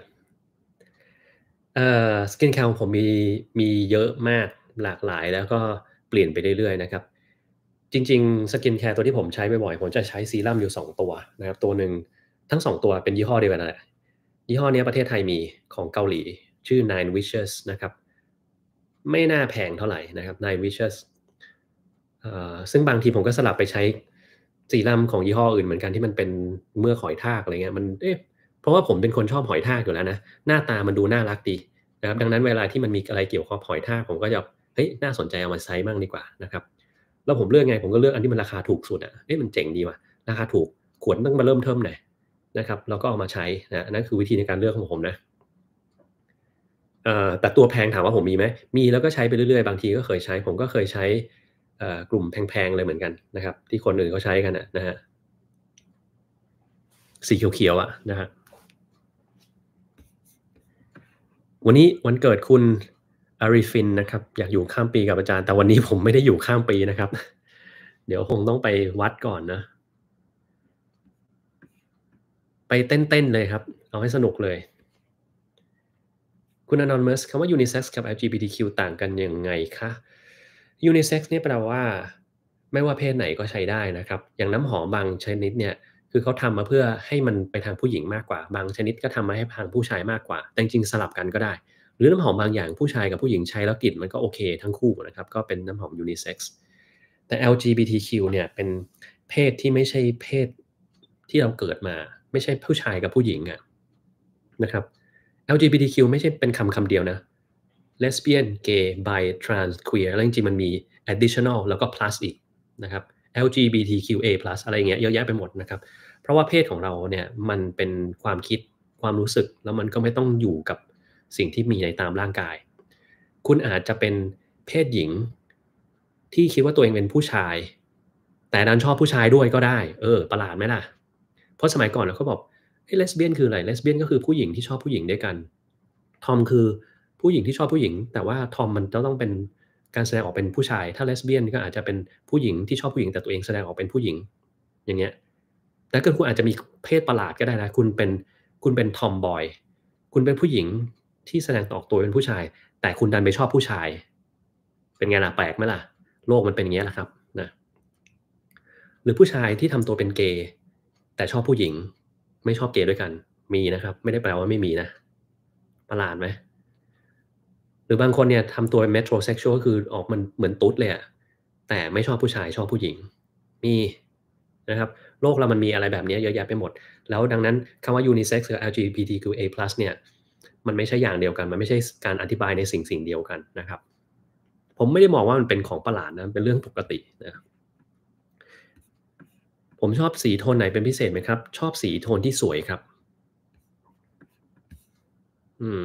เอ่อสกินแคร์ของผมมีมีเยอะมากหลากหลายแล้วก็เปลี่ยนไปเรื่อยๆนะครับจริงๆ สกินแคร์ตัวที่ผมใช้บ่อยๆ ผมจะใช้ซีรั่มอยู่ 2 ตัวนะครับตัวหนึ่งทั้ง 2 ตัวเป็นยี่ห้อเดียวกันแหละยี่ห้อนี้ประเทศไทยมีของเกาหลีชื่อ Nine Wishes นะครับ ไม่น่าแพงเท่าไหร่นะครับ Nine Wishes ซึ่งบางทีผมก็สลับไปใช้ซีรั่มของยี่ห้ออื่นเหมือนกันที่มันเป็นเมื่อหอยทากอะไรเงี้ยมันเอ๊ะเพราะว่าผมเป็นคนชอบหอยทากอยู่แล้วนะหน้าตามันดูน่ารักดีนะครับดังนั้นเวลาที่มันมีอะไรเกี่ยวข้องหอยทากผมก็จะเฮ้ยน่าสนใจเอามาใช้บ้างดีกว่านะครับแล้วผมเลือกไงผมก็เลือกอันที่มันราคาถูกสุดอ่ะ เอ๊ะมันเจ๋งดีว่ะราคาถูกขวดต้องมาเริ่มเทิมหน่อยนะครับเราก็เอามาใช้นะนั่นคือวิธีในการเลือกของผมนะแต่ตัวแพงถามว่าผมมีไหมมีแล้วก็ใช้ไปเรื่อยๆบางทีก็เคยใช้ผมก็เคยใช้กลุ่มแพงๆ เลยเหมือนกันนะครับที่คนอื่นเขาใช้กันนะฮะสีเขียวๆอะนะฮะวันนี้วันเกิดคุณอาริฟินนะครับอยากอยู่ข้ามปีกับอาจารย์แต่วันนี้ผมไม่ได้อยู่ข้ามปีนะครับ เดี๋ยวคงต้องไปวัดก่อนนะ ไปเต้นๆเลยครับ เอาให้สนุกเลย คุณอนอนมัสคำว่า unisex กับ LGBTQ ต่างกันยังไงคะ unisex เนี่ยแปลว่า ไม่ว่าเพศไหนก็ใช้ได้นะครับ อย่างน้ำหอมบางชนิดเนี่ยคือเขาทำมาเพื่อให้มันไปทางผู้หญิงมากกว่า บางชนิดก็ทำมาให้ทางผู้ชายมากกว่า แต่จริงสลับกันก็ได้หรือน้ำหอมบางอย่างผู้ชายกับผู้หญิงใช้แล้วกลิ่นมันก็โอเคทั้งคู่นะครับ ก็เป็นน้ำหอมยูนิเซ็กซ์แต่ LGBTQ เนี่ยเป็นเพศที่ไม่ใช่เพศที่เราเกิดมาไม่ใช่ผู้ชายกับผู้หญิงอะนะครับ LGBTQ ไม่ใช่เป็นคำคำเดียวนะ lesbian gay bi trans queer แล้วจริงๆมันมี additional แล้วก็ plus อีกนะครับ LGBTQA+ อะไรเงี้ยเยอะแยะไปหมดนะครับ เพราะว่าเพศของเราเนี่ยมันเป็นความคิดความรู้สึกแล้วมันก็ไม่ต้องอยู่กับสิ่งที่มีในตามร่างกาย คุณอาจจะเป็นเพศหญิง ที่คิดว่าตัวเองเป็นผู้ชาย แต่ดันชอบผู้ชายด้วยก็ได้ เออ ประหลาดไหมล่ะ เพราะสมัยก่อนเราก็บอกเฮ้เลสเบี้ยนคืออะไรเลสเบี้ยนก็คือผู้หญิงที่ชอบผู้หญิงด้วยกัน ทอมคือผู้หญิงที่ชอบผู้หญิง แต่ว่าทอมมันจะต้องเป็นการแสดงออกเป็นผู้ชาย ถ้าเลสเบี้ยนก็อาจจะเป็นผู้หญิงที่ชอบผู้หญิงแต่ตัวเองแสดงออกเป็นผู้หญิง อย่างเงี้ยแต่ก็คุณอาจจะมีเพศประหลาดก็ได้นะ คุณเป็นคุณเป็นทอมบอย คุณเป็นผู้หญิงที่แสดงออกตัวเป็นผู้ชาย แต่คุณดันไปชอบผู้ชาย เป็นไงล่ะแปลกไหมล่ะโลกมันเป็นอย่างนี้แหละครับนะหรือผู้ชายที่ทำตัวเป็นเกย์แต่ชอบผู้หญิง ไม่ชอบเกย์ด้วยกันมีนะครับไม่ได้แปลว่าไม่มีนะประหลาดไหม หรือบางคนเนี่ยทำตัวเป็นเมโทรเซ็กชวลก็คือออกมันเหมือนตุ๊ดเลยอะแต่ไม่ชอบผู้ชาย ชอบผู้หญิง มีนะครับโลกเรามันมีอะไรแบบนี้เยอะแยะไปหมด แล้วดังนั้นคำว่ายูนิเซ็กซ์หรือ LGBTQA+ เนี่ยมันไม่ใช่อย่างเดียวกัน มันไม่ใช่การอธิบายในสิ่งสิ่งเดียวกันนะครับ ผมไม่ได้มองว่ามันเป็นของประหลาดนะเป็นเรื่องปกตินะครับ ผมชอบสีโทนไหนเป็นพิเศษไหมครับ ชอบสีโทนที่สวยครับ อืม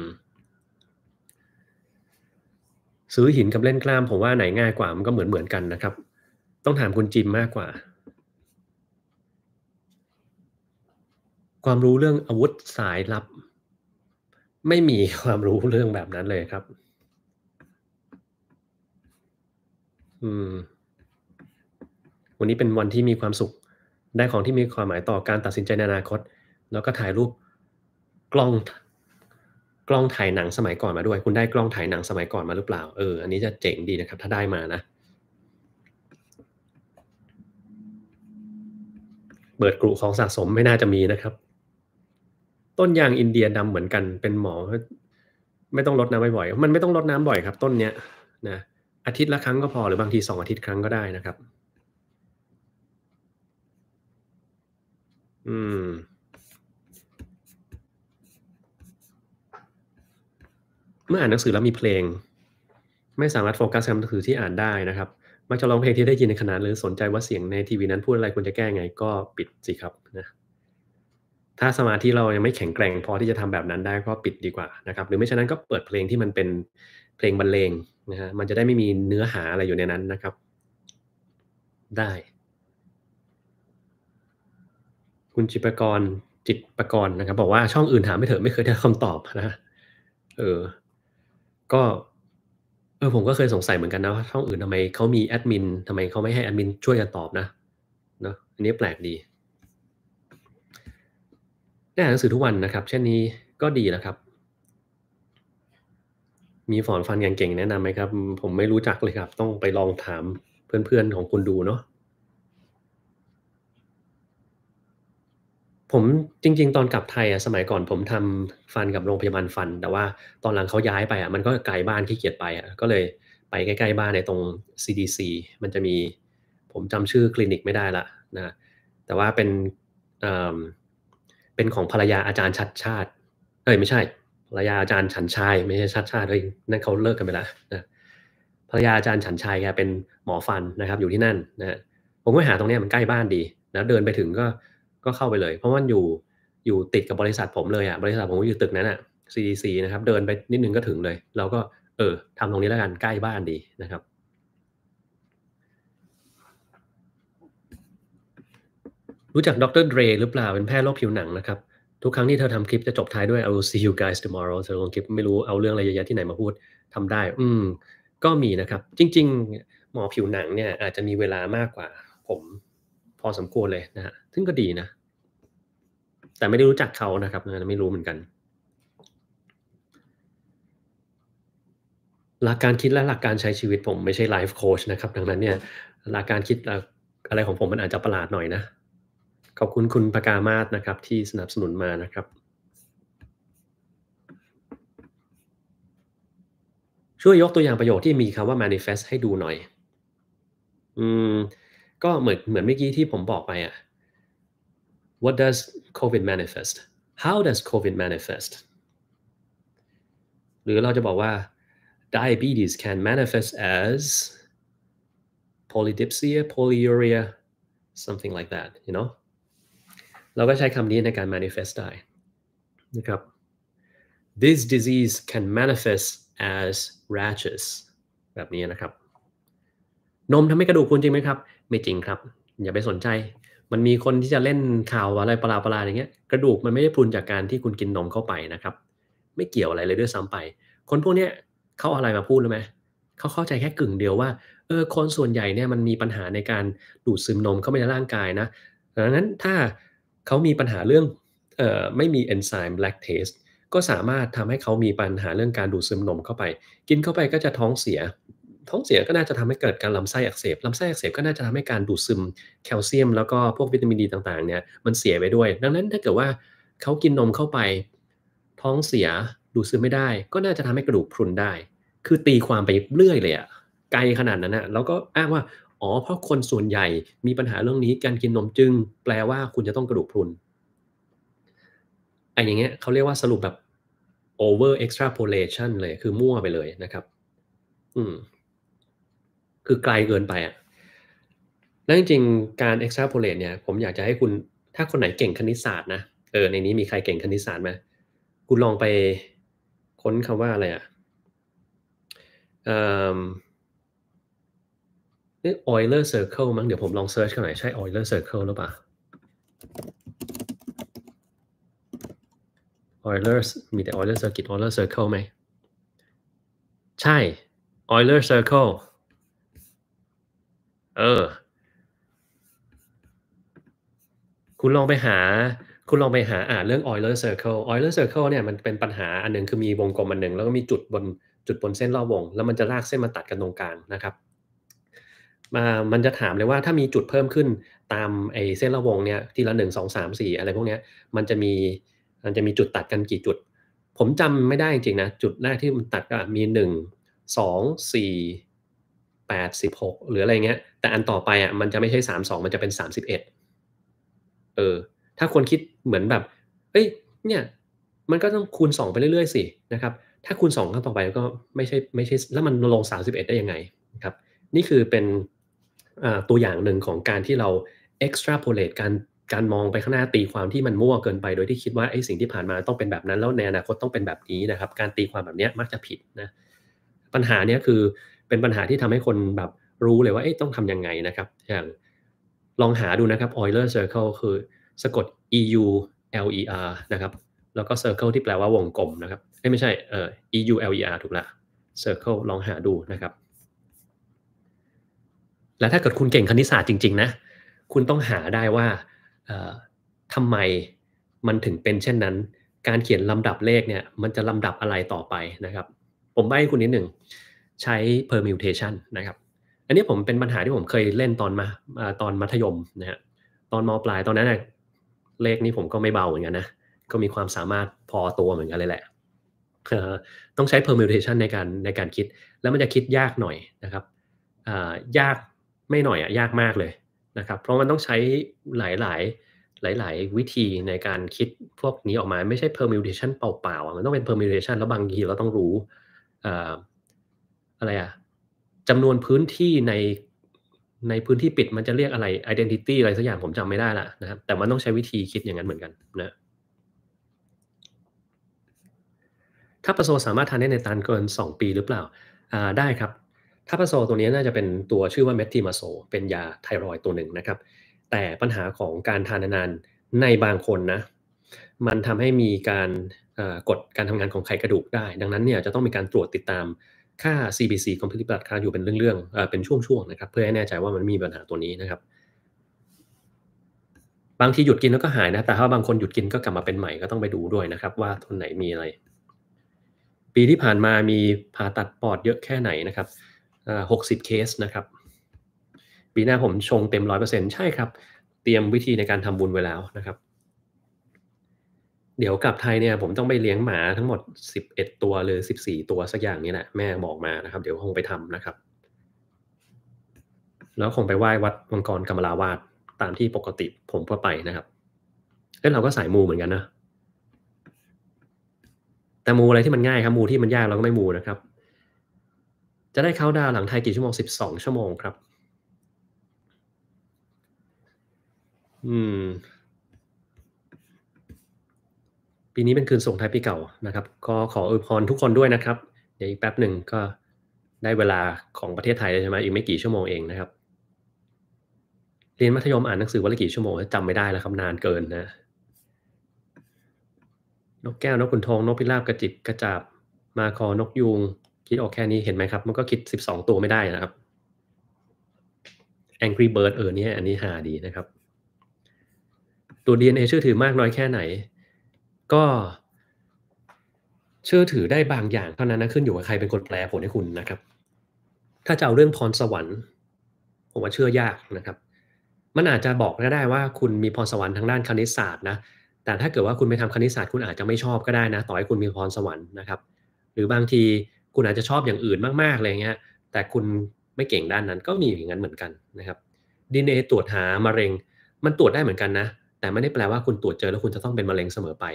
ซื้อหินกับเล่นกล้าม ผมว่าไหนง่ายกว่ามันก็เหมือนเหมือนกันนะครับ ต้องถามคุณจิมมากกว่า ความรู้เรื่องอาวุธสายลับไม่มีความรู้เรื่องแบบนั้นเลยครับ อืม วันนี้เป็นวันที่มีความสุข ได้ของที่มีความหมายต่อการตัดสินใจในอนาคต แล้วก็ถ่ายรูปกล้องกล้องถ่ายหนังสมัยก่อนมาด้วย คุณได้กล้องถ่ายหนังสมัยก่อนมาหรือเปล่า เออ อันนี้จะเจ๋งดีนะครับ ถ้าได้มานะเบิดกลุ่ของสะสมไม่น่าจะมีนะครับต้นยางอินเดียดำเหมือนกันเป็นหมอ ไม่ต้องลดน้ำบ่อยๆ มันไม่ต้องลดน้ำบ่อยครับ ต้นเนี้ยนะอาทิตย์ละครั้งก็พอหรือบางทีสองอาทิตย์ครั้งก็ได้นะครับอืมเมื่ออ่านหนังสือแล้วมีเพลง ไม่สามารถโฟกัสกับหนังสือที่อ่านได้นะครับมักจะร้องเพลงที่ได้ยินในขณะหรือสนใจว่าเสียงในทีวีนั้นพูดอะไรควรจะแก้ไงก็ปิดสิครับนะถ้าสมาธิเรายังไม่แข็งแกร่งพอที่จะทำแบบนั้นได้ก็ปิดดีกว่านะครับ หรือไม่ฉะนั้นก็เปิดเพลงที่มันเป็นเพลงบรรเลงนะฮะมันจะได้ไม่มีเนื้อหาอะไรอยู่ในนั้นนะครับ ได้ คุณจิปกรจิตปกรนะครับ บอกว่าช่องอื่นถามไม่เถอะไม่เคยได้คำตอบนะเออก็เออผมก็เคยสงสัยเหมือนกันนะว่าช่องอื่นทำไมเขามีแอดมินทำไมเขาไม่ให้แอดมินช่วยกันตอบนะเนาะอันนี้แปลกดีได้อ่านหนังสือทุกวันนะครับ เช่นนี้ก็ดีแล้วครับ มีฟอนฟันอย่างเก่งแนะนำไหมครับ ผมไม่รู้จักเลยครับ ต้องไปลองถามเพื่อนๆของคุณดูเนาะผมจริงๆ ตอนกลับไทยอ่ะสมัยก่อนผมทำฟันกับโรงพยาบาลฟัน แต่ว่าตอนหลังเขาย้ายไปอ่ะมันก็ไกลบ้านขี้เกียจไป อ่ะ ก็เลยไปใกล้ๆ บ้านในตรง CDC มันจะมีผมจำชื่อคลินิกไม่ได้ละนะแต่ว่าเป็นเป็นของภรรยาอาจารย์ชัดชาติเอ้ยไม่ใช่ภรรยาอาจารย์ฉันชายไม่ใช่ชัดชาติเลยนั่นเขาเลิกกันไปแล้วนะภรรยาอาจารย์ฉันชายแกเป็นหมอฟันนะครับ อยู่ที่นั่นนะผมก็หาตรงนี้มันใกล้บ้านดีแล้วเดินไปถึงก็ก็เข้าไปเลย เพราะว่าอยู่อยู่ติดกับบริษัทผมเลยอะ่ะบริษัทผมอยู่ตึกนั้นอะ่ะ CDC นะครับ เดินไปนิดนึงก็ถึงเลย เราก็เออทำตรงนี้แล้วกันใกล้บ้านดีนะครับรู้จักดรเดรหรือเปล่าเป็นแพทย์โรคผิวหนังนะครับ ทุกครั้งที่เธอทำคลิปจะจบท้ายด้วย I will see you guys tomorrow เธอลงคลิปไม่รู้เอาเรื่องอะไรเยอะๆที่ไหนมาพูดทำได้ อืมก็มีนะครับ จริง ๆ หมอผิวหนังเนี่ย อาจจะมีเวลามากกว่าผมพอสมควรเลยนะฮะซึ่งก็ดีนะ แต่ไม่ได้รู้จักเขานะครับไม่รู้เหมือนกัน หลักการคิดและหลักการใช้ชีวิตผม ไม่ใช่ไลฟ์โค้ชนะครับ ดังนั้นเนี่ย หลักการคิดอะไรของผมมันอาจจะประหลาดหน่อยนะขอบคุณคุณพกามาศนะครับที่สนับสนุนมานะครับ ช่วยยกตัวอย่างประโยคที่มีคำว่า manifest ให้ดูหน่อยอืมก็เหมือนเหมือนเมื่อกี้ที่ผมบอกไปอะ what does covid manifest how does covid manifest หรือเราจะบอกว่า diabetes can manifest as polydipsia polyuria something like that you know เราก็ใช้คำนี้ในการ manifest ได้ นะครับ this disease can manifest as rashes แบบนี้นะครับ นมทำให้กระดูกคุณจริงไหมครับ ไม่จริงครับ อย่าไปสนใจ มันมีคนที่จะเล่นข่าวอะไรประหลาดๆอย่างเงี้ย กระดูกมันไม่ได้พูุนจากการที่คุณกินนมเข้าไปนะครับ ไม่เกี่ยวอะไรเลยด้วยซ้ำไป คนพวกเนี้ยเขาอะไรมาพูดรู้ไหมเขาเข้าใจแค่กึ่งเดียวว่า เออ คนส่วนใหญ่เนี่ยมันมีปัญหาในการดูดซึมนมเข้าไปในร่างกายนะดังนั้นถ้าเขามีปัญหาเรื่องออไม่มีเอนไซม์แลคเทสก็สามารถทำให้เขามีปัญหาเรื่องการดูดซึมนมเข้าไป กินเข้าไปก็จะท้องเสีย ท้องเสียก็น่าจะทำให้เกิดการลำไส้อักเสบลำไส้อักเสบก็น่าจะทำให้การดูดซึม แคลเซียม แล้วก็พวกวิตามินดีต่างๆเนี่ย มันเสียไปด้วย ดังนั้นถ้าเกิดว่าเขากินนมเข้าไปท้องเสียดูดซึมไม่ได้ ก็น่าจะทำให้กระดูกพรุนได้ คือตีความไปเรื่อยเลยอะไกลขนาดนั้นนะแล้วก็อ้างว่าอ๋อเพราะคนส่วนใหญ่มีปัญหาเรื่องนี้การกินนมจึงแปลว่าคุณจะต้องกระดูกพรุนไอ้อย่างเงี้ยเขาเรียกว่าสรุปแบบ over extrapolation เลยคือมั่วไปเลยนะครับ อืม คือไกลเกินไปอะ่ะแล้วจริงๆการ extrapolate เนี่ย ผมอยากจะให้คุณ ถ้าคนไหนเก่งคณิตศาสตร์นะเออในนี้มีใครเก่งคณิตศาสตร์ไหมคุณลองไปค้นคำว่าอะไรอะ่ะนี่ Euler Circle มั้งเดี๋ยวผมลองเซิร์ชกันหน่อยใช่ Euler Circle หรือเปล่า Euler มีแต่ Euler Circuit Euler Circle ไหมใช่ Euler Circle เออคุณลองไปหา คุณลองไปหาอ่านเรื่อง Euler Circle Euler Circle เนี่ยมันเป็นปัญหาอันหนึ่งคือมีวงกลมอันหนึ่งแล้วก็มีจุดบนจุดบนเส้นรอบวง แล้วมันจะลากเส้นมาตัดกันตรงกลางนะครับมันจะถามเลยว่าถ้ามีจุดเพิ่มขึ้นตามไอ้เส้นระวงเนี่ยทีละหนึ่งสองสามสี่อะไรพวกเนี้ย มันจะมีมันจะมีจุดตัดกันกี่จุด ผมจำไม่ได้จริงนะ จุดแรกที่มันตัดก็มีหนึ่งสองสี่แปดสิบหกหรืออะไรเงี้ย แต่อันต่อไปอ่ะมันจะไม่ใช่สามสองมันจะเป็นสามสิบเอ็ดเออ ถ้าคนคิดเหมือนแบบ เอ้ยเนี่ยมันก็ต้องคูณสองไปเรื่อย ๆ สินะครับ ถ้าคูณสองครั้งต่อไปก็ไม่ใช่ไม่ใช่แล้วมันลงสามสิบเอ็ดได้ยังไงนะครับ นี่คือเป็นตัวอย่างหนึ่งของการที่เรา extrapolate การการมองไปข้างหน้าตีความที่มันมั่วเกินไป โดยที่คิดว่าไอ้สิ่งที่ผ่านมาต้องเป็นแบบนั้นแล้วในอนาคตต้องเป็นแบบนี้นะครับ การตีความแบบนี้มักจะผิดนะปัญหาเนี้ยคือเป็นปัญหาที่ทำให้คนแบบรู้เลยว่าเอ๊ะต้องทํำยังไงนะครับ อย่างลองหาดูนะครับ Euler Circle คือสะกด E U L E R นะครับ แล้วก็ Circle ที่แปลว่าวงกลมนะครับไม่ใช่เอ่อ E U L E R ถูกละ Circle ลองหาดูนะครับแล้วถ้าเกิดคุณเก่งคณิตศาสตร์จริงๆนะคุณต้องหาได้ว่าทำไมมันถึงเป็นเช่นนั้น การเขียนลำดับเลขเนี่ย มันจะลำดับอะไรต่อไปนะครับ ผมใบ้คุณนิดหนึ่งใช้ permutation นะครับอันนี้ผมเป็นปัญหาที่ผมเคยเล่นตอนมาตอนมัธยมนะฮะตอนมปลายตอนนั้นนะเลขนี้ผมก็ไม่เบาเหมือนกันนะก็มีความสามารถพอตัวเหมือนกันเลยแหละ ต้องใช้ permutation ในการในการคิด แล้วมันจะคิดยากหน่อยนะครับยากไม่หน่อยอะยากมากเลยนะครับเพราะมันต้องใช้หลายหลายหลาย ๆ วิธีในการคิดพวกนี้ออกมา ไม่ใช่ permutation เปล่า ๆ มันต้องเป็น permutation แล้วบางทีเราต้องรู้อะไรอะจำนวนพื้นที่ในในพื้นที่ปิดมันจะเรียกอะไร identity อะไรสักอย่างผมจำไม่ได้ละนะครับแต่มันต้องใช้วิธีคิดอย่างนั้นเหมือนกันนะถ้าประโซสามารถทานได้ในตานเกิน 2 ปีหรือเปล่าได้ครับทาพโซตัวนี้น่าจะเป็นตัวชื่อว่าเมทิมาโซเป็นยาไทรอยตัวหนึ่งนะครับ แต่ปัญหาของการทานนานในบางคนนะ มันทำให้มีการกดการทำงานของไขกระดูกได้ ดังนั้นเนี่ยจะต้องมีการตรวจติดตามค่า CBC คอมพิริบัตค่าอยู่เป็นเรื่องๆเป็นช่วงๆนะครับเพื่อให้แน่ใจว่ามันมีปัญหาตัวนี้นะครับ บางทีหยุดกินแล้วก็หายนะ แต่ถ้าบางคนหยุดกินก็กลับมาเป็นใหม่ก็ต้องไปดูด้วยนะครับ ว่าคนไหนมีอะไร ปีที่ผ่านมามีผ่าตัดปอดเยอะแค่ไหนนะครับหกสิบเคสนะครับปีหน้าผมชงเต็มร้อยเปอร์เซ็นใช่ครับ เตรียมวิธีในการทำบุญไว้แล้วนะครับ เดี๋ยวกลับไทยเนี่ย ผมต้องไปเลี้ยงหมาทั้งหมดสิบเอ็ดตัวเลยสิบสี่ตัวสักอย่างนี้แหละแม่บอกมานะครับเดี๋ยวคงไปทำนะครับแล้วคงไปไหว้วัดมังกรกรรมลาวาดตามที่ปกติผมก็ไปนะครับเอ้เราก็สายมูเหมือนกันนะแต่มูอะไรที่มันง่ายครับมูที่มันยากเราก็ไม่มูนะครับจะได้เข้าดาวหลังไทยกี่ชั่วโมง12ชั่วโมงครับ อืมปีนี้เป็นคืนส่งท้ายปีเก่านะครับ ก็ขออวยพรทุกคนด้วยนะครับ เดี๋ยวอีกแป๊บหนึ่งก็ได้เวลาของประเทศไทยแล้วใช่ไหมอีกไม่กี่ชั่วโมงเองนะครับ เรียนมัธยมอ่านหนังสือวันละกี่ชั่วโมงจำไม่ได้แล้วครับนานเกินนะ นกแก้วนกขุนทอง นกพิราบกระจิบกระจาบมาคอนกยูงคิดออกแค่นี้เห็นไหมครับ มันก็คิด 12 ตัวไม่ได้นะครับ Angry Bird เออเนี่ยอันนี้หาดีนะครับ ตัว DNA เชื่อถือมากน้อยแค่ไหน ก็เชื่อถือได้บางอย่างเท่านั้นนะขึ้นอยู่กับใครเป็นคนแปลผลให้คุณนะครับ ถ้าจะเอาเรื่องพรสวรรค์ ผมว่าเชื่อยากนะครับ มันอาจจะบอกก็ได้ว่าคุณมีพรสวรรค์ทางด้านคณิตศาสตร์นะ แต่ถ้าเกิดว่าคุณไปทำคณิตศาสตร์คุณอาจจะไม่ชอบก็ได้นะ ต่อให้คุณมีพรสวรรค์นะครับ หรือบางทีคุณอาจจะชอบอย่างอื่นมากๆเลยเงี้ย แต่คุณไม่เก่งด้านนั้นก็มีอย่างนั้นเหมือนกันนะครับดีเอตรวจหามะเร็งมันตรวจได้เหมือนกันนะแต่ไม่ได้แปลว่าคุณตรวจเจอแล้วคุณจะต้องเป็นมะเร็งเสมอไป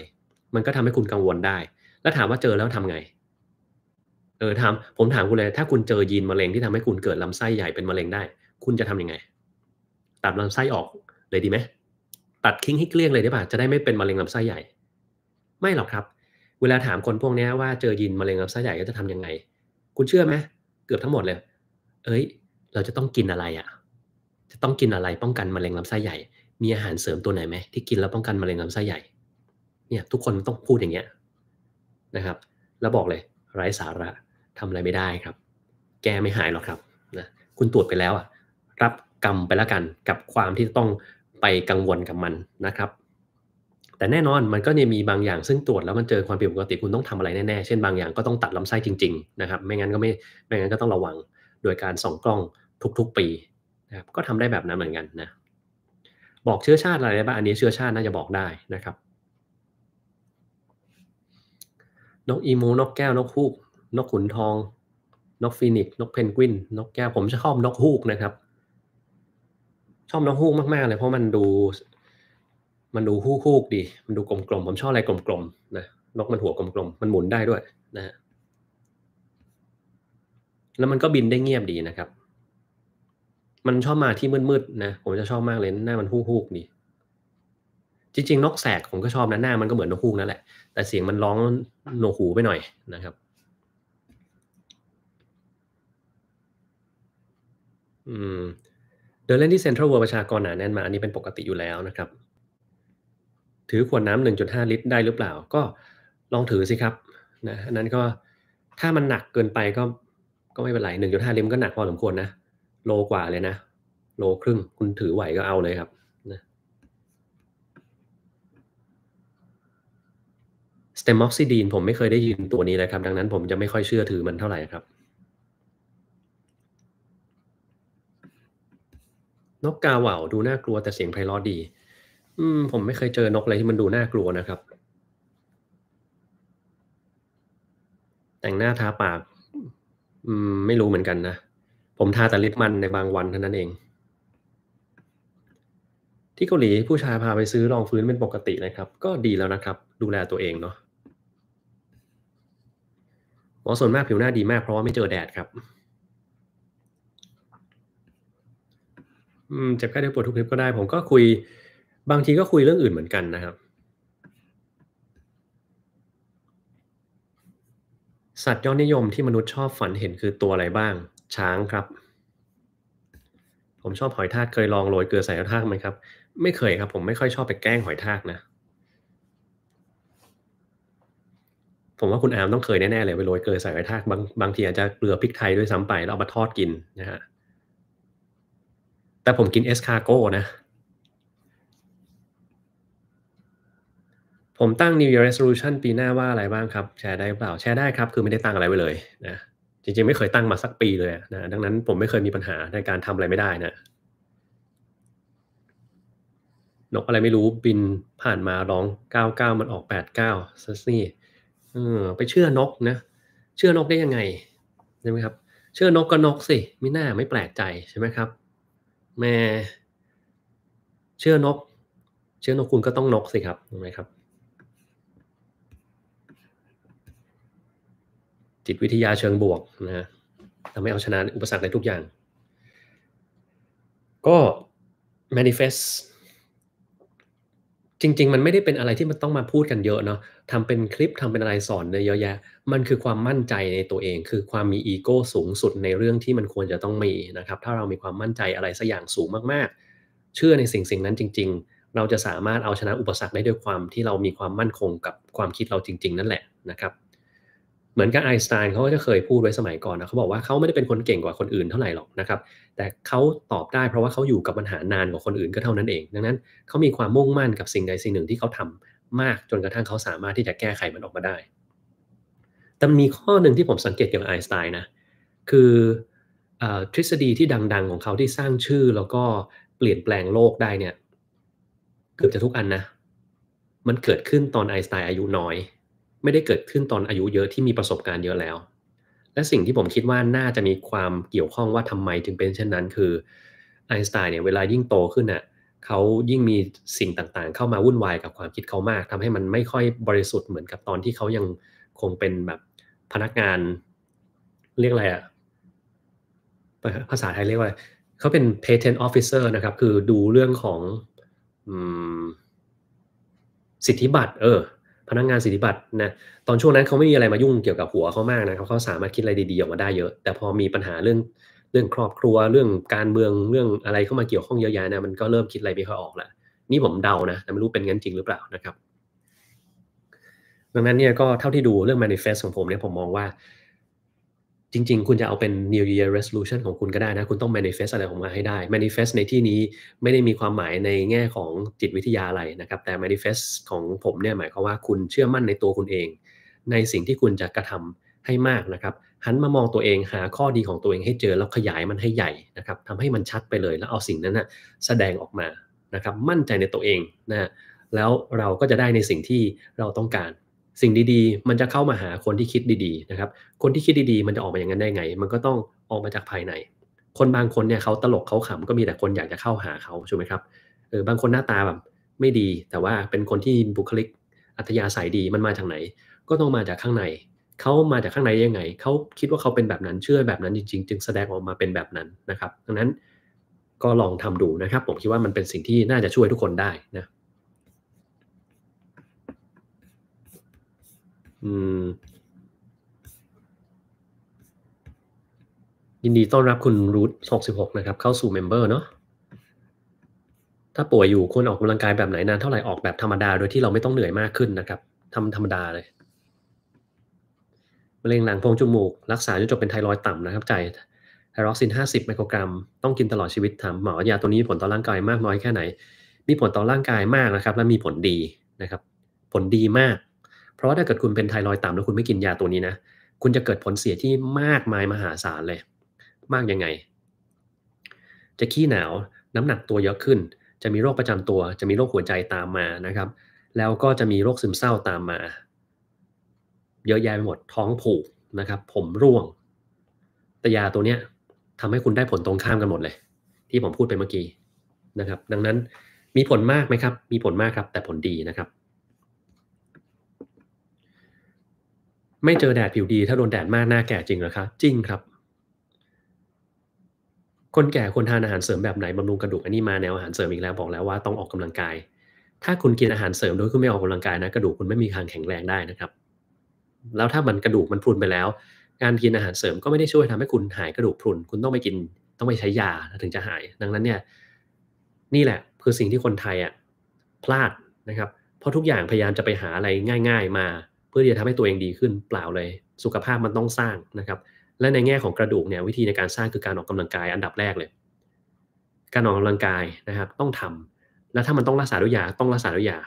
มันก็ทำให้คุณกังวลได้ แล้วถามว่าเจอแล้วทำไงเออถามผมถามคุณเลยถ้าคุณเจอยีนมะเร็งที่ทำให้คุณเกิดลำไส้ใหญ่เป็นมะเร็งได้ คุณจะทํำยังไง ตัดลำไส้ออกเลยดีไหมตัดทิ้งให้เกลี้ยงเลยได้ป่ะจะได้ไม่เป็นมะเร็งลำไส้ใหญ่ ไม่หรอกครับเวลาถามคนพวกนี้ว่าเจอยินมะเร็งลำไส้ใหญ่ก็จะทํำยังไง คุณเชื่อไหมเกือบทั้งหมดเลย เอ้ย เราจะต้องกินอะไรอะ่ะจะต้องกินอะไรป้องกันมะเร็งลำไส้ใหญ่ มีอาหารเสริมตัวไหนไหมที่กินแล้วป้องกันมะเร็งลำไส้ใหญ่ เนี่ย ทุกคนต้องพูดอย่างเงี้ยนะครับ แล้วบอกเลยไร้สาระทำอะไรไม่ได้ครับ แก้ไม่หายหรอกครับนะคุณตรวจไปแล้วอ่ะรับกรรมไปแล้วกันกับความที่ต้องไปกังวลกับมันนะครับแต่แน่นอนมันก็ยังมีบางอย่างซึ่งตรวจแล้วมันเจอความผิดปกติคุณต้องทำอะไรแน่ๆเช่นบางอย่างก็ต้องตัดลำไส้จริงๆนะครับไม่งั้นก็ไม่ไม่งั้นก็ต้องระวังโดยการส่องกล้องทุกๆปีนะครับก็ทำได้แบบนั้นเหมือนกันนะบอกเชื้อชาติอะไรได้บ้างอันนี้เชื้อชาติน่าจะบอกได้นะครับ นกอีมูนกแก้ว นกฮูก นกขุนทอง นกฟีนิกนกเพนกวินนกแก้วผมชอบนกฮูกนะครับชอบนกฮูกมากๆ เลยเพราะมันดูมันดูคู่คู่ดี มันดูกลมกลม ผมชอบอะไรกลมกลมนะ นกมันหัวกลมกลมมันหมุนได้ด้วย นะฮะ แล้วมันก็บินได้เงียบดีนะครับ มันชอบมาที่มืดมืดนะ ผมจะชอบมากเลยหน้ามันคู่คู่ดี จริงๆนกแสกผมก็ชอบนะหน้ามันก็เหมือนนกฮูกนั่นแหละ แต่เสียงมันร้องโนหูไปหน่อยนะครับ อืม เดินเล่นที่เซ็นทรัลเวิร์ประชากรหนาแน่นมาอันนี้เป็นปกติอยู่แล้วนะครับถือขวดน้ำ1.5 ลิตรได้หรือเปล่า ก็ลองถือสิครับ นะนั้นก็ถ้ามันหนักเกินไปก็ก็ไม่เป็นไร 1.5 ลิตรก็หนักพอสมควรนะ โลกว่าเลยนะ โลครึ่ง คุณถือไหวก็เอาเลยครับ นะสเตมอกซิดีนผมไม่เคยได้ยินตัวนี้เลยครับ ดังนั้นผมจะไม่ค่อยเชื่อถือมันเท่าไหร่ครับ นกกาเหว่าดูน่ากลัวแต่เสียงไพเราะดีอืมผมไม่เคยเจอนกอะไรที่มันดูน่ากลัวนะครับ แต่งหน้า ทาปากอืมไม่รู้เหมือนกันนะ ผมทาแต่ลิปมันในบางวันเท่านั้นเอง ที่เกาหลีผู้ชายพาไปซื้อรองฟื้นเป็นปกตินะครับ ก็ดีแล้วนะครับ ดูแลตัวเองเนาะหมอส่วนมากผิวหน้าดีมากเพราะว่าไม่เจอแดดครับเจ็บแค่ได้ปวดทุกคลิป ก็ได้ ผมก็คุยบางทีก็คุยเรื่องอื่นเหมือนกันนะครับ สัตว์ยอดนิยมที่มนุษย์ชอบฝันเห็นคือตัวอะไรบ้าง ช้างครับ ผมชอบหอยทาก เคยลองโรยเกลือใส่หอยทากไหมครับ ไม่เคยครับ ผมไม่ค่อยชอบไปแกล้งหอยทากนะ ผมว่าคุณอามต้องเคยแน่ๆเลยไปโรยเกลือใส่หอยทาก บางบางทีอาจจะเกลือพริกไทยด้วยซ้ำไปแล้วเอามาทอดกินนะฮะ แต่ผมกินเอสคาโก้นะผมตั้ง New Year Resolution ปีหน้าว่า อะไรบ้างครับ แชร์ได้เปล่า แชร์ได้ครับ คือไม่ได้ตั้งอะไรไปเลยนะ จริงๆไม่เคยตั้งมาสักปีเลยนะ ดังนั้นผมไม่เคยมีปัญหาในการทำอะไรไม่ได้นะ นกอะไรไม่รู้บินผ่านมาร้อง99มันออก 89ซัสนี่เออไปเชื่อนกนะ เชื่อนกได้ยังไงใช่ไหมครับ เชื่อนกก็นกสิม่น่าไม่แปลกใจใช่ไหมครับแม่เชื่อนกเชื่อนกคุณก็ต้องนกสิครับถูกไหมครับจิตวิทยาเชิงบวกนะทำให้เอาชนะอุปสรรคในทุกอย่าง ก็ manifest จริงๆ มันไม่ได้เป็นอะไรที่มันต้องมาพูดกันเยอะเนาะทำเป็นคลิปทำเป็นอะไรสอนเยอะแยะ มันคือความมั่นใจในตัวเอง คือความมีอีโก้สูงสุดในเรื่องที่มันควรจะต้องมีนะครับ ถ้าเรามีความมั่นใจอะไรสักอย่างสูงมาก ๆ เชื่อในสิ่งสิ่งนั้นจริง ๆ เราจะสามารถเอาชนะอุปสรรคได้ด้วยความที่เรามีความมั่นคงกับความคิดเราจริง ๆนั่นแหละนะครับเหมือนกับไอน์สไตน์เขาก็จะเคยพูดไว้สมัยก่อนนะเขาบอกว่าเขาไม่ได้เป็นคนเก่งกว่าคนอื่นเท่าไหร่หรอกนะครับแต่เขาตอบได้เพราะว่าเขาอยู่กับปัญหานานกว่าคนอื่น ก็เท่านั้นเองดังนั้นเขามีความมุ่งมั่นกับสิ่งใดสิ่งหนึ่งที่เขาทำมากจนกระทั่งเขาสามารถที่จะแก้ไขมันออกมาได้ แต่มีข้อหนึ่งที่ผมสังเกตเกี่ยวกับไอน์สไตน์นะคือทฤษฎีที่ดังๆ ของเขาที่สร้างชื่อแล้วก็เปลี่ยนแปลงโลกได้เนี่ยเกือบจะทุกอันนะมันเกิดขึ้นตอนไอน์สไตน์อายุน้อยไม่ได้เกิดขึ้นตอนอายุเยอะที่มีประสบการณ์เยอะแล้ว และสิ่งที่ผมคิดว่าน่าจะมีความเกี่ยวข้องว่าทำไมถึงเป็นเช่นนั้น คือไอน์สไตน์เนี่ยเวลายิ่งโตขึ้นอ่ะเขายิ่งมีสิ่งต่างๆ เข้ามาวุ่นวายกับความคิดเขามาก ทำให้มันไม่ค่อยบริสุทธิ์เหมือนกับตอนที่เขายังคงเป็นแบบพนักงาน เรียกอะไรอะภาษาไทยเรียกว่าเขาเป็น patent officer นะครับ คือดูเรื่องของสิทธิบัตรเออพนักงงานสิทธิบัตรนะตอนช่วงนั้นเขาไม่มีอะไรมายุ่งเกี่ยวกับหัวเขามากนะครับเขาสามารถคิดอะไรดีๆออกมาได้เยอะ แต่พอมีปัญหาเรื่อง เรื่องครอบครัวเรื่องการเมืองเรื่องอะไรเข้ามาเกี่ยวข้องเยอะแยะนะมันก็เริ่มคิดอะไรไม่ค่อยออกละนี่ผมเดานะแต่ไม่รู้เป็นงั้นจริงหรือเปล่านะครับดังนั้นเนี่ยก็เท่าที่ดูเรื่อง manifest ของผมเนี่ยผมมองว่าจริงๆ คุณจะเอาเป็น New Year Resolution ของคุณก็ได้นะ คุณต้อง manifest อะไรออกมาให้ได้ manifest ในที่นี้ไม่ได้มีความหมายในแง่ของจิตวิทยาอะไรนะครับ แต่ manifest ของผมเนี่ยหมายความว่าคุณเชื่อมั่นในตัวคุณเอง ในสิ่งที่คุณจะกระทำให้มากนะครับ หันมามองตัวเองหาข้อดีของตัวเองให้เจอแล้วขยายมันให้ใหญ่นะครับทำให้มันชัดไปเลย แล้วเอาสิ่งนั้นนะแสดงออกมานะครับมั่นใจในตัวเองนะแล้วเราก็จะได้ในสิ่งที่เราต้องการสิ่งดี ๆ มันจะเข้ามาหาคนที่คิดดีๆ นะครับ คนที่คิดดีๆ มันจะออกมาอย่างนั้นได้ไง มันก็ต้องออกมาจากภายใน คนบางคน เนี่ยเขาตลกเขาขำก็มีแต่คนอยากจะเข้าหาเขาใช่ไหมครับ เออบางคนหน้าตาแบบไม่ดี แต่ว่าเป็นคนที่บุคลิก อัธยาศัยดีมันมาจากไหน ก็ต้องมาจากข้างใน เขามาจากข้างในยังไงเขาคิดว่าเขาเป็นแบบนั้นเชื่อแบบนั้น จริงๆจึงแสดงออกมาเป็นแบบนั้นนะครับ ดังนั้นก็ลองทำดูนะครับ ผมคิดว่ามันเป็นสิ่งที่น่าจะช่วยทุกคนได้นะอืม ยินดีต้อนรับคุณรูทหกสิบหกนะครับ เข้าสู่เมมเบอร์เนาะถ้าป่วยอยู่ควรออกกำลังกายแบบไหนนานเท่าไหร่ออกแบบธรรมดาโดยที่เราไม่ต้องเหนื่อยมากขึ้นนะครับทำธรรมดาเลยมะเร็งหลังโพรงจมูก รักษาจนจบเป็นไทรอยต่ำนะครับใจไทรอกซิน 50ไมโครกรัมต้องกินตลอดชีวิตถามหมอยาตัวนี้มีผลต่อร่างกายมากน้อยแค่ไหน มีผลต่อร่างกายมากนะครับ และมีผลดีนะครับ ผลดีมากเพราะถ้าเกิดคุณเป็นไทรอยต่ำแล้ว คุณไม่กินยาตัวนี้นะ คุณจะเกิดผลเสียที่มากมายมหาศาลเลย มากยังไง จะขี้หนาวน้ำหนักตัวเยอะขึ้น จะมีโรคประจำตัว จะมีโรคหัวใจตามมานะครับ แล้วก็จะมีโรคซึมเศร้าตามมา เยอะแยะไปหมดท้องผูกนะครับ ผมร่วง แต่ยาตัวเนี้ยทำให้คุณได้ผลตรงข้ามกันหมดเลย ที่ผมพูดไปเมื่อกี้นะครับ ดังนั้นมีผลมากไหมครับ มีผลมากครับแต่ผลดีนะครับไม่เจอแดดผิวดีถ้าโดนแดดมากหน้าแก่จริงหรอคะจริงครับ คนแก่ควรทานอาหารเสริมแบบไหนบำรุงกระดูกอันนี้มาแนวอาหารเสริมอีกแล้วบอกแล้วว่าต้องออกกำลังกาย ถ้าคุณกินอาหารเสริมโดยคุณไม่ออกกำลังกายนะกระดูกคุณไม่มีทางแข็งแรงได้นะครับ แล้วถ้ามันกระดูกมันพรุนไปแล้ว การกินอาหารเสริมก็ไม่ได้ช่วยทำให้คุณหายกระดูกพรุนคุณต้องไปกินต้องไปใช้ยาถึงจะหาย ดังนั้นเนี่ยนี่แหละคือสิ่งที่คนไทยอ่ะพลาดนะครับเพราะทุกอย่างพยายามจะไปหาอะไรง่าย ๆมาเพื่อที่จะทำให้ตัวเองดีขึ้นเปล่าเลยสุขภาพมันต้องสร้างนะครับ และในแง่ของกระดูกเนี่ยวิธีในการสร้างคือการออกกำลังกาย อันดับแรกเลย การออกกำลังกายนะครับ ต้องทำแล้วถ้ามันต้องรักษาด้วยยาต้องรักษาด้วยยา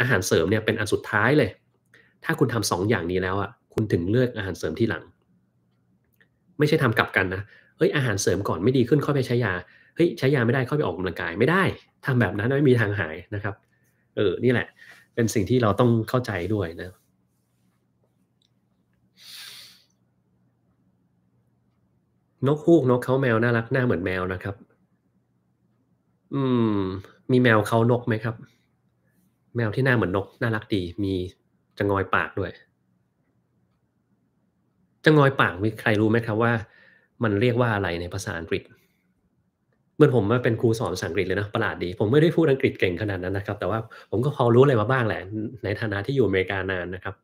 อาหารเสริมเนี่ยเป็นอันสุดท้ายเลย ถ้าคุณทำ 2 อย่างนี้แล้วอ่ะคุณถึงเลือกอาหารเสริมที่หลัง ไม่ใช่ทำกลับกันนะเฮ้ยอาหารเสริมก่อนไม่ดีขึ้นค่อยไปใช้ยาเฮ้ยใช้ยาไม่ได้ค่อยไปออกกำลังกายไม่ได้ ทำแบบนั้นไม่มีทางหายนะครับเออนี่แหละ เป็นสิ่งที่เราต้องเข้าใจด้วยนะนกฮูกนกเขาแมวน่ารักหน้าเหมือนแมวนะครับ อืมมีแมวเขานกไหมครับ แมวที่หน้าเหมือนนกน่ารักดีมีจะงอยปากด้วยจะงอยปากมีใครรู้ไหมครับว่า มันเรียกว่าอะไรในภาษาอังกฤษเมื่อผมมาเป็นครูสอนภาษาอังกฤษเลยนะประหลาดดี ผมไม่ได้พูดอังกฤษเก่งขนาดนั้นนะครับ แต่ว่าผมก็พอรู้อะไรมาบ้างแหละในฐานะที่อยู่อเมริกานานนะครับ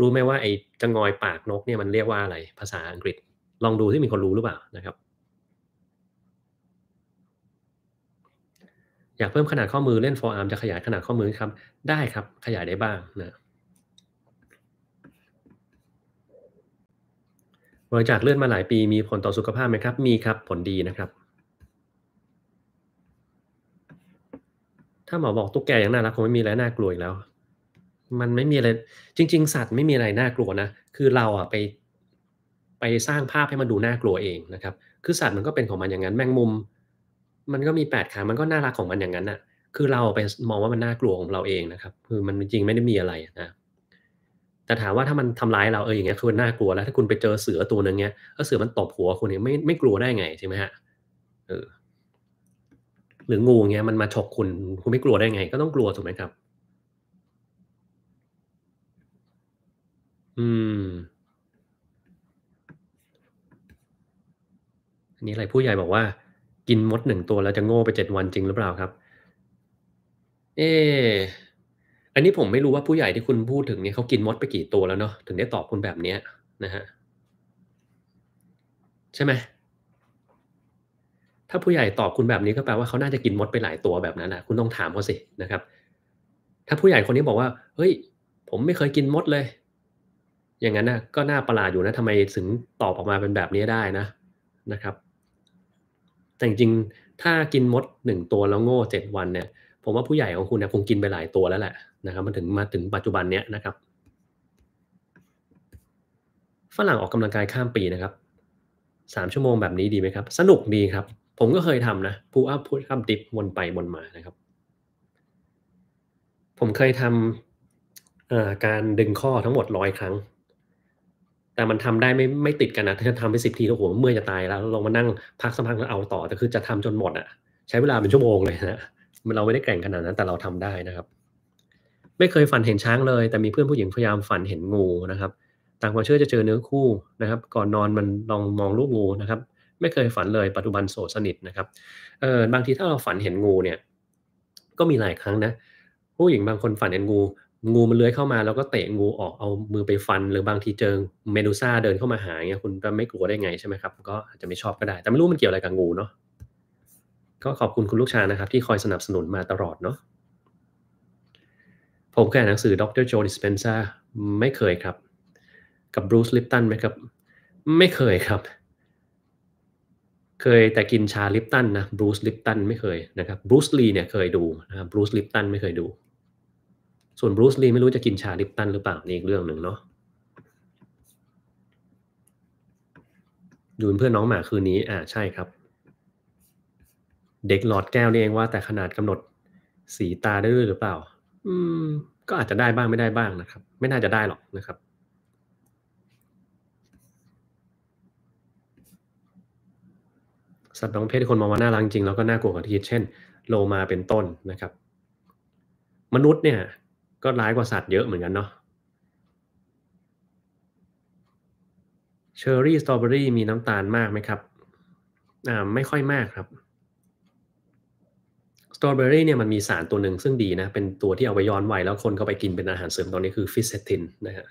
รู้ไหมว่าไอ้จะงอยปากนกเนี่ยมันเรียกว่าอะไรภาษาอังกฤษลองดูที่มีคนรู้หรือเปล่านะครับอยากเพิ่มขนาดข้อมือเล่น forearm จะขยายขนาดข้อมือครับ ได้ครับขยายได้บ้างนะบริจาคเลือดมาหลายปีมีผลต่อสุขภาพไหมครับมีครับผลดีนะครับ ถ้าหมอบอกตุ๊กแกอย่างน่ารักคงไม่มีอะไรน่ากลัวอีกแล้ว มันไม่มีอะไรจริง ๆ สัตว์ไม่มีอะไรน่ากลัวนะ คือเราอ่ะไปไปสร้างภาพให้มันดูน่ากลัวเองนะครับ คือสัตว์มันก็เป็นของมันอย่างนั้นแมงมุม มันก็มีแปดขา มันก็น่ารักของมันอย่างนั้นะ่ะ คือเราไปมองว่ามันน่ากลัวของเราเองนะครับ คือมันจริงไม่ได้มีอะไรนะ แต่ถามว่าถ้ามันทำร้ายเราเอออย่างเงี้ยคือมันน่ากลัว แล้วถ้าคุณไปเจอเสือตัวหนึ่งเงี้ยแล้วเสือมันตบหัวคุณเนี่ยไม่ไม่กลัวได้ไงใช่ไหมฮะเออหรืองูเงี้ยมันมาฉกคุณคุณไม่กลัวได้ไงก็ต้องกลัวถูกไหมครับ อืมันนี้อะไรผู้ใหญ่บอกว่ากินมดหนึ่งตัว แล้วจะโง่ไปเจ็ดวันจริงหรือเปล่าครับเอออันนี้ผมไม่รู้ว่าผู้ใหญ่ที่คุณพูดถึงเนี่ยเขากินมดไปกี่ตัวแล้วเนาะถึงได้ตอบคุณแบบเนี้ยนะฮะใช่ไหมถ้าผู้ใหญ่ตอบคุณแบบนี้ก็แปลว่าเขาน่าจะกินมดไปหลายตัวแบบนั้นนะคุณต้องถามเขาสินะครับ ถ้าผู้ใหญ่คนนี้บอกว่าเฮ้ย ผมไม่เคยกินมดเลย อย่างนั้นนะก็น่าประหลาดอยู่นะทำไมถึงตอบออกมาเป็นแบบนี้ได้นะ นะครับแต่จริงๆ ถ้ากินมดหนึ่งตัวแล้วโง่เจ็ดวันเนี่ย ผมว่าผู้ใหญ่ของคุณเนี่ยคงกินไปหลายตัวแล้วแหละนะครับมันถึงมาถึงปัจจุบันเนี้ยนะครับฝรั่งออกกำลังกายข้ามปีนะครับสามชั่วโมงแบบนี้ดีไหมครับ สนุกดีครับ ผมก็เคยทำนะพูอัพพูดคำติปวนไปวนมานะครับผมเคยทำการดึงข้อทั้งหมดร้อยครั้งแต่มันทำได้ไม่ไม่ติดกันนะถ้าทำไปสิบทีโอ้โหเมื่อยจะตายแล้วลองมานั่งพักสักพักแล้วเอาต่อแต่คือจะทำจนหมดอ่ะ ใช้เวลาเป็นชั่วโมงเลยนะมันเราไม่ได้แก่งขนาดนั้นแต่เราทำได้นะครับ ไม่เคยฝันเห็นช้างเลย แต่มีเพื่อนผู้หญิงพยายามฝันเห็นงูนะครับ ต่างความเชื่อจะเจอเนื้อคู่นะครับ ก่อนนอนมันลองมองลูกงูนะครับ ไม่เคยฝันเลยปัจจุบันโสดสนิทนะครับเออบางทีถ้าเราฝันเห็นงูเนี่ยก็มีหลายครั้งนะ ผู้หญิงบางคนฝันเห็นงูงูมันเลื้อยเข้ามา แล้วก็เตะงูออกเอามือไปฟัน หรือบางทีเจอเมดูซ่าเดินเข้ามาหาเงี้ยคุณจะไม่กลัวได้ไงใช่ไหมครับ ก็อาจจะไม่ชอบก็ได้ แต่ไม่รู้มันเกี่ยวอะไรกับงูเนาะก็ขอบคุณคุณลูกชานะครับ ที่คอยสนับสนุนมาตลอดเนาะผมเคยอ่านหนังสือดรโจดิสเปนซาไม่เคยครับ กับบรูซลิปตันไหมครับ ไม่เคยครับ เคยแต่กินชาลิปตันนะบรูซลิปตันไม่เคยนะครับบรูซลีเนี่ยเคยดูนะบรูซลิปตันไม่เคยดูส่วนบรูซลีไม่รู้จะกินชาลิปตันหรือเปล่า นี่อีกเรื่องหนึ่งเนาะดูนเพื่อนน้องหมาคืนนี้ อ่าใช่ครับ เด็กหลอดแก้วนี่เองว่า แต่ขนาดกำหนดสีตาได้ด้วยหรือเปล่า อืมก็อาจจะได้บ้างไม่ได้บ้างนะครับ ไม่น่าจะได้หรอกนะครับ สัตว์น้องเพศคนมองว่าน่ารักจริง แล้วก็น่ากลัวกว่าที่คิดเช่น โลมาเป็นต้นนะครับ มนุษย์เนี่ยก็ร้ายกว่าสัตว์เยอะเหมือนกันเนาะเชอร์รี่สตรอเบอรี่มีน้ำตาลมากไหมครับอ่าไม่ค่อยมากครับสตรอเบอรี่เนี่ยมันมีสารตัวหนึ่งซึ่งดีนะ เป็นตัวที่เอาไปย้อนวัยแล้วคนก็ไปกินเป็นอาหารเสริมตอนนี้คือฟิสเซตินนะฮะ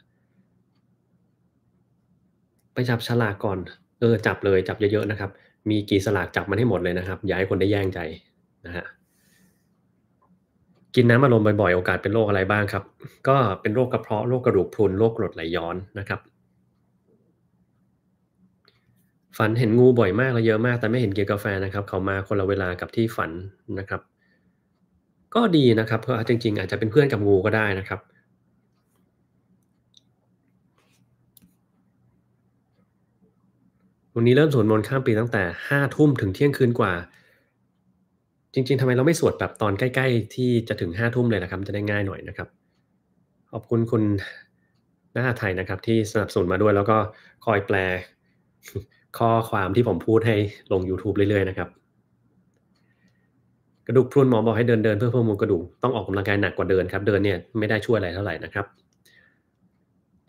ไปจับฉลากก่อนเออจับเลยจับเยอะๆนะครับ มีกี่สลากจับมันให้หมดเลยนะครับ อย่าให้คนได้แย่งใจนะฮะกินน้ำอารมณ์บ่อย ๆ โอกาสเป็นโรคอะไรบ้างครับ ก็เป็นโรคกระเพาะ โรคกระดูกพรุน โรคกรดไหลย้อนนะครับ ฝันเห็นงูบ่อยมากและเยอะมาก แต่ไม่เห็นเกียวกาแฟนะครับ เขามาคนละเวลากับที่ฝันนะครับ ก็ดีนะครับ เพราะจริงๆ อาจจะเป็นเพื่อนกับงูก็ได้นะครับ วันนี้เริ่มสวดมนต์ข้ามปีตั้งแต่ห้าทุ่มถึงเที่ยงคืนกว่าจริงๆ ทำไมเราไม่สวดแบบตอนใกล้ๆ ที่จะถึงห้าทุ่มเลยนะครับ จะได้ง่ายหน่อยนะครับ ขอบคุณคุณหน้าไทยนะครับ ที่สนับสนุนมาด้วยแล้วก็คอยแปลข้อความที่ผมพูดให้ลง YouTube เรื่อยๆ นะครับ กระดูกพรุนหมอบอกให้เดินเดินเพื่อเพิ่มมวลกระดูก ต้องออกกำลังกายหนักกว่าเดินครับ เดินเนี่ยไม่ได้ช่วยอะไรเท่าไหร่นะครับ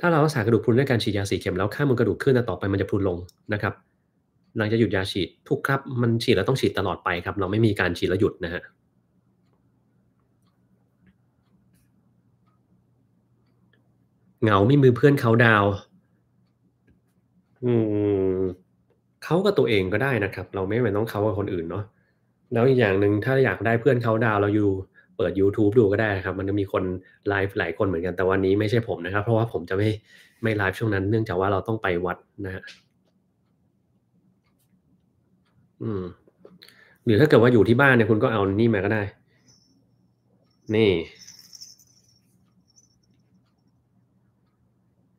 ถ้าเรารักษากระดูกพรุนด้วยการฉีดยาสีเข็มแล้วค่ามวลกระดูกขึ้นต่อไปมันจะพรุนลงนะครับหลังจากหยุดยาฉีดถูกครับ มันฉีดแล้วต้องฉีดตลอดไปครับ เราไม่มีการฉีดแล้วหยุดนะฮะเหงาไม่มือเพื่อนเขาดาว อืมเขากับตัวเองก็ได้นะครับ เราไม่จำเป็นต้องเขากับคนอื่นเนาะแล้วอีกอย่างหนึ่งถ้าอยากได้เพื่อนเขาดาว เราอยู่เปิด YouTube ดูก็ได้นะครับ มันจะมีคนไลฟ์หลายคนเหมือนกันแต่วันนี้ไม่ใช่ผมนะครับ เพราะว่าผมจะไม่ไม่ไลฟ์ช่วงนั้นเนื่องจากว่าเราต้องไปวัดนะฮะอืมหรือถ้าเกิดว่าอยู่ที่บ้านเนี่ยคุณก็เอานี่มาก็ได้ นี่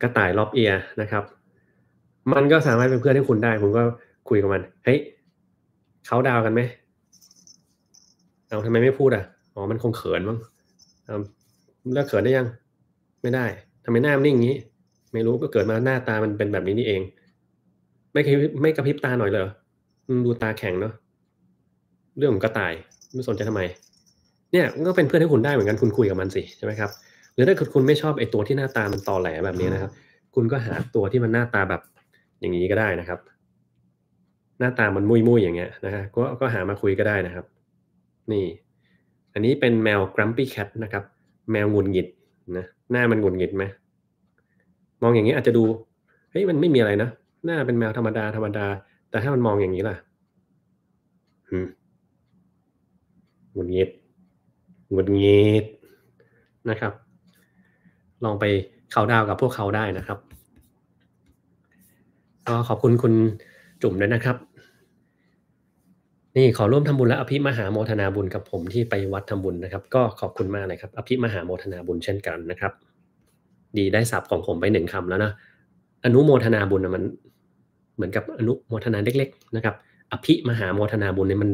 กระต่ายล็อบเอียนะครับ มันก็สามารถเป็นเพื่อนให้คุณได้คุณก็คุยกับมัน เฮ้ยเขาดาวกันไหม เอาทำไมไม่พูดอ่ะ อ๋อ มันคงเขินมั้งเลิกเขินได้ยัง ไม่ได้ ทำไมหน้ามันนิ่งงี้ ไม่รู้ก็เกิดมาหน้าตามันเป็นแบบนี้นี่เอง ไม่ไม่กระพริบตาหน่อยเลยดูตาแข็งเนาะเรื่องของกระต่ายไม่สนใจทำไมเนี่ยก็เป็นเพื่อนให้คุณได้เหมือนกันคุณคุยกับมันสิใช่ไหมครับหรือถ้าคุณไม่ชอบไอตัวที่หน้าตามันตอแหลแบบนี้นะครับ คุณก็หาตัวที่มันหน้าตาแบบอย่างนี้ก็ได้นะครับ หน้าตามันมุยมุยอย่างเงี้ยนะฮะก็ก็หามาคุยก็ได้นะครับ นี่ อันนี้เป็นแมวกรัมปี้แคทนะครับแมวงุนหงิดนะหน้ามันงุนหงิดไหมมองอย่างนี้อาจจะดูเฮ้ยมันไม่มีอะไรนะ หน้าเป็นแมวธรรมดาธรรมดาแต่ถ้ามันมองอย่างนี้ล่ะหงุดหงิดหงุดหงิดนะครับ ลองไปเขาดาวกับพวกเขาได้นะครับก็ขอบคุณคุณจุ่มด้วยนะครับ นี่ขอร่วมทำบุญและอภิมหาโมทนาบุญกับผมที่ไปวัดทำบุญนะครับ ก็ขอบคุณมากเลยครับอภิมหาโมทนาบุญเช่นกันนะครับ ดีได้สับของผมไปหนึ่งคำแล้วนะอนุโมทนาบุญมันเหมือนกับอนุโมทนาเล็ก ๆ นะครับ อภิมหาโมทนาบุญเนี่ยมัน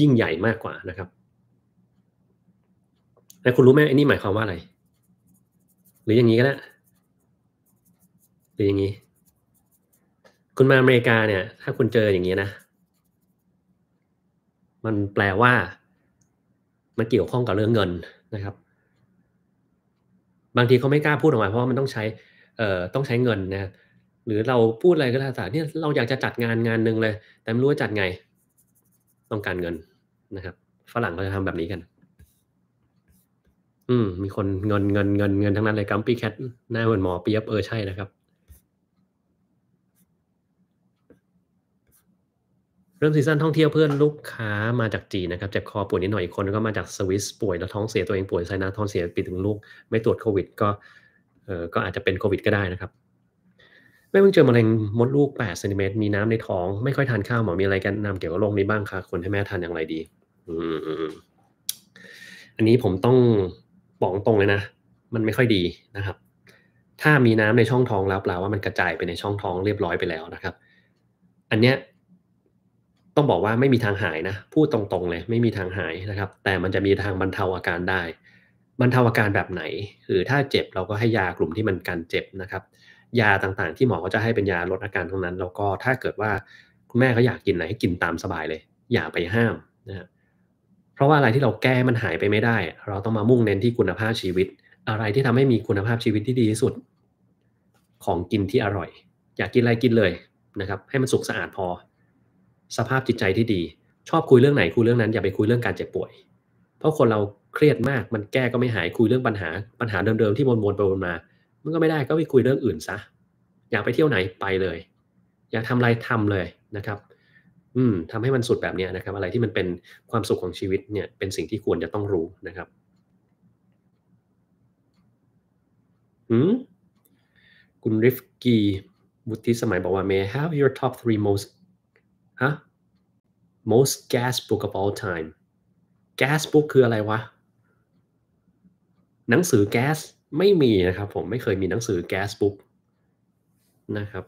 ยิ่งใหญ่มากกว่านะครับ แล้วคุณรู้ไหมอันนี้หมายความว่าอะไร หรืออย่างนี้ก็ได้หรืออย่างนี้ คุณมาอเมริกาเนี่ยถ้าคุณเจออย่างนี้นะ มันแปลว่า มันเกี่ยวข้องกับเรื่องเงินนะครับ บางทีเขาไม่กล้าพูดออกมาเพราะว่ามันต้องใช้เอ่อต้องใช้เงินนะหรือเราพูดอะไรก็แล้วแต่เนี่ยเราอยากจะจัดงานงานหนึ่งเลย แต่ไม่รู้ว่าจัดไง ต้องการเงินนะครับ ฝรั่งเขาจะทำแบบนี้กันอืมมีคนเงินเงินเงินเงินทั้งนั้นเลยกัมปี้แคทนาาเหมือนหมอเปียบเออใช่นะครับ เริ่มซีซั่นท่องเที่ยวเพื่อนลูกค้ามาจากจีนนะครับเจ็บคอป่วยนิดหน่อยอีกคนก็มาจากสวิสป่วยแล้วท้องเสียตัวเองป่วยไซนะท้องเสียปิดถึงลูกไม่ตรวจโควิด ก็เออก็อาจจะเป็นโควิด ก็ได้นะครับแม่เพิ่งเจอมะเร็งมดลูก8เซนติเมตรมีน้ำในท้อง ไม่ค่อยทานข้าว หมอ มีอะไรกันนำเกี่ยวกับโรคนี้บ้างคะควรให้แม่ทานอย่างไรดี อืม อันนี้ผมต้องบอกตรงเลยนะ มันไม่ค่อยดีนะครับ ถ้ามีน้ำในช่องท้องแล้วแปลว่ามันกระจายไปในช่องท้องเรียบร้อยไปแล้วนะครับ อันเนี้ย ต้องบอกว่าไม่มีทางหายนะ พูดตรงๆเลยไม่มีทางหายนะครับ แต่มันจะมีทางบรรเทาอาการได้ บรรเทาอาการแบบไหนหรือถ้าเจ็บเราก็ให้ยากลุ่มที่มันกันเจ็บนะครับยาต่างๆ ที่หมอเขาจะให้เป็นยาลดอาการทั้งนั้นแล้วก็ถ้าเกิดว่าคุณแม่เขาอยากกินไหไให้กินตามสบายเลยอย่าไปห้ามนะะเพราะว่าอะไรที่เราแก้มันหายไปไม่ได้ เราต้องมามุ่งเน้นที่คุณภาพชีวิต อะไรที่ทำให้มีคุณภาพชีวิตที่ดีที่สุดของกินที่อร่อย อยากกินอะไรกินเลยนะครับให้มันสุขสะอาดพอ สภาพจิตใจที่ดี ชอบคุยเรื่องไหนคุยเรื่องนั้นอย่าไปคุยเรื่องการเจ็บป่วย เพราะคนเราเครียดมากมันแก้ก็ไม่หายคุยเรื่องปัญหาปัญหาเดิมๆที่วนๆไปวนมามันก็ไม่ได้ก็ไปคุยเรื่องอื่นซะ อยากไปเที่ยวไหนไปเลย อยากทำอะไรทำเลยนะครับอืมทำให้มันสุดแบบนี้นะครับ อะไรที่มันเป็นความสุขของชีวิตเนี่ยเป็นสิ่งที่ควรจะต้องรู้นะครับอืมคุณริฟกี บุตรสมัยบอกว่า may I have your top three most ฮะ most gas book of all time gas book คืออะไรวะหนังสือแก๊สไม่มีนะครับผมไม่เคยมีหนังสือแก๊สบุ๊กนะครับ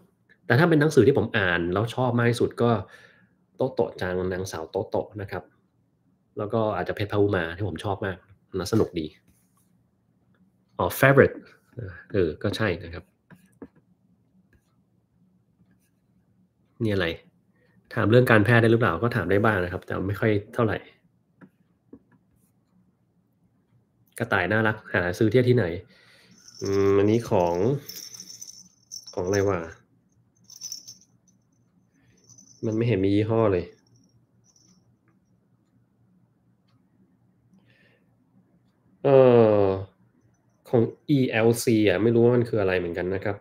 แต่ถ้าเป็นหนังสือที่ผมอ่านแล้วชอบมากที่สุดก็ โตโตะจางนางสาวโตโตนะครับแล้วก็อาจจะเพชรพาวุมาที่ผมชอบมากนะสนุกดีอ๋อ favorite เออ ก็ใช่นะครับ นี่อะไร ถามเรื่องการแพทย์ได้หรือเปล่าก็ถามได้บ้างนะครับ แต่ไม่ค่อยเท่าไหร่กระต่ายน่ารักหาซื้อเที่ยที่ไหนอืมอันนี้ของ ของอะไรวะ มันไม่เห็นมียี่ห้อเลย เออของ ELC อ่ะ ไม่รู้ว่ามันคืออะไรเหมือนกันนะครับ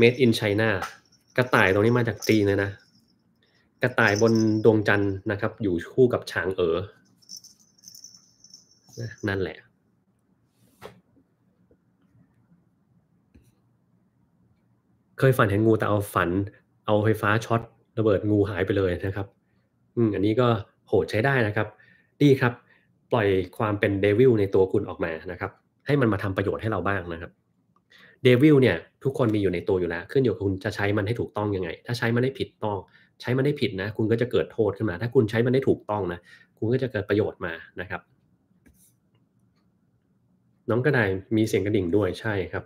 Made in China กระต่ายตรงนี้มาจากจีนเลยนะ กระต่ายบนดวงจันทร์นะครับ อยู่คู่กับช้างเอ๋อนั่นแหละ เคยฝันเห็นงูแต่เอาฝันเอาไฟฟ้าช็อตระเบิดงูหายไปเลยนะครับอืมอันนี้ก็โหดใช้ได้นะครับ ดีครับ ปล่อยความเป็นเดวิลในตัวคุณออกมานะครับ ให้มันมาทำประโยชน์ให้เราบ้างนะครับ เดวิลเนี่ยทุกคนมีอยู่ในตัวอยู่แล้วขึ้นอยู่กับคุณจะใช้มันให้ถูกต้องยังไง ถ้าใช้มันได้ผิดต้อง ใช้มันได้ผิดนะ คุณก็จะเกิดโทษขึ้นมาถ้าคุณใช้มันได้ถูกต้องนะคุณก็จะเกิดประโยชน์มานะครับน้องกระด้ายมีเสียงกระดิ่งด้วยใช่ครับ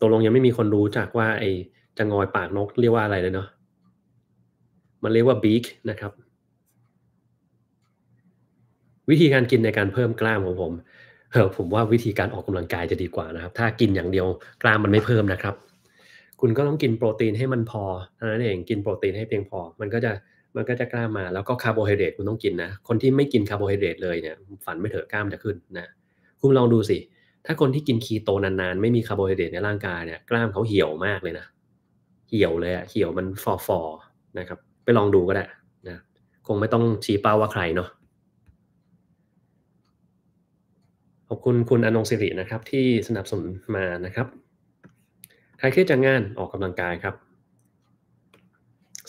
ตกลงยังไม่มีคนรู้จักว่าไอจะงอยปากนกเรียกว่าอะไรเลยเนาะมันเรียกว่าบีกนะครับวิธีการกินในการเพิ่มกล้ามของผมเออผมว่าวิธีการออกกำลังกายจะดีกว่านะครับ ถ้ากินอย่างเดียวกล้ามมันไม่เพิ่มนะครับ คุณก็ต้องกินโปรตีนให้มันพอเท่านั้นเองกินโปรตีนให้เพียงพอ มันก็จะมันก็จะกล้ามมาแล้วก็คาร์โบไฮเดรตคุณต้องกินนะ คนที่ไม่กินคาร์โบไฮเดรตเลยเนี่ยฝันไม่เถอะกล้ามจะขึ้นนะคุณลองดูสิ ถ้าคนที่กินคีโตนานๆ ไม่มีคาร์โบไฮเดรตในร่างกายเนี่ย กล้ามเขาเหี่ยวมากเลยนะ เหี่ยวเลยอะเหี่ยวมันฟอฟอนะครับ ไปลองดูก็ได้ นะ คงไม่ต้องชี้เป้าว่าใครเนาะ ขอบคุณคุณอนงศิรินะครับที่สนับสนุนมานะครับ ใครเครียดจากงานออกกำลังกายครับ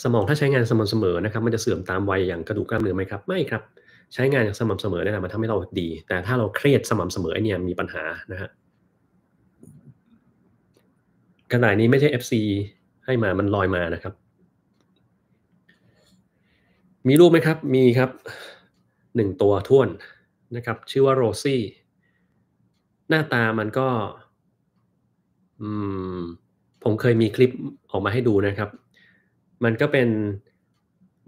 สมองถ้าใช้งานสม่ำเสมอนะครับ มันจะเสื่อมตามวัยอย่างกระดูกกล้ามเนื้อไหมครับ ไม่ครับใช้งานอย่างสม่ำเสมอเนี่ยมันทำให้เราดี แต่ถ้าเราเครียดสม่ำเสมอเนี่ยมีปัญหานะฮะกระต่ายนี้ไม่ใช่ FC ให้มา มันลอยมานะครับ มีรูปไหมครับมีครับหนึ่งตัวท่วนนะครับ ชื่อว่าโรซี่หน้าตามันก็อืมผมเคยมีคลิปออกมาให้ดูนะครับ มันก็เป็น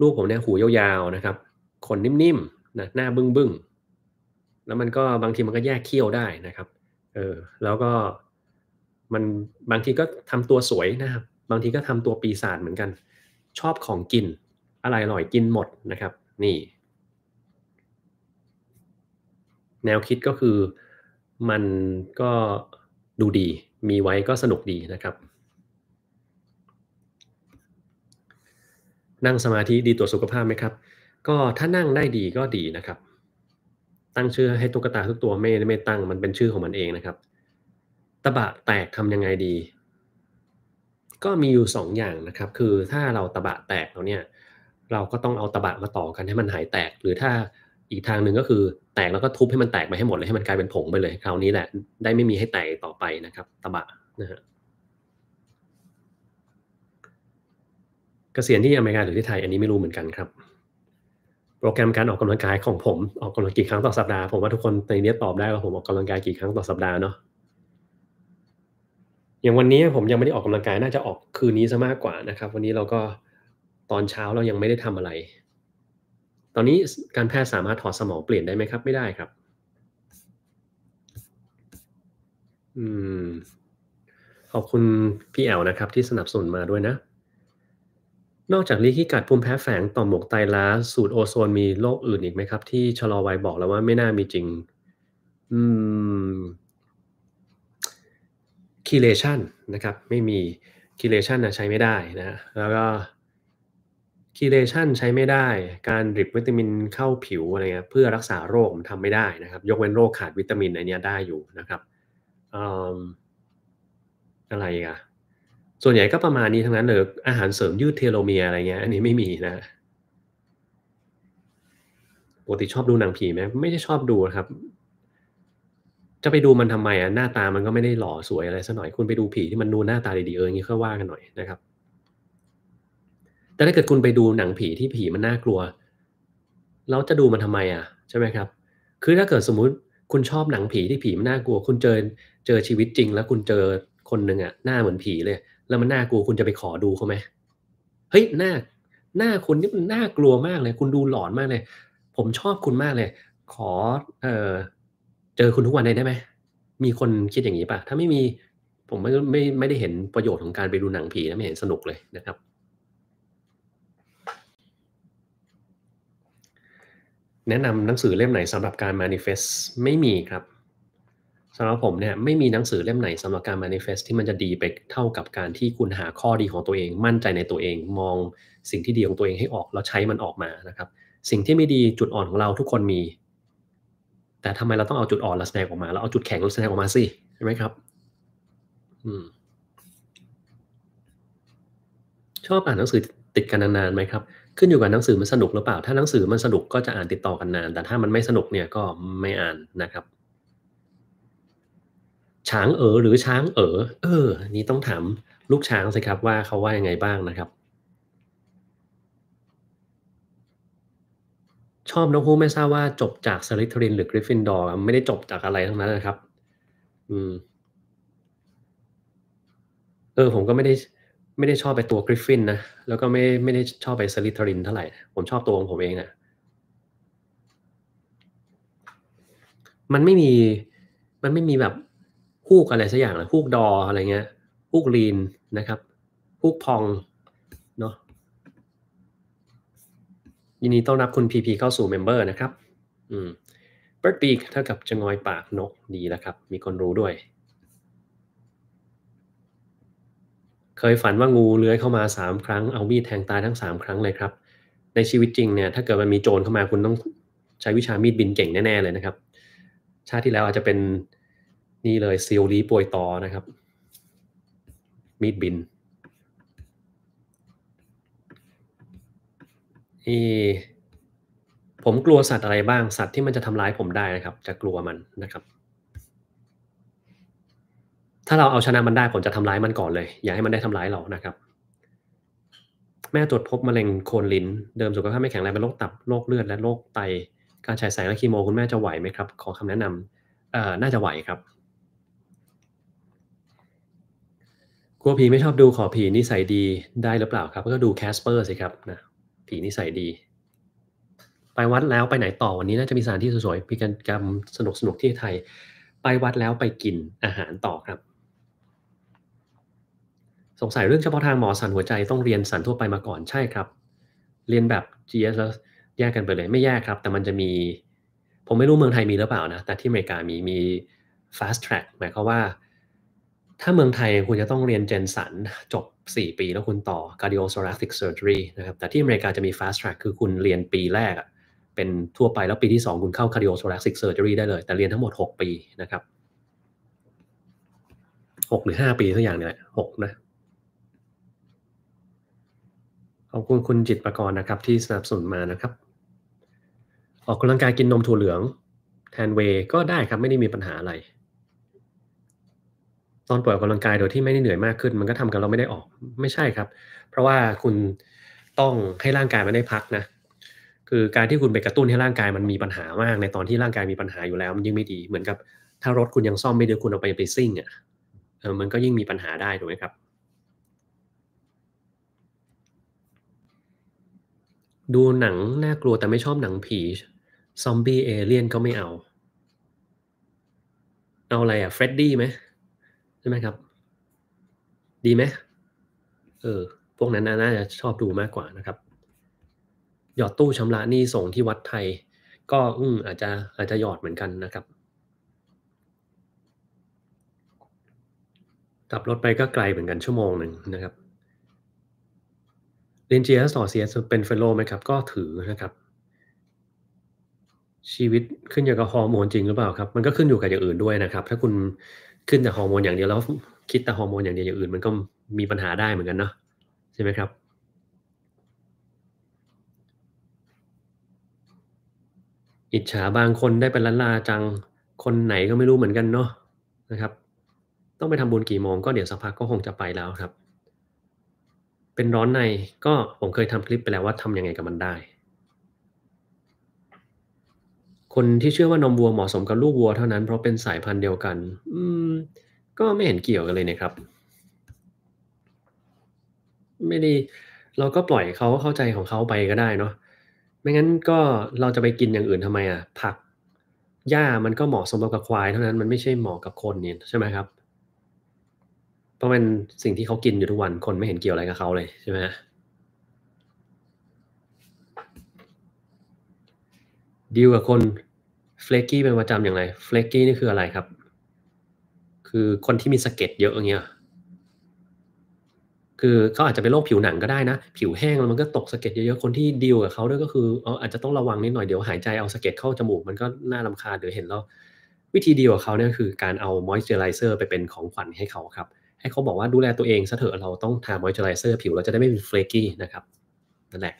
ลูกผมเนี่ย หูยาว ๆนะครับขนนิ่ม ๆนะหน้าบึ้งบึ้งแล้วมันก็บางทีมันก็แยกเขี้ยวได้นะครับ เออ แล้วก็มันบางทีก็ทำตัวสวยนะครับ บางทีก็ทำตัวปีศาจเหมือนกัน ชอบของกินอะไรอร่อยกินหมดนะครับ นี่ แนวคิดก็คือมันก็ดูดี มีไว้ก็สนุกดีนะครับ นั่งสมาธิดีต่อสุขภาพไหมครับก็ถ้านั่งได้ดีก็ดีนะครับ ตั้งชื่อให้ตุ๊กตาทุกตัวไม่ไม่ตั้งมันเป็นชื่อของมันเองนะครับตะบะแตกทำยังไงดี ก็มีอยู่2ออย่างนะครับ คือถ้าเราตะบะแตกแล้วเนี่ยเราก็ต้องเอาตะบะมาต่อกันให้มันหายแตก หรือถ้าอีกทางหนึ่งก็คือ แตกแล้วก็ทุบให้มันแตกไปให้หมดเลยให้มันกลายเป็นผงไปเลยคราวนี้แหละได้ไม่มีให้แตกต่อไปนะครับตะบะนะฮะกษียณที่อเมริกาหรือที่ไทย อันนี้ไม่รู้เหมือนกันครับโปรแกรมการออกกำลังกายของผมออกกำลังกี่ครั้งต่อสัปดาห์ผมว่าทุกคนในนี้ตอบได้ว่าผมออกกำลังกายกี่ครั้งต่อสัปดาห์เนาะอย่างวันนี้ผมยังไม่ได้ออกกำลังกายน่าจะออกคืนนี้ซะมากกว่านะครับ วันนี้เราก็ตอนเช้าเรายังไม่ได้ทำอะไร ตอนนี้การแพทย์สามารถถอดสมองเปลี่ยนได้ไหมครับ ไม่ได้ครับ อืมขอบคุณพี่แอลนะครับที่สนับสนุนมาด้วยนะนอกจากนี้ขี้กัดภูมิแพ้แฝงต่อหมวกไตล้า สูตรโอโซนมีโรคอื่นอีกไหมครับ ที่ชะลอวัยบอกแล้วว่าไม่น่ามีจริงอืมคีเลชันนะครับไม่มีคีเลชันนะใช้ไม่ได้นะแล้วก็คีเลชันใช้ไม่ได้ การดริบวิตามินเข้าผิวอะไรเงี้ยเพื่อรักษาโรคทำไม่ได้นะครับ ยกเว้นโรคขาดวิตามินอันนี้ได้อยู่นะครับอะไรอ่ะส่วนใหญ่ก็ประมาณนี้ทั้งนั้นเลยอาหารเสริมยืดเทโลเมียอะไรเงี้ยอันนี้ไม่มีนะปกติชอบดูหนังผีไหมไม่ได้ชอบดูครับ จะไปดูมันทำไมอ่ะหน้าตามันก็ไม่ได้หล่อสวยอะไรซะหน่อยคุณไปดูผีที่มันดูหน้าตาดีๆเออยงนี้ค่อยว่ากันหน่อยนะครับ แต่ถ้าเกิดคุณไปดูหนังผีที่ผีมันน่ากลัว เราจะดูมันทำไมอ่ะใช่ไหมครับ คือถ้าเกิดสมมุติคุณชอบหนังผีที่ผีมันน่ากลัว คุณเจอเจอชีวิตจริง แล้วคุณเจอคนหนึ่งอ่ะหน้าเหมือนผีเลยแล้วมันน่ากลัวคุณจะไปขอดูเขาไหม เฮ้ยหน้าหน้าคุณนี่มันน่ากลัวมากเลย คุณดูหลอนมากเลย ผมชอบคุณมากเลย ขอเออเจอคุณทุกวันได้ไหม มีคนคิดอย่างนี้ปะถ้าไม่มีผมไม่ไม่ไม่ได้เห็นประโยชน์ของการไปดูหนังผีนะไม่เห็นสนุกเลยนะครับ แนะนำหนังสือเล่มไหนสำหรับการ manifest ไม่มีครับสำหรับผมเนี่ยไม่มีหนังสือเล่มไหนสำหรับการ manifest ที่มันจะดีไปเท่ากับการที่คุณหาข้อดีของตัวเองมั่นใจในตัวเอง มองสิ่งที่ดีของตัวเองให้ออกแล้วใช้มันออกมานะครับ สิ่งที่ไม่ดีจุดอ่อนของเราทุกคนมี แต่ทำไมเราต้องเอาจุดอ่อนเราแสดงออกมาแล้วเอาจุดแข็งเราแสดงออกมาสิใช่ไหมครับอชอบอ่านหนังสือติดกันนานๆไหมครับ ขึ้นอยู่กับหนังสือมันสนุกหรือเปล่า ถ้าหนังสือมันสนุกก็จะอ่านติดต่อกันนาน แต่ถ้ามันไม่สนุกเนี่ยก็ไม่อ่านนะครับช้างเอ๋อหรือช้างเอ๋อเออ นี่ต้องถามลูกช้างสิครับว่าเขาว่ายังไงบ้างนะครับ ชอบน้องคูไม่ทราบว่าจบจากสลิทรินหรือกริฟฟินดอร์ไม่ได้จบจากอะไรทั้งนั้นนะครับ อืมเออ ผมก็ไม่ได้ไม่ได้ชอบไปตัวกริฟฟินนะแล้วก็ไม่ไม่ได้ชอบไปสลิทรินเท่าไหร่ ผมชอบตัวของผมเองนะมันไม่มีมันไม่มีแบบฮูกอะไรสักอย่างลยฮูกดออะไรเงี้ยฮูกลีนนะครับฮูกพองเนาะยินดีต้อนรับคุณพีพีเข้าสู่เมมเบอร์นะครับอืมเบิดปีกเท่ากับจะงอยปากนกดีแล้วครับ มีคนรู้ด้วย เคยฝันว่างูเลื้อยเข้ามาสามครั้งเอามีดแทงตายทั้งสามครั้งเลยครับ ในชีวิตจริงเนี่ย ถ้าเกิดมันมีโจรเข้ามาคุณต้องใช้วิชามีดบินเก่งแน่ ๆ เลยนะครับ ชาติที่แล้วอาจจะเป็นนี่เลยซีลีป่วยต่อนะครับมีดบินอีผมกลัวสัตว์อะไรบ้างสัตว์ที่มันจะทำร้ายผมได้นะครับ จะกลัวมันนะครับ ถ้าเราเอาชนะมันได้ผมจะทำร้ายมันก่อนเลย อย่าให้มันได้ทำร้ายเรานะครับ แม่ตรวจพบมะเร็งโคนลิ้นเดิมสุขภาพไม่แข็งแรงเป็นโรคตับโรคเลือดและโรคไต การฉายแสงและคีโมคุณแม่จะไหวไหมครับขอคำแนะนำเอ่อน่าจะไหวครับกลัวผีไม่ชอบดูขอผีนิสัยดีได้หรือเปล่าครับ ก็ดูแคสเปอร์สิครับนะผีนิสัยดี ไปวัดแล้วไปไหนต่อ วันนี้น่าจะมีสถานที่สวยๆมีกิจกรรมสนุกๆ ที่ไทย ไปวัดแล้วไปกินอาหารต่อครับ สงสัยเรื่องเฉพาะทางหมอสันหัวใจต้องเรียนสันทั่วไปมาก่อนใช่ครับ เรียนแบบ GS แล้วแยกกันไปเลยไม่แยกครับ แต่มันจะมีผมไม่รู้เมืองไทยมีหรือเปล่านะแต่ที่อเมริกามีมี fast track หมายความว่าถ้าเมืองไทย คุณจะต้องเรียนเจนสันจบ 4 ปีแล้วคุณต่อ cardiothoracic surgery นะครับแต่ที่อเมริกาจะมี fast track คือคุณเรียนปีแรกเป็นทั่วไปแล้วปีที่ 2 คุณเข้า cardiothoracic surgery ได้เลย แต่เรียนทั้งหมด 6 ปีนะครับ 6 หรือ 5 ปีทุกอย่างนี่แหละ6นะ ขอบคุณ คุณจิตประกรณ์นะครับ ที่สนับสนุนมานะครับ ออกกำลังกายกินนมถั่วเหลืองแทนเวก็ได้ครับไม่ได้มีปัญหาอะไรตอนปล่อยออกกำลังกายโดยที่ไม่ได้เหนื่อยมากขึ้น มันก็ทำกับเราไม่ได้ออกไม่ใช่ครับ เพราะว่าคุณต้องให้ร่างกายมันได้พักนะ คือการที่คุณไปกระตุ้นให้ร่างกายมันมีปัญหามาก ในตอนที่ร่างกายมีปัญหาอยู่แล้วมันยิ่งไม่ดีเหมือนกับถ้ารถคุณยังซ่อมไม่ได้คุณเอาไปไปซิ่งอ่ะเออมันก็ยิ่งมีปัญหาได้ถูกไหมครับ ดูหนังน่ากลัวแต่ไม่ชอบหนังผีซอมบี้เอเลี่ยนก็ไม่เอาเอาอะไรอ่ะเฟรดดี้ไหมใช่ไหมครับ ดีไหม เออ พวกนั้นน่าจะชอบดูมากกว่านะครับ หยอดตู้ชำระหนี้ส่งที่วัดไทย ก็อืมอาจจะอาจจะหยอดเหมือนกันนะครับขับรถไปก็ไกลเหมือนกันชั่วโมงหนึ่งนะครับเรียนอ s ต่อ CS เป็นเฟลโลไหมครับ ก็ถือนะครับ ชีวิตขึ้นอยู่กับฮอร์โมนจริงหรือเปล่าครับ มันก็ขึ้นอยู่กับอย่างอื่นด้วยนะครับ ถ้าคุณขึ้นแต่ฮอร์โมนอย่างเดียวแล้วคิดแต่ฮอร์โมนอย่างเดียวอย่างอื่นมันก็มีปัญหาได้เหมือนกันเนาะใช่ไหมครับ อิจฉาบางคนได้เป็นล้านลาจังคนไหนก็ไม่รู้เหมือนกันเนาะนะครับต้องไปทำบุญกี่โมงก็เดี๋ยวสักพักก็คงจะไปแล้วครับ เป็นร้อนในก็ผมเคยทำคลิปไปแล้วว่าทํำยังไงกับมันได้คนที่เชื่อว่านมวัวเหมาะสมกับลูกวัวเท่านั้นเพราะเป็นสายพันธุ์เดียวกัน อืมก็ไม่เห็นเกี่ยวกันเลยนะครับ ไม่ไดีเราก็ปล่อยเขาเข้าใจของเขาไปก็ได้เนาะไม่งั้นก็เราจะไปกินอย่างอื่นทำไมอ่ะผักหญ้ามันก็เหมาะสมกับควายเท่านั้นมันไม่ใช่เหมาะกับคนนี่ใช่ไหมครับ เพราะมันสิ่งที่เขากินอยู่ทุกวันคนไม่เห็นเกี่ยวอะไรกับเขาเลยใช่ไหมดีลกับคนเฟลกี้เป็นประจำอย่างไรเฟลกี้นี่คืออะไรครับ คือคนที่มีสเก็ตเยอะอย่างเงี้ย คือเขาอาจจะเป็นโรคผิวหนังก็ได้นะ ผิวแห้งแล้วมันก็ตกสะเก็ดเยอะ ๆ คนที่ดีลกับเขาด้วยก็คือเอาอาจจะต้องระวังนิดหน่อย เดี๋ยวหายใจเอาสะเก็ดเข้าจมูก มันก็น่าลำคาหเดี๋ยวเห็นแล้ว วิธีดีลกับเขาเนี่ยคือการเอามอยส์เจอไรเซอร์ไปเป็นของขวัญให้เขาครับ ให้เขาบอกว่าดูแลตัวเองซะเถอะ เราต้องทามอยส์เจอไรเซอร์ผิวเราจะได้ไม่เป็นเฟลกี้นะครับนั่นแหละ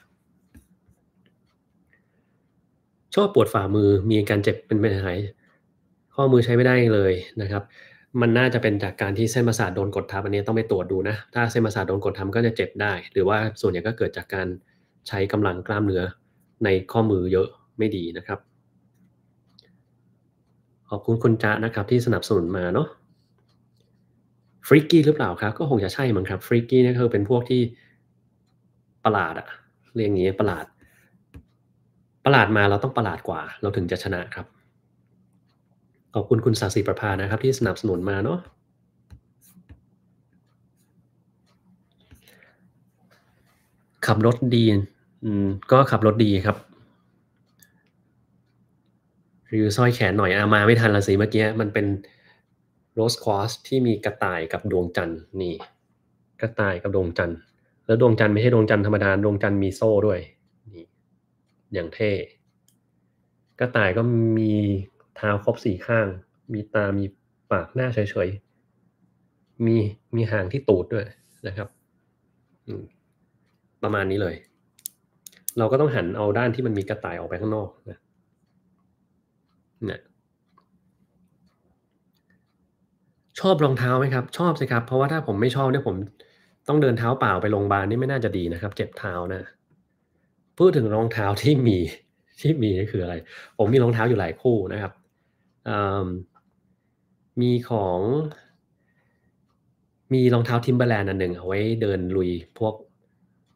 ชอบปวดฝ่ามือมีอาการเจ็บเป็นป็นหาข้อมือใช้ไม่ได้เลยนะครับ มันน่าจะเป็นจากการที่เส้นประสาทโดนกดทับอันนี้ต้องไปตรวจดูนะ ถ้าเส้นประสาทโดนกดทับก็จะเจ็บได้ หรือว่าส่วนใหญ่ก็เกิดจากการใช้กำลังกล้ามเนื้อในข้อมือเยอะไม่ดีนะครับขอบคุณคุณจ๊ะนะครับที่สนับสนุนมาเนาะฟริกกี้หรือเปล่าครับ ก็คงจะใช่มั้งครับฟริกกี้นี่คือเป็นพวกที่ประหลาดอะเรียกงี้ประหลาดประหลาดมาเราต้องประหลาดกว่าเราถึงจะชนะครับ ขอบคุณคุณศาสิประภานะครับที่สนับสนุนมาเนาะขับรถดีก็ขับรถดีครับรีวิวสร้อยแขนหน่อยอามาไม่ทันละสิเมื่อกี้มันเป็นโรสคอสที่มีกระต่ายกับดวงจันทร์นี่กระต่ายกับดวงจันทร์แล้วดวงจันทร์ไม่ใช่ดวงจันทร์ธรรมดา ดวงจันทร์มีโซ่ด้วยอย่างเท่กระต่ายก็มีเท้าครบสี่ข้าง มีตามีปากหน้า เฉยๆมีมีหางที่ตูดด้วยนะครับ ประมาณนี้เลย เราก็ต้องหันเอาด้านที่มันมีกระต่ายออกไปข้างนอกนะนะชอบรองเท้าไหมครับ ชอบสิครับ เพราะว่าถ้าผมไม่ชอบเนี่ยผมต้องเดินเท้าเปล่าไปโรงพยาบาลนี่ไม่น่าจะดีนะครับเจ็บเท้านะพูดถึงรองเท้าที่มี ที่มีนี่คืออะไร ผมมีรองเท้าอยู่หลายคู่นะครับ มีของมีรองเท้าทิมเบอร์แลนด์อันหนึ่งเอาไว้เดินลุยพวก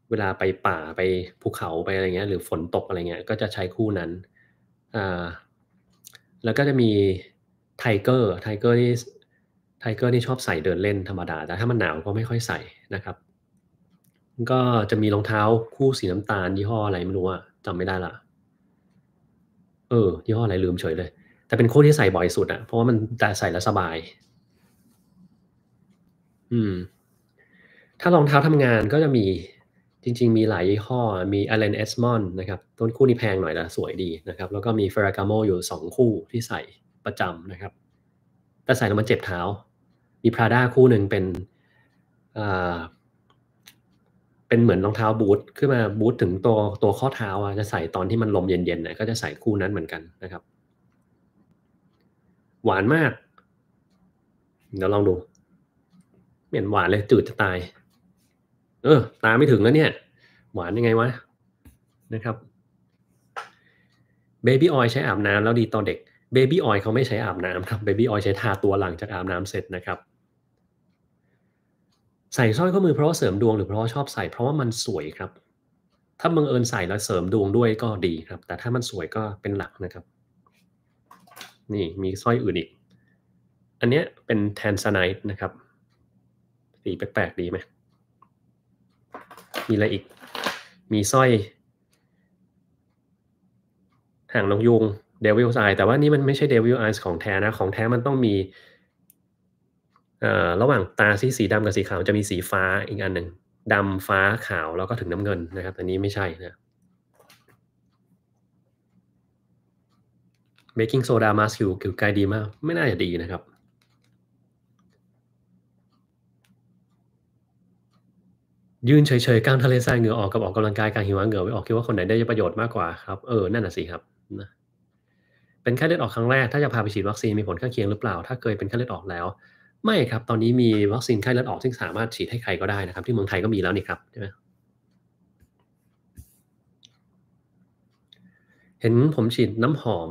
เวลาไปป่าไปภูเขาไปอะไรเงี้ยหรือฝนตกอะไรเงี้ยก็จะใช้คู่นั้นอ่าแล้วก็จะมีไทเกอร์ไทเกอร์นี่ไทเกอร์นี่ชอบใส่เดินเล่นธรรมดาแต่ถ้ามันหนาวก็ไม่ค่อยใส่นะครับก็จะมีรองเท้าคู่สีน้ำตาลยี่ห้ออะไรไม่รู้อะจำไม่ได้ละเออยี่ห้ออะไรลืมเฉยเลย แต่เป็นคู่ที่ใส่บ่อยสุดอะเพราะว่ามันใส่แล้วสบาย อืมถ้ารองเท้าทำงานก็จะมีจริงๆมีหลายยี่ห้อ มีอ l l e n e d m o n d นะครับ ต้นคู่นี้แพงหน่อยแต่สวยดีนะครับ แล้วก็มี Ferragamo อยู่ 2 คู่ที่ใส่ประจำนะครับ แต่ใส่แล้วมันเจ็บเท้า มี Prada คู่หนึ่งเป็นอ่าเป็นเหมือนรองเท้าบูท ขึ้นมาบูทถึงตัวตัวข้อเท้าอ่ะจะใส่ตอนที่มันลมเย็นๆนะก็จะใส่คู่นั้นเหมือนกันนะครับ หวานมาก เดี๋ยวลองดู เหม็นหวานเลยจืดจะตาย เออตาไม่ถึงแล้วเนี่ย หวานยังไงวะนะครับเบบี้ออยใช้อาบน้ำแล้วดีตอนเด็กเบบี้ออยเขาไม่ใช้อาบน้ำครับเบบี้ออยใช้ทาตัวหลังจากอาบน้ำเสร็จนะครับใส่สร้อยข้อมือเพราะว่าเสริมดวงหรือเพราะว่าชอบใส่เพราะว่ามันสวยครับ ถ้าบังเอิญใส่แล้วเสริมดวงด้วยก็ดีครับ แต่ถ้ามันสวยก็เป็นหลักนะครับ นี่มีสร้อยอื่นอีกอันเนี้ยเป็นแทนสไนท์นะครับ สีแปลกๆดีไหมมีอะไรอีก มีสร้อยหางนกยุงเดวิลไอแต่ว่านี่มันไม่ใช่เดวิลไอของแท้นะของแท้มันต้องมีระหว่างตาที่สีดำกับสีขาวจะมีสีฟ้าอีกอันหนึ่งดำฟ้าขาวแล้วก็ถึงน้ำเงินนะครับอันนี้ไม่ใช่นะเบกกิ้งโซดาม s สคิคือกายดีมากไม่น่าจะดีนะครับ ยืนเฉยๆกลางทะเลทรายเหงื่อออกกับออกกำลังกายกลางหิวะเหงื่อไม่ออกคิดว่าคนไหนได้ประโยชน์มากกว่าครับ เออ นั่นน่ะสิครับนะเป็นไข้เลือดออกครั้งแรกถ้าจะพาไปฉีดวัคซีนมีผลข้างเคียงหรือเปล่าถ้าเคยเป็นไข้เลือดออกแล้วไม่ครับ ตอนนี้มีวัคซีนไข้เลือดออกซึ่งสามารถฉีดให้ใครก็ได้นะครับ ที่เมืองไทยก็มีแล้วนี่ครับใช่ไหมเห็นผมฉีดน้ำหอม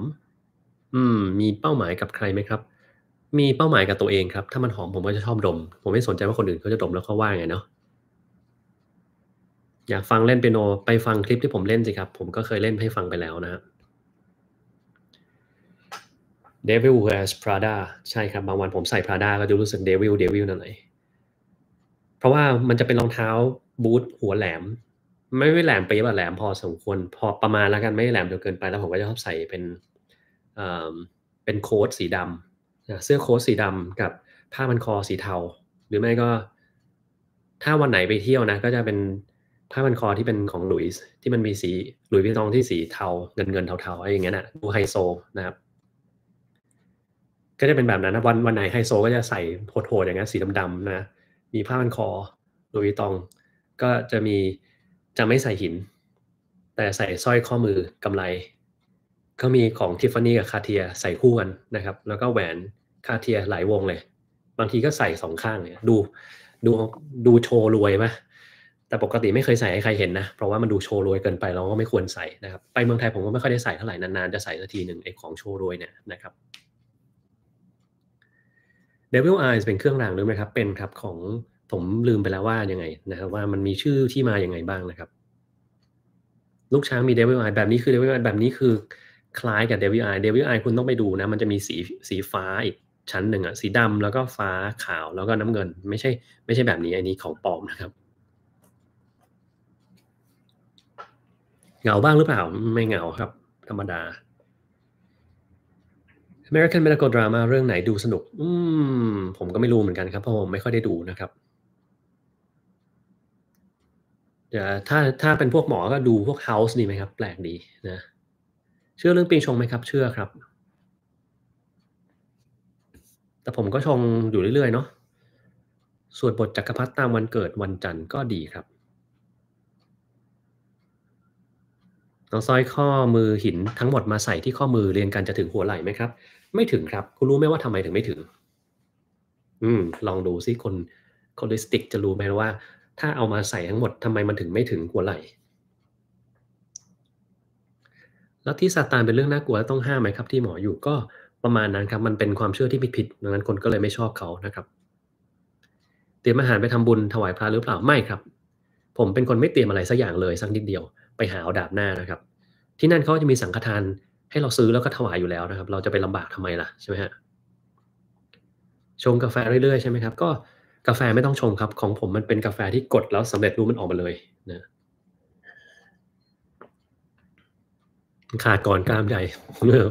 อืมมีเป้าหมายกับใครไหมครับ มีเป้าหมายกับตัวเองครับ ถ้ามันหอมผมก็จะชอบดม ผมไม่สนใจว่าคนอื่นเขาจะดมแล้วเขาว่าไงเนาะอยากฟังเล่นเปียโน ไปฟังคลิปที่ผมเล่นสิครับผมก็เคยเล่นให้ฟังไปแล้วนะครับเดวิลเวส r ร Prada ใช่ครับ บางวันผมใส่พร a d a ก็จะรู้สึกเดวิลเดวิลหน่อยเพราะว่ามันจะเป็นรองเท้าบูทหัวแหลม ไม่ไม่แหลมไปแบบแหลมพอสมควร พอประมาณแล้วกันไม่แหลมจนเกินไป แล้วผมก็จะชอบใส่เป็นเอ่อเป็นโค้ทสีดำเสื้อโค้ทสีดำกับผ้ามันคอสีเทา หรือไม่ก็ถ้าวันไหนไปเที่ยวนะ ก็จะเป็นผ้ามันคอที่เป็นของหลุยส์ที่มันมีสีหลุยส์วิตองที่สีเทาเงินเงินเทาเทาอะไรอย่างเงี้ยนะดูไฮโซนะครับก็จะเป็นแบบนั้นนะวันวันไหนไฮโซก็จะใส่โหดๆอย่างเงี้ยสีดำๆนะมีผ้าพันคอลุยตอง ก็จะมีจะไม่ใส่หิน แต่ใส่สร้อยข้อมือกำไรก็มีของทิฟฟานี่กับคาเทียใส่คู่กันนะครับแล้วก็แหวนคาเทียหลายวงเลย บางทีก็ใส่สองข้างเนี่ยดูดูดูโชว์รวยไหมแต่ปกติไม่เคยใส่ให้ใครเห็นนะ เพราะว่ามันดูโชว์รวยเกินไปเราก็ไม่ควรใส่นะครับ ไปเมืองไทยผมก็ไม่ค่อยได้ใส่เท่าไหร่นานๆจะใส่สักทีหนึ่งไอ้ของโชว์รวยเนี่ยนะครับ Devil Eyes เป็นเครื่องรางหรือไหมครับเป็นครับของผมลืมไปแล้วว่ายังไงนะครับว่ามันมีชื่อที่มาอย่างไงบ้างนะครับลูกช้างมี Devil Eye แบบนี้คือ Devil Eye แบบนี้คือคล้ายกับ Devil Eye Devil Eye คุณต้องไปดูนะ มันจะมีสีสีฟ้าอีกชั้นหนึ่งอะสีดำแล้วก็ฟ้าขาวแล้วก็น้ำเงิน ไม่ใช่ ไม่ใช่แบบนี้อันนี้ของปลอมนะครับเหงาบ้างหรือเปล่าไม่เหงาครับธรรมดา American Medical Drama เรื่องไหนดูสนุก อืมผมก็ไม่รู้เหมือนกันครับเพราะผมไม่ค่อยได้ดูนะครับเดี๋ยวถ้าถ้าเป็นพวกหมอก็ดูพวก House ดีไหมครับ แปลกดีนะเชื่อเรื่องปีชงไหมครับ เชื่อครับ แต่ผมก็ชงอยู่เรื่อย ๆ เนาะส่วนบทจักรพรรดิตามวันเกิดวันจันทร์ก็ดีครับเอาสร้อยข้อมือหินทั้งหมดมาใส่ที่ข้อมือเรียงกันจะถึงหัวไหล่ไหมครับไม่ถึงครับคุณรู้ไหมว่าทำไมถึงไม่ถึง อืมลองดูซิคนคนลิสติกจะรู้ไหมว่า ถ้าเอามาใส่ทั้งหมดทำไมมันถึงไม่ถึงหัวไหลแล้วที่ซาตานเป็นเรื่องน่ากลัวต้องห้ามไหมครับ ที่หมออยู่ก็ประมาณนั้นครับ มันเป็นความเชื่อที่ผิดๆดังนั้นคนก็เลยไม่ชอบเขานะครับ เตรียมอาหารไปทำบุญถวายพระหรือเปล่าไม่ครับ ผมเป็นคนไม่เตรียมอะไรสักอย่างเลยสักนิดเดียว ไปหาเอาดาบหน้านะครับ ที่นั่นเขาจะมีสังฆทานให้เราซื้อแล้วก็ถวายอยู่แล้วนะครับ เราจะไปลำบากทำไมล่ะใช่ไหมฮะชงกาแฟเรื่อยๆใช่ไหมครับ ก็กาแฟไม่ต้องชงครับ ของผมมันเป็นกาแฟที่กดแล้วสำเร็จรูปมันออกมาเลยนะ ขาดก่อนกล้ามใหญ่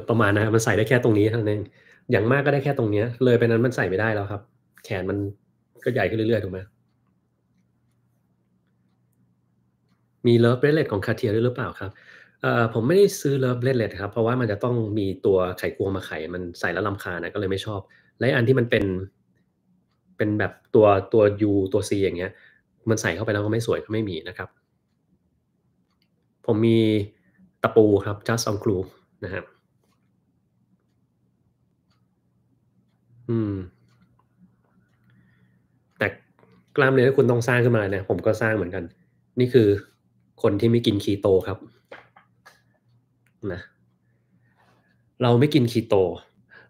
ประมาณนะมันใส่ได้แค่ตรงนี้เท่านั้นอย่างมากก็ได้แค่ตรงเนี้ยเลยไปนั้นมันใส่ไม่ได้แล้วครับ แขนมันก็ใหญ่ขึ้นเรื่อยๆถูกไหมมีเลิฟเบรเลตของคาเทียด้วยหรือเปล่าครับเอ่อผมไม่ได้ซื้อเลิฟเลดเลดครับ เพราะว่ามันจะต้องมีตัวไข่ควงมาไข่มันใส่แล้วลำคานะก็เลยไม่ชอบ และอันที่มันเป็น เป็นแบบตัวตัว U ตัว C อย่างเงี้ย มันใส่เข้าไปแล้วก็ไม่สวยก็ไม่มีนะครับ ผมมีตะปูครับ just on glue นะครับอืม แต่กล้ามเนื้อที่คุณต้องสร้างขึ้นมาเนี่ย ผมก็สร้างเหมือนกัน นี่คือคนที่ไม่กินคีโตครับนะเราไม่กินคีโต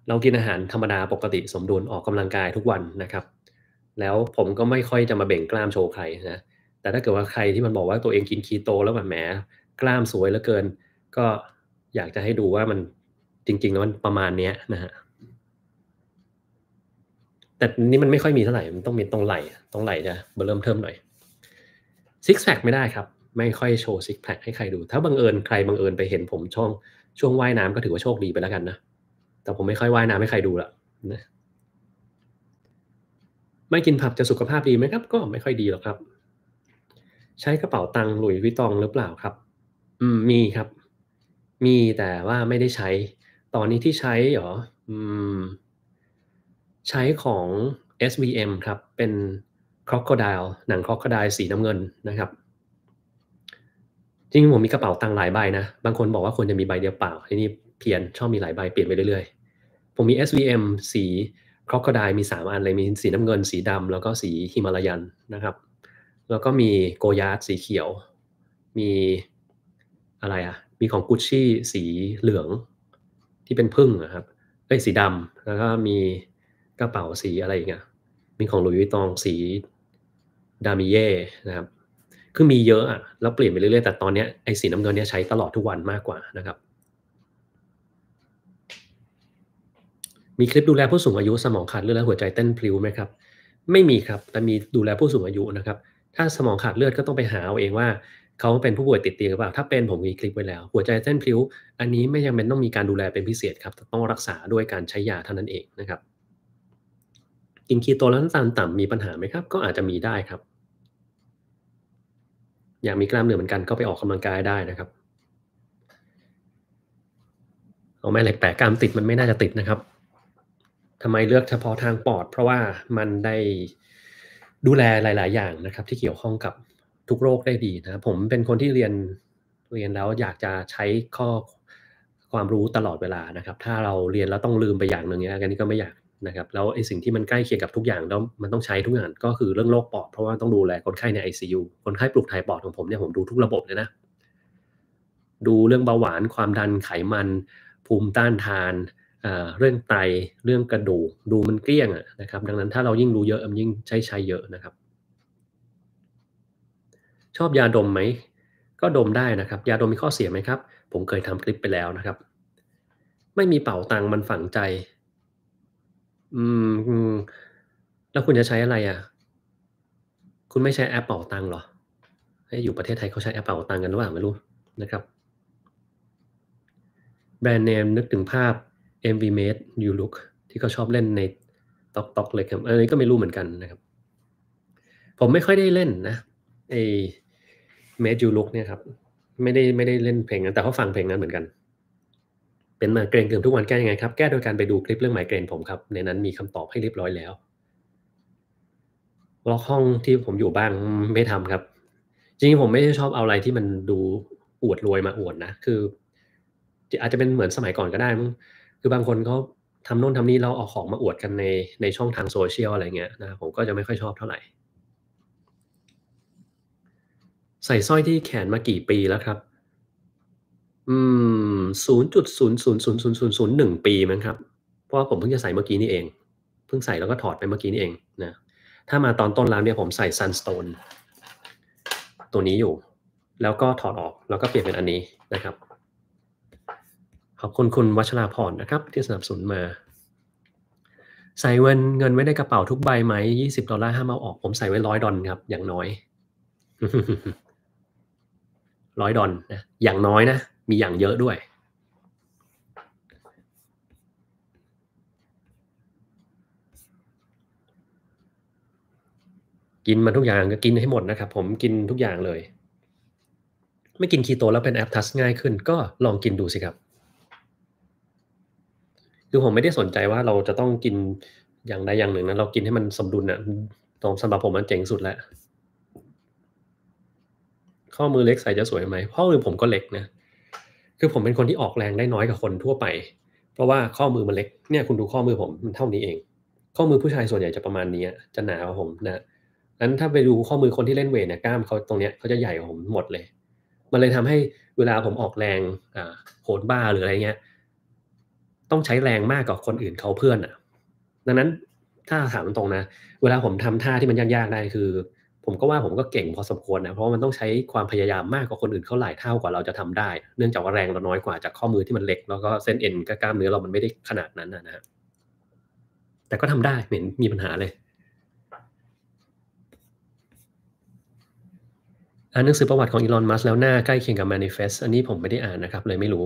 เรากินอาหารธรรมดาปกติสมดุลออกกำลังกายทุกวันนะครับ แล้วผมก็ไม่ค่อยจะมาเบ่งกล้ามโชว์ใครนะแต่ถ้าเกิดว่าใครที่มันบอกว่าตัวเองกินคีโตแล้วแบบแหมกล้ามสวยเหลือเกิน ก็อยากจะให้ดูว่ามันจริงๆแล้วมันประมาณเนี้ยนะฮะแต่นี่มันไม่ค่อยมีเท่าไหร่มันต้องมีตรงไหล่ตรงไหล่จะเริ่มเทิมหน่อยซิกแพคไม่ได้ครับไม่ค่อยโชว์ซิกแพคให้ใครดู ถ้าบังเอิญใครบังเอิญไปเห็นผมช่องช่วงว่ายน้ำก็ถือว่าโชคดีไปแล้วกันนะ แต่ผมไม่ค่อยว่ายน้ำให้ใครดูละนะ ไม่กินผักจะสุขภาพดีไหมครับ ก็ไม่ค่อยดีหรอกครับ ใช้กระเป๋าตังค์หลุยวิตองหรือเปล่าครับ อืม มีครับ มีแต่ว่าไม่ได้ใช้ ตอนนี้ที่ใช้เหรอ อืม ใช้ของ SVM ครับ เป็น Crocodile หนัง Crocodile สีน้ำเงินนะครับจริงผมมีกระเป๋าตังค์หลายใบนะ บางคนบอกว่าควรจะมีใบเดียวเปล่าที่นี่เพียนชอบมีหลายใบเปลี่ยนไปเรื่อย ๆ ผมมี SVM สีครอกกระดายมี3อันเลย มีสีน้ำเงินสีดำ แล้วก็สีฮิมาลายันนะครับ แล้วก็มีโกยาร์ดสีเขียว มีอะไรอะมีของกุชชี่สีเหลืองที่เป็นพึ่งนะครับเอ้สีดำแล้วก็มีกระเป๋าสีอะไรอีกอะมีของหลุยส์วิตองสีดามิเย่นะครับคือมีเยอะอะแล้วเปลี่ยนไปเรื่อยๆแต่ตอนนี้ไอ้สีน้ำเงินเนี้ยใช้ตลอดทุกวันมากกว่านะครับ มีคลิปดูแลผู้สูงอายุ สมองขาดเลือดและหัวใจเต้นพลิ้วไหมครับไม่มีครับ แต่มีดูแลผู้สูงอายุนะครับถ้าสมองขาดเลือดก็ต้องไปหาเอาเองว่าเขาเป็นผู้ป่วยติดเตียงหรือเปล่า ถ้าเป็นผมมีคลิปไว้แล้วหัวใจเต้นพลิ้วอันนี้ไม่ยังเป็นต้องมีการดูแลเป็นพิเศษครับต้องรักษาด้วยการใช้ยาเท่านั้นเองนะครับกินคีโตแล้วน้ำตาลต่ำมีปัญหาไหมครับ ก็อาจจะมีได้ครับอยากมีกล้ามเนื้อเหมือนกันก็ไปออกกำลังกายได้นะครับเอาแม่เหล็กแปะกล้ามติดมันไม่น่าจะติดนะครับ ทำไมเลือกเฉพาะทางปอด เพราะว่ามันได้ดูแลหลาย ๆ อย่างนะครับ ที่เกี่ยวข้องกับทุกโรคได้ดีนะผมเป็นคนที่เรียนเรียนแล้วอยากจะใช้ข้อความรู้ตลอดเวลานะครับ ถ้าเราเรียนแล้วต้องลืมไปอย่างหนึ่งเนี้ยอันนี้ก็ไม่อยากนะครับแล้วไอ้สิ่งที่มันใกล้เคียงกับทุกอย่างแล้วมันต้องใช้ทุกอย่างก็คือเรื่องโรคปอดเพราะว่าต้องดูแลคนไข้ใน ICU คนไข้ปลูกถ่ายปอดของผมเนี่ยผมดูทุกระบบเลยนะดูเรื่องเบาหวาน ความดันไขมัน ภูมิต้านทาน เรื่องไตเรื่องกระดูกดูมันเกลี้ยงนะครับดังนั้นถ้าเรายิ่งรู้เยอะมันยิ่งใช้ใช้เยอะนะครับ ชอบยาดมไหมก็ดมได้นะครับ ยาดมมีข้อเสียไหมครับผมเคยทำคลิปไปแล้วนะครับ ไม่มีเป่าตังมันฝังใจอืมแล้วคุณจะใช้อะไรอ่ะ คุณไม่ใช้แอปเป่าตังหรออยู่ประเทศไทยเขาใช้แอปเป่าตังกันหรือเปล่าไม่รู้นะครับ แบรนด์เนมนึกถึงภาพ MV Made You Look ที่เขาชอบเล่นในตอกตอกเลยครับ อันนี้ก็ไม่รู้เหมือนกันนะครับ ผมไม่ค่อยได้เล่นนะไอ Made You Look เนี่ยครับไม่ได้ไม่ได้เล่นเพลงนั้นแต่เขาฟังเพลงนั้นเหมือนกันเป็นมาเกรนเกือบทุกวันแก้ยังไงครับ แก้โดยการไปดูคลิปเรื่องไมเกรนผมครับ ในนั้นมีคำตอบให้เรียบร้อยแล้วล็อกห้องที่ผมอยู่บ้างไม่ทำครับจริงๆผมไม่ชอบเอาอะไรที่มันดูอวดรวยมาอวดนะคืออาจจะเป็นเหมือนสมัยก่อนก็ได้มั้งคือบางคนเขาทำโน่นทำนี่เราเอาของมาอวดกันในในช่องทางโซเชียลอะไรเงี้ยนะผมก็จะไม่ค่อยชอบเท่าไหร่ใส่สร้อยที่แขนมากี่ปีแล้ว ครับอืมศูนย์จุดศูนย์ศูนย์ศูนย์ศูนย์ศูนย์ศูนย์หนึ่งปีมั้งครับ เพราะว่าผมเพิ่งจะใส่เมื่อกี้นี่เอง เพิ่งใส่แล้วก็ถอดไปเมื่อกี้นี่เองนะ ถ้ามาตอนต้นร้านเนี่ยผมใส่ซันสโตนตัวนี้อยู่ แล้วก็ถอดออก แล้วก็เปลี่ยนเป็นอันนี้นะครับ ขอบคุณคุณวัชราพรนะครับ ที่สนับสนุนมา ใส่เงินเงินไว้ในกระเป๋าทุกใบไหมยี่สิบดอลลาร์ห้ามเอาออกผมใส่ไว้ร้อยดอลครับ อย่างน้อย ร้อยดอลนะ อย่างน้อยนะมีอย่างเยอะด้วย กินมันทุกอย่างก็กินให้หมดนะครับ ผมกินทุกอย่างเลย ไม่กินคีโตแล้วเป็นแอปทัสง่ายขึ้น ก็ลองกินดูสิครับ คือผมไม่ได้สนใจว่าเราจะต้องกินอย่างใดอย่างหนึ่งนะ เรากินให้มันสมดุลนะตรงสำหรับผมมันเจ๋งสุดแล้ว ข้อมือเล็กใส่จะสวยไหมข้อมือผมก็เล็กนะคือผมเป็นคนที่ออกแรงได้น้อยกว่าคนทั่วไป เพราะว่าข้อมือมันเล็กเนี่ยคุณดูข้อมือผมมันเท่านี้เอง ข้อมือผู้ชายส่วนใหญ่จะประมาณนี้จะหนากว่าผมนะนั้นถ้าไปดูข้อมือคนที่เล่นเวทเนี่ยกล้ามเขาตรงเนี้ยเขาจะใหญ่กว่าผมหมดเลย มันเลยทำให้เวลาผมออกแรงอ่าโหนบ้าหรืออะไรเงี้ย ต้องใช้แรงมากกว่าคนอื่นเขาเพื่อนอ่ะดังนั้นถ้าถามตรงนะ เวลาผมทำท่าที่มันยากๆได้คือผมก็ว่าผมก็เก่งพอสมควรนะ เพราะมันต้องใช้ความพยายามมากกว่าคนอื่นเขาหลายเท่ากว่าเราจะทำได้ เนื่องจากว่าแรงเราน้อยกว่าจากข้อมือที่มันเล็กแล้วก็เส้นเอ็นกับกล้ามเนื้อเรามันไม่ได้ขนาดนั้นนะฮะแต่ก็ทำได้เหม็นมีปัญหาเลยอ่านหนังสือประวัติของอีลอน มัสแล้วหน้าใกล้เคียงกับม a นิเฟสอันนี้ผมไม่ได้อ่านนะครับ เลยไม่รู้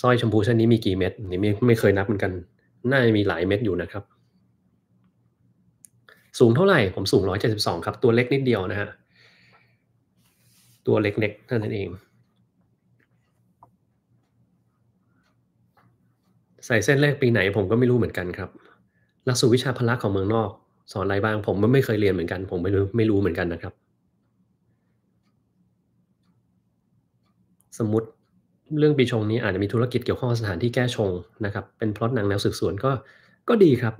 สร้อยชมพูเส้นนี้มีกี่เม็ดนี่ไม่ไม่เคยนับเหมือนกันน่าจะมีหลายเม็ดอยู่นะครับสูงเท่าไหร่ ผมสูง 172 ครับตัวเล็กนิดเดียวนะฮะตัวเล็กๆ ท่านั่นเอง ใส่เส้นแรกปีไหนผมก็ไม่รู้เหมือนกันครับหลักสูตรวิชาพละของเมืองนอก สอนอะไรบ้างผมไม่เคยเรียนเหมือนกัน ผมไม่รู้ไม่รู้เหมือนกันนะครับ สมมติเรื่องปีชงนี้อาจจะมีธุรกิจเกี่ยวข้องสถานที่แก้ชงนะครับ เป็นพล็อตหนังแนวสืบสวนก็ก็ดีครับ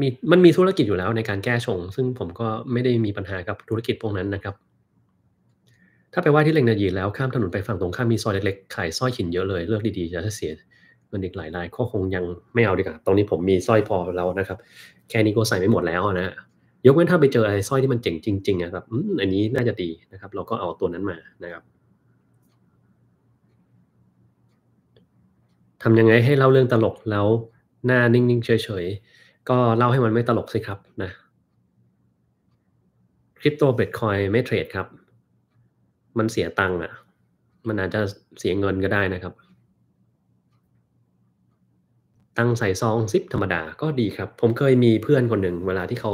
มีมันมีธุรกิจอยู่แล้วในการแก้ชงซึ่งผมก็ไม่ได้มีปัญหากับธุรกิจพวกนั้นนะครับ ถ้าไปไหว้ที่เลงนายีแล้ว ข้ามถนนไปฝั่งตรงข้ามมีซอยเล็กๆขายสร้อยหินเยอะเลยเลือกดีๆ จะเสียมันอีกหลายรายก็คงยังไม่เอาดีกว่าตรงนี้ผมมีสร้อยพอแล้วนะครับ แค่นี้ก็ใส่ไม่หมดแล้วนะยกเว้นถ้าไปเจออะไรสร้อยที่มันเจ๋งจริงๆนะครับอันนี้น่าจะดีนะครับเราก็เอาตัวนั้นมานะครับทำยังไงให้เล่าเรื่องตลกแล้วหน้านิ่งๆเฉยๆก็เล่าให้มันไม่ตลกสิครับ นะคริปโตเบตคอยไม่เทรดครับ มันเสียตังค์อ่ะ มันอาจจะเสียเงินก็ได้นะครับ ตังใส่ซองซิปธรรมดาก็ดีครับ ผมเคยมีเพื่อนคนหนึ่งเวลาที่เขา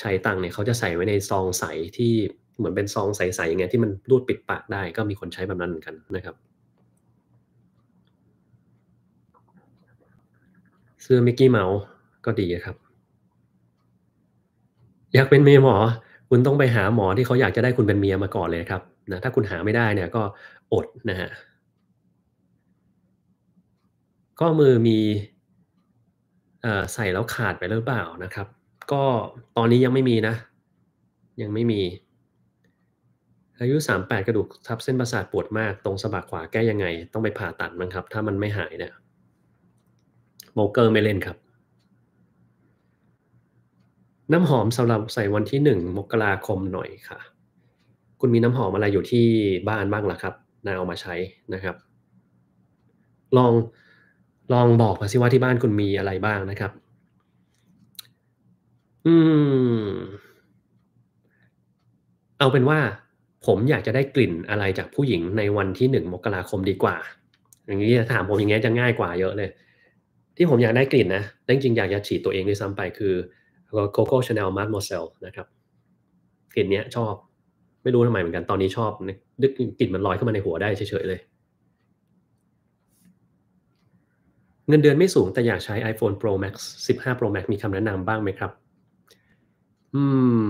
ใช้ตังเนี่ยเขาจะใส่ไว้ในซองใสที่เหมือนเป็นซองใส ๆ อย่างเงี้ยที่มันรูดปิดปากได้ก็มีคนใช้แบบนั้นเหมือนกันนะครับเสื้อมิกกี้เมาส์ก็ดีครับอยากเป็นเมียหมอคุณต้องไปหาหมอที่เขาอยากจะได้คุณเป็นเมียมาก่อนเลยครับนะถ้าคุณหาไม่ได้เนี่ยก็อดนะฮะข้อมือมีอใส่แล้วขาดไปหรือเปล่านะครับ ก็ตอนนี้ยังไม่มีนะ ยังไม่มี อายุ38กระดูกทับเส้นประสาทปวดมากตรงสะบักขวาแก้ยังไงต้องไปผ่าตัดมั้งครับถ้ามันไม่หายเนะี่ยโมเกอร์ไม่เล่นครับน้ำหอมสำหรับใส่วันที่หนึ่งมกราคมหน่อยค่ะ คุณมีน้ำหอมอะไรอยู่ที่บ้านบ้างล่ะครับนาเอามาใช้นะครับ ลอง ลองบอกมาสิว่าที่บ้านคุณมีอะไรบ้างนะครับ อืมเอาเป็นว่า ผมอยากจะได้กลิ่นอะไรจากผู้หญิงในวันที่หนึ่งมกราคมดีกว่า อย่างนี้ถามผมอย่างเงี้ยจะง่ายกว่าเยอะเลย ที่ผมอยากได้กลิ่นนะ จริงๆอยากจะฉีดตัวเองด้วยซ้ำไปคือแล้วก็โคโก้ชาแนลมาร์ตโมเซลนะครับ กลิ่นเนี้ยชอบไม่รู้ทำไมเหมือนกัน ตอนนี้ชอบนึกกลิ่นมันลอยเข้ามาในหัวได้เฉยๆ เลย เงินเดือนไม่สูงแต่อยากใช้ iPhone Pro Max 15 Pro Max มีคำแนะนำบ้างไหมครับ อืม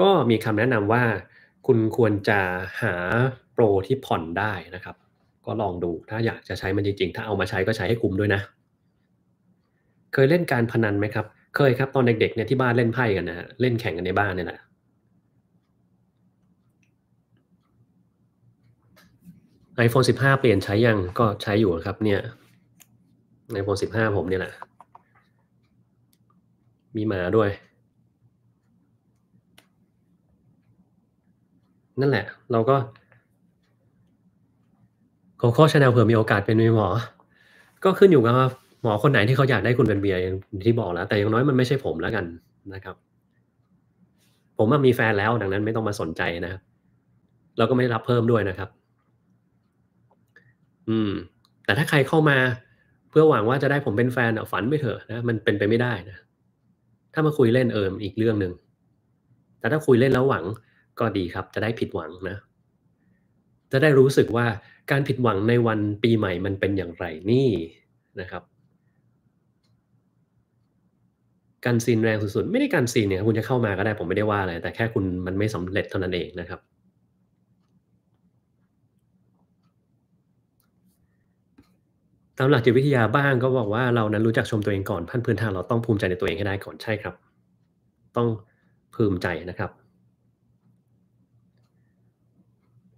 ก็มีคำแนะนำว่า คุณควรจะหาโปรที่ผ่อนได้นะครับ ก็ลองดูถ้าอยากจะใช้มันจริงๆ ถ้าเอามาใช้ก็ใช้ให้คุ้มด้วยนะ เคยเล่นการพนันไหมครับเคยครับตอนเด็กๆเนี่ยที่บ้านเล่นไพ่กันนะฮะเล่นแข่งกันในบ้านเนี่ยนะไอโฟนสิบห้าเปลี่ยนใช้ยังก็ใช้อยู่ครับเนี่ยไอโฟนสิบห้าผมเนี่ยแหละมีหมาด้วย นั่นแหละเราก็โคโค่ชาแนลเผื่อมีโอกาสเป็นมีหมอ ก็ขึ้นอยู่กับหมอคนไหนที่เขาอยากได้คุณเป็นเบียร์อย่างที่บอกแล้ว แต่อย่างน้อยมันไม่ใช่ผมแล้วกันนะครับ ผมมีแฟนแล้วดังนั้นไม่ต้องมาสนใจนะครับแล้วก็ไม่รับเพิ่มด้วยนะครับ อืม แต่ถ้าใครเข้ามาเพื่อหวังว่าจะได้ผมเป็นแฟนฝันไม่เถอะนะมันเป็นไปไม่ได้นะถ้ามาคุยเล่นเอิมอีกเรื่องหนึ่งแต่ถ้าคุยเล่นแล้วหวังก็ดีครับ จะได้ผิดหวังนะจะได้รู้สึกว่าการผิดหวังในวันปีใหม่มันเป็นอย่างไรนี่นะครับการซีนแรงสุดๆไม่ได้การซีนเนี่ย คุณจะเข้ามาก็ได้ผมไม่ได้ว่าอะไรแต่แค่คุณมันไม่สำเร็จเท่านั้นเองนะครับ ตามหลักจิตวิทยาบ้างก็บอกว่า เรานั้นรู้จักชมตัวเองก่อนพันพื้นทางเราต้องภูมิใจในตัวเองให้ได้ก่อนใช่ครับ ต้องภูมิใจนะครับ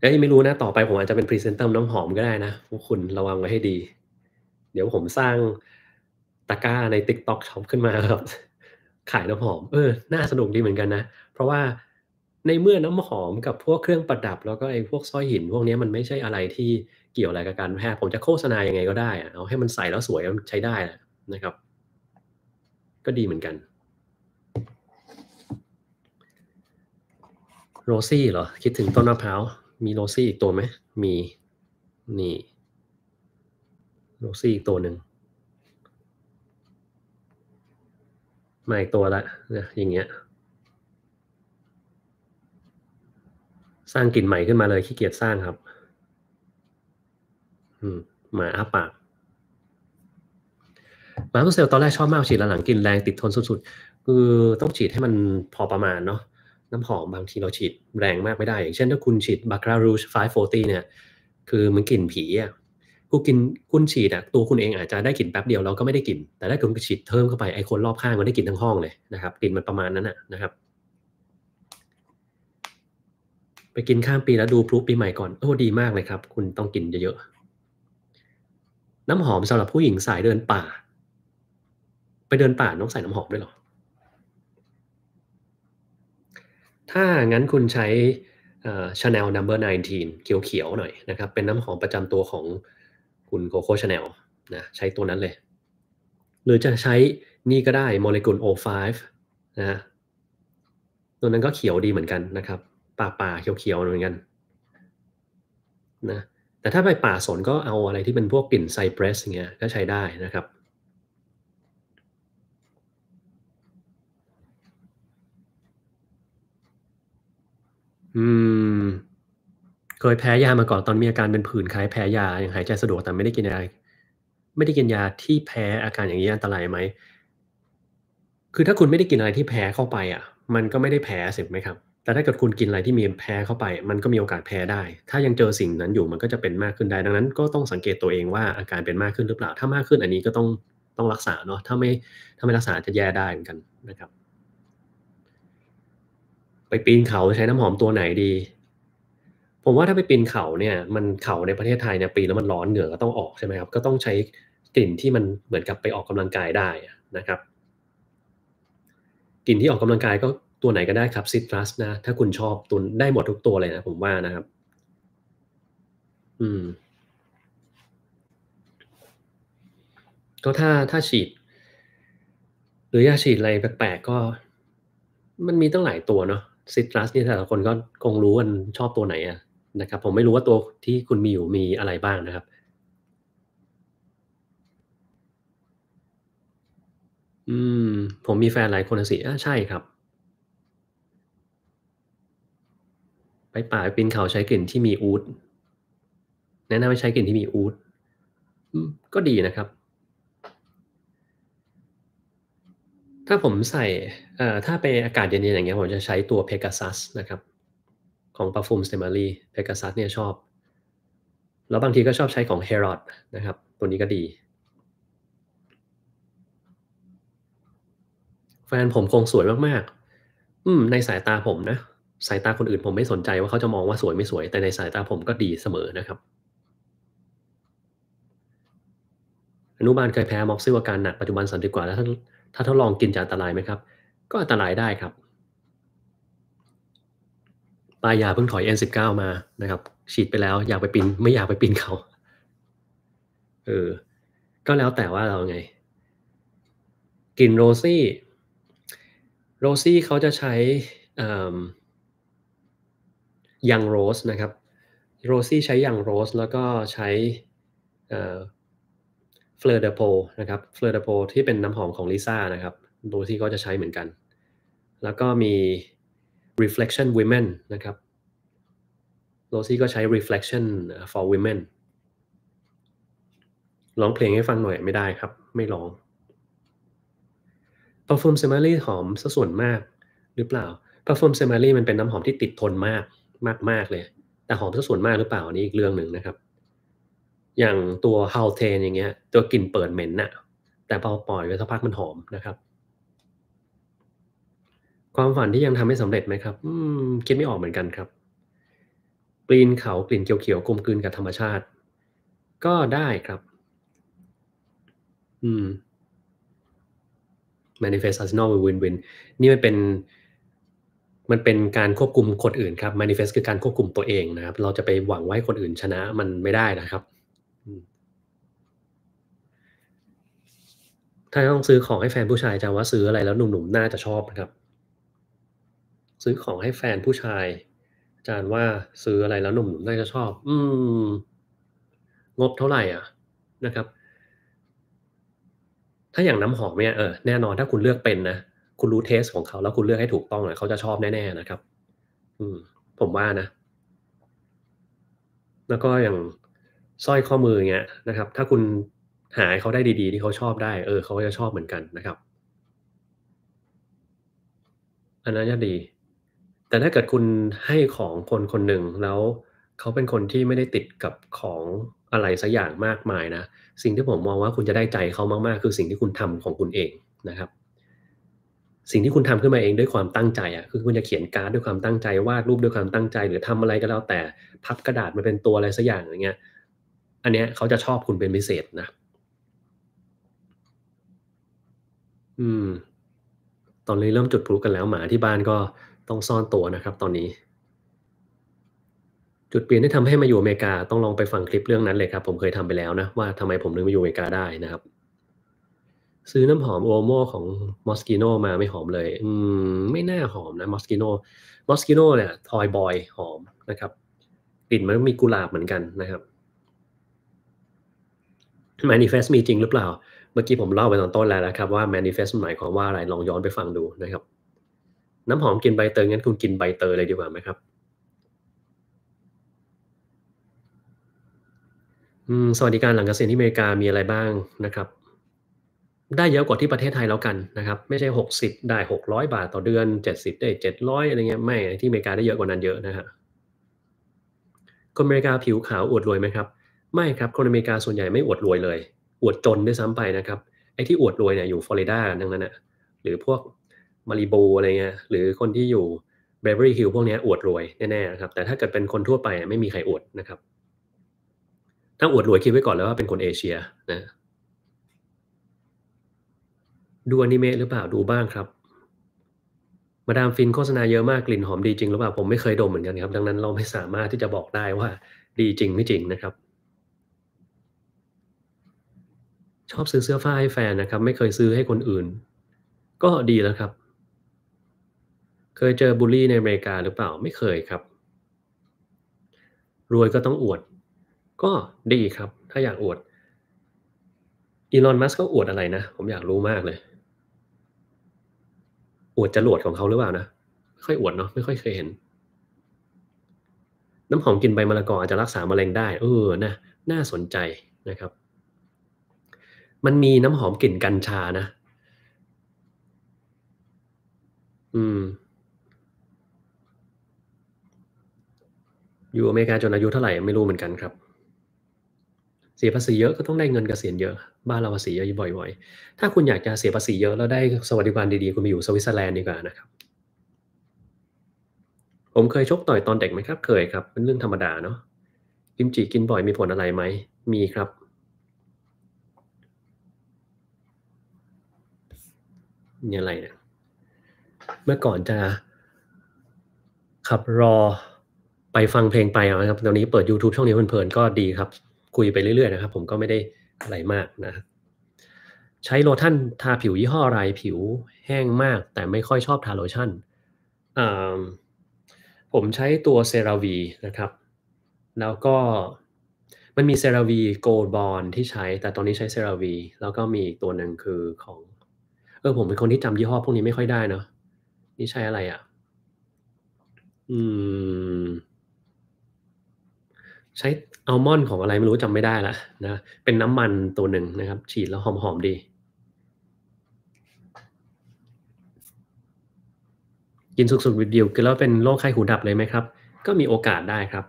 เอ้ยไม่รู้นะต่อไปผมอาจจะเป็นพรีเซนเตอร์น้ำหอมก็ได้นะพวกคุณระวังไว้ให้ดีเดี๋ยวผมสร้างตะกร้าใน t ิ k t o k ช็อปขึ้นมาครับขายน้ำหอมเออ น่าสนุกดีเหมือนกันนะ เพราะว่าในเมื่อน้ำหอมกับพวกเครื่องประดับ แล้วก็ไอ้พวกสร้อยหิน พวกนี้มันไม่ใช่อะไรที่เกี่ยวอะไรกับการแพทย์ผมจะโฆษณายังไงก็ได้เอาให้มันใส่แล้วสวยมันใช้ได้นะครับ ก็ดีเหมือนกันโรซี่เหรอ คิดถึงต้นมะพร้าวมีโรซี่อีกตัวไหม มีนี่โรซี่อีกตัวหนึ่งมาอีกตัวละนะอย่างเงี้ยสร้างกลิ่นใหม่ขึ้นมาเลย ขี้เกียจสร้างครับอืม หมาอ้าปากหมาตัวเซลล์ตอนแรกชอบมากฉีดหลังกินแรงติดทนสุดๆ คือต้องฉีดให้มันพอประมาณเนาะน้ำหอมบางทีเราฉีดแรงมากไม่ได้ อย่างเช่นถ้าคุณฉีดบาคารูช540เนี่ย คือมันกลิ่นผีอะคุณกินคุณฉีดอ่ะตัวคุณเองอาจจะได้กลิ่นแป๊บเดียวเราก็ไม่ได้กลิ่นแต่ถ้าคุณฉีดเพิ่มเข้าไปไอ้คนรอบข้างมันได้กลิ่นทั้งห้องเลยนะครับกลิ่นมันประมาณนั้นอะนะครับ ไปกินข้ามปีแล้วดูพลุปีใหม่ก่อนโอ้ดีมากเลยครับ คุณต้องกินเยอะๆ น้ำหอมสำหรับผู้หญิงสายเดินป่า ไปเดินป่าต้องใส่น้ำหอมด้วยหรอ ถ้างั้นคุณใช้ชาแนล Number 19เขียวๆหน่อยนะครับเป็นน้ำหอมประจำตัวของคุณโคโค่ชาแนลนะใช้ตัวนั้นเลย หรือจะใช้นี่ก็ได้โมเลกุล O5 นะตัวนั้นก็เขียวดีเหมือนกันนะครับป่าป่าเขียวๆ เหมือนกันนะแต่ถ้าไปป่าสนก็เอาอะไรที่เป็นพวกกลิ่นไซเปรสเงี้ยก็ใช้ได้นะครับ อืมเคยแพ้ยามาก่อนตอนมีอาการเป็นผื่นคล้ายแพ้ยาอย่างหายใจสะดวกแต่ไม่ได้กินยาไม่ได้กินยาที่แพ้อาการอย่างนี้อันตรายไหมคือถ้าคุณไม่ได้กินอะไรที่แพ้เข้าไปอ่ะมันก็ไม่ได้แพ้สิไหมครับแต่ถ้าเกิดคุณกินอะไรที่มีแพ้เข้าไป มันก็มีโอกาสแพ้ได้ ถ้ายังเจอสิ่งนั้นอยู่มันก็จะเป็นมากขึ้นได้ดังนั้นก็ต้องสังเกตตัวเองว่าอาการเป็นมากขึ้นหรือเปล่า ถ้ามากขึ้นอันนี้ก็ต้องต้องรักษาเนาะถ้าไม่ถ้าไม่รักษาจะแย่ได้เหมือนกันนะครับ ไปปีนเขาใช้น้ำหอมตัวไหนดีผมว่าถ้าไปปีนเขาเนี่ย มันเขาในประเทศไทยเนี่ยปีนแล้วมันร้อนเหงื่อก็ต้องออกใช่ไหมครับก็ต้องใช้กลิ่นที่มันเหมือนกับไปออกกำลังกายได้นะครับกลิ่นที่ออกกำลังกายก็ตัวไหนก็ได้ครับซิตรัสนะ ถ้าคุณชอบตุนได้หมดทุกตัวเลยนะผมว่านะครับ อืมก็ถ้าถ้าฉีดหรือยาฉีดอะไรแปลกๆก็ มันมีตั้งหลายตัวเนาะซิตรัสเนี่ยแต่ละคนก็คงรู้กันชอบตัวไหนอะนะครับผมไม่รู้ว่าตัวที่คุณมีอยู่มีอะไรบ้างนะครับอืมผมมีแฟนหลายคนสิอ่าใช่ครับ ไปป่าไปปีนเขาใช้กลิ่นที่มีอูดแนะนำให้ใช้กลิ่นที่มีอูดก็ดีนะครับ ถ้าผมใส่ถ้าไปอากาศเย็นๆอย่างเงี้ยผมจะใช้ตัวเพกาซัสนะครับของ Perfume s t e m a r y p e g a s u s เนี่ยชอบ แล้วบางทีก็ชอบใช้ของ Herod นะครับ ตัวนี้ก็ดี แฟนผมคงสวยมากๆอืมในสายตาผมนะ สายตาคนอื่นผมไม่สนใจว่าเขาจะมองว่าสวยไม่สวย แต่ในสายตาผมก็ดีเสมอนะครับ อนุบาลเคยแพ้ม็อกซิวอาการหนักปัจจุบันสันติกว่าแล้วถ้าถ้าทดลองกินจะอันตรายไหมครับ ก็อันตรายได้ครับปายาเพิ่งถอย N19 มานะครับฉีดไปแล้วอยากไปปีนไม่อยากไปปีนเขาเออก็แล้วแต่ว่าเราไงกลิ่นโรซี่ โรซี่เขาจะใช้ยังโรสนะครับโรซี่ใช้ยังโรส แล้วก็ใช้เฟลเดโพนะครับเฟลเดโพที่เป็นน้ำหอมของลิซ่านะครับโรซี่ก็จะใช้เหมือนกัน แล้วก็มี reflection women นะครับโรซี่ก็ใช้ reflection for women ร้องเพลงให้ฟังหน่อยไม่ได้ครับ ไม่ร้อง perfume smelly หอมสส่วนมากหรือเปล่า perfume smelly มันเป็นน้ำหอมที่ติดทนมากมากมากเลย แต่หอมสส่วนมากหรือเปล่านี่อีกเรื่องหนึ่งนะครับ อย่างตัว h าว t ท n อย่างเงี้ยตัวกลิ่นเปิดเหม็นนะ่ะแต่พอปล่อยไ้สักพักมันหอมนะครับความฝันที่ยังทำไม่สำเร็จไหมครับอืมคิดไม่ออกเหมือนกันครับปีนเขากลิ่นเขียวๆ กลมกลืนกับธรรมชาติก็ได้ครับ อืม manifest arsenal win win นี่มันเป็น มันเป็นการควบคุมคนอื่นครับ manifest คือการควบคุมตัวเองนะครับ เราจะไปหวังไว้คนอื่นชนะมันไม่ได้นะครับ ถ้าต้องซื้อของให้แฟนผู้ชายจะว่าซื้ออะไรแล้วหนุ่มๆน่าจะชอบนะครับซื้อของให้แฟนผู้ชายอาจารย์ว่าซื้ออะไรแล้วหนุ่มๆน่าจะชอบ อืมงบเท่าไหร่ อ่ะ นะครับ ถ้าอย่างน้ำหอมเนี่ยเออแน่นอน ถ้าคุณเลือกเป็นนะคุณรู้เทสของเขา แล้วคุณเลือกให้ถูกต้องเขาจะชอบแน่ๆนะครับ อืมผมว่านะแล้วก็อย่างสร้อยข้อมือเงี้ยนะครับ ถ้าคุณหาเขาได้ดีๆ ที่เขาชอบได้เออ เขาก็จะชอบเหมือนกันนะครับอันนั้นจะดีแต่ถ้าเกิดคุณให้ของคนคนหนึ่งแล้ว เขาเป็นคนที่ไม่ได้ติดกับของอะไรสักอย่างมากมายนะ สิ่งที่ผมมองว่าคุณจะได้ใจเขามากๆคือสิ่งที่คุณทำของคุณเองนะครับ สิ่งที่คุณทำขึ้นมาเองด้วยความตั้งใจอ่ะคือคุณจะเขียนการ์ดด้วยความตั้งใจวาดรูปด้วยความตั้งใจ หรือทำอะไรก็แล้วแต่พับกระดาษมาเป็นตัวอะไรสักอย่างอย่างเงี้ย อันเนี้ยเขาจะชอบคุณเป็นพิเศษนะ อืมตอนนี้เริ่มจุดพลุกันแล้วหมาที่บ้านก็ต้องซ่อนตัวนะครับตอนนี้ จุดเปลี่ยนที่ทำให้มาอยู่อเมริกา ต้องลองไปฟังคลิปเรื่องนั้นเลยครับ ผมเคยทำไปแล้วนะ ว่าทำไมผมถึงมาอยู่อเมริกาได้นะครับ ซื้อน้ำหอมโอโมของมอสกิโนมาไม่หอมเลย อืมไม่น่าหอมนะมอสกิโนมอสกิโนเนี่ยทอยบอยหอมนะครับ กลิ่นมันมีกุหลาบเหมือนกันนะครับ manifest มีจริงหรือเปล่า เมื่อกี้ผมเล่าไปตอนต้นแล้วนะครับว่า manifest หมายความว่าอะไรลองย้อนไปฟังดูนะครับน้ำหอมกินใบเตยงั้นคุณกินใบเตยเลยดีกว่าไหมครับสวัสดิการหลังเกษียณที่อเมริกามีอะไรบ้างนะครับ ได้เยอะกว่าที่ประเทศไทยแล้วกันนะครับไม่ใช่ 60ได้ 600 บาทต่อเดือน 70ได้700อะไรเงี้ยไม่ที่อเมริกาได้เยอะกว่านั้นเยอะนะฮะคนอเมริกาผิวขาวอวดรวยไหมครับไม่ครับคนอเมริกาส่วนใหญ่ไม่อวดรวยเลย อวดจนด้วยซ้ำไปนะครับไอ้ที่อวดรวยเนี่ยอยู่ฟลอริดาดังนั้นนะหรือพวกมาริโบอะไรเงี้ยหรือคนที่อยู่เบเวอรี่ฮิลพวกนี้อวดรวยแน่ๆนะครับ แต่ถ้าเกิดเป็นคนทั่วไปไม่มีใครอวดนะครับ ถ้าอวดรวยคิดไว้ก่อนแล้วว่าเป็นคนเอเชียนะดูอนิเมะหรือเปล่าดูบ้างครับ มาดามฟินโฆษณาเยอะมากกลิ่นหอมดีจริงหรือเปล่าผมไม่เคยดมเหมือนกันครับ ดังนั้นเราไม่สามารถที่จะบอกได้ว่าดีจริงไม่จริงนะครับ ชอบซื้อเสื้อผ้าให้แฟนนะครับไม่เคยซื้อให้คนอื่น ก็ดีแล้วครับเคยเจอบูลลี่ในอเมริกาหรือเปล่าไม่เคยครับ รวยก็ต้องอวด ก็ดีครับ ถ้าอยากอวดอีลอนมัสก์ก็อวดอะไรนะ ผมอยากรู้มากเลย อวดจรวดของเขาหรือเปล่านะ ไม่ค่อยอวดเนาะไม่ค่อยเคยเห็น น้ำหอมกินใบมะละกออาจจะรักษามะเร็งได้ เออนะน่าสนใจนะครับ มันมีน้ำหอมกลิ่นกัญชานะ อืมอยู่อเมริกาจนอายุเท่าไหร่ไม่รู้เหมือนกันครับเสียภาษีเยอะก็ต้องได้เงินกเกษียณเยอะบ้านเราภาษีเยอะบ่อย ๆ ถ้าคุณอยากจะเสียภาษีเยอะแล้วได้สวัสดิการดีๆคุณไปอยู่สวิตเซอร์แลนด์ดีกว่านะครับ ผมเคยชกต่อยตอนเด็กไหมครับเคยครับเป็นเรื่องธรรมดาเนาะกิมจิกินบ่อยมีผลอะไรไหมมีครับนี่อะไรเนะี่ยเมื่อก่อนจะขับรอไปฟังเพลงไปนะครับ ตอนนี้เปิด YouTube ช่องนี้เพลินๆก็ดีครับ คุยไปเรื่อย ๆนะครับ ผมก็ไม่ได้อะไรมากนะ ใช้โลชั่นทาผิวยี่ห้ออะไร ผิวแห้งมากแต่ไม่ค่อยชอบทาโลชั่นผมใช้ตัวเซราวีนะครับ แล้วก็มันมีเซราวีโกลบอลที่ใช้ แต่ตอนนี้ใช้เซราวีแล้วก็มีอีกตัวหนึ่งคือของ เออ ผมเป็นคนที่จำยี่ห้อพวกนี้ไม่ค่อยได้เนาะนี่ใช้อะไรอะ่ะ อืมใช้อัลมอนด์ของอะไรไม่รู้จำไม่ได้ละนะเป็นน้ำมันตัวหนึ่งนะครับ ฉีดแล้วหอม ๆ ดี กินสุกๆดีบๆกินแล้วเป็นโรคไข้หูดับเลยไหมครับ ก็มีโอกาสได้ครับ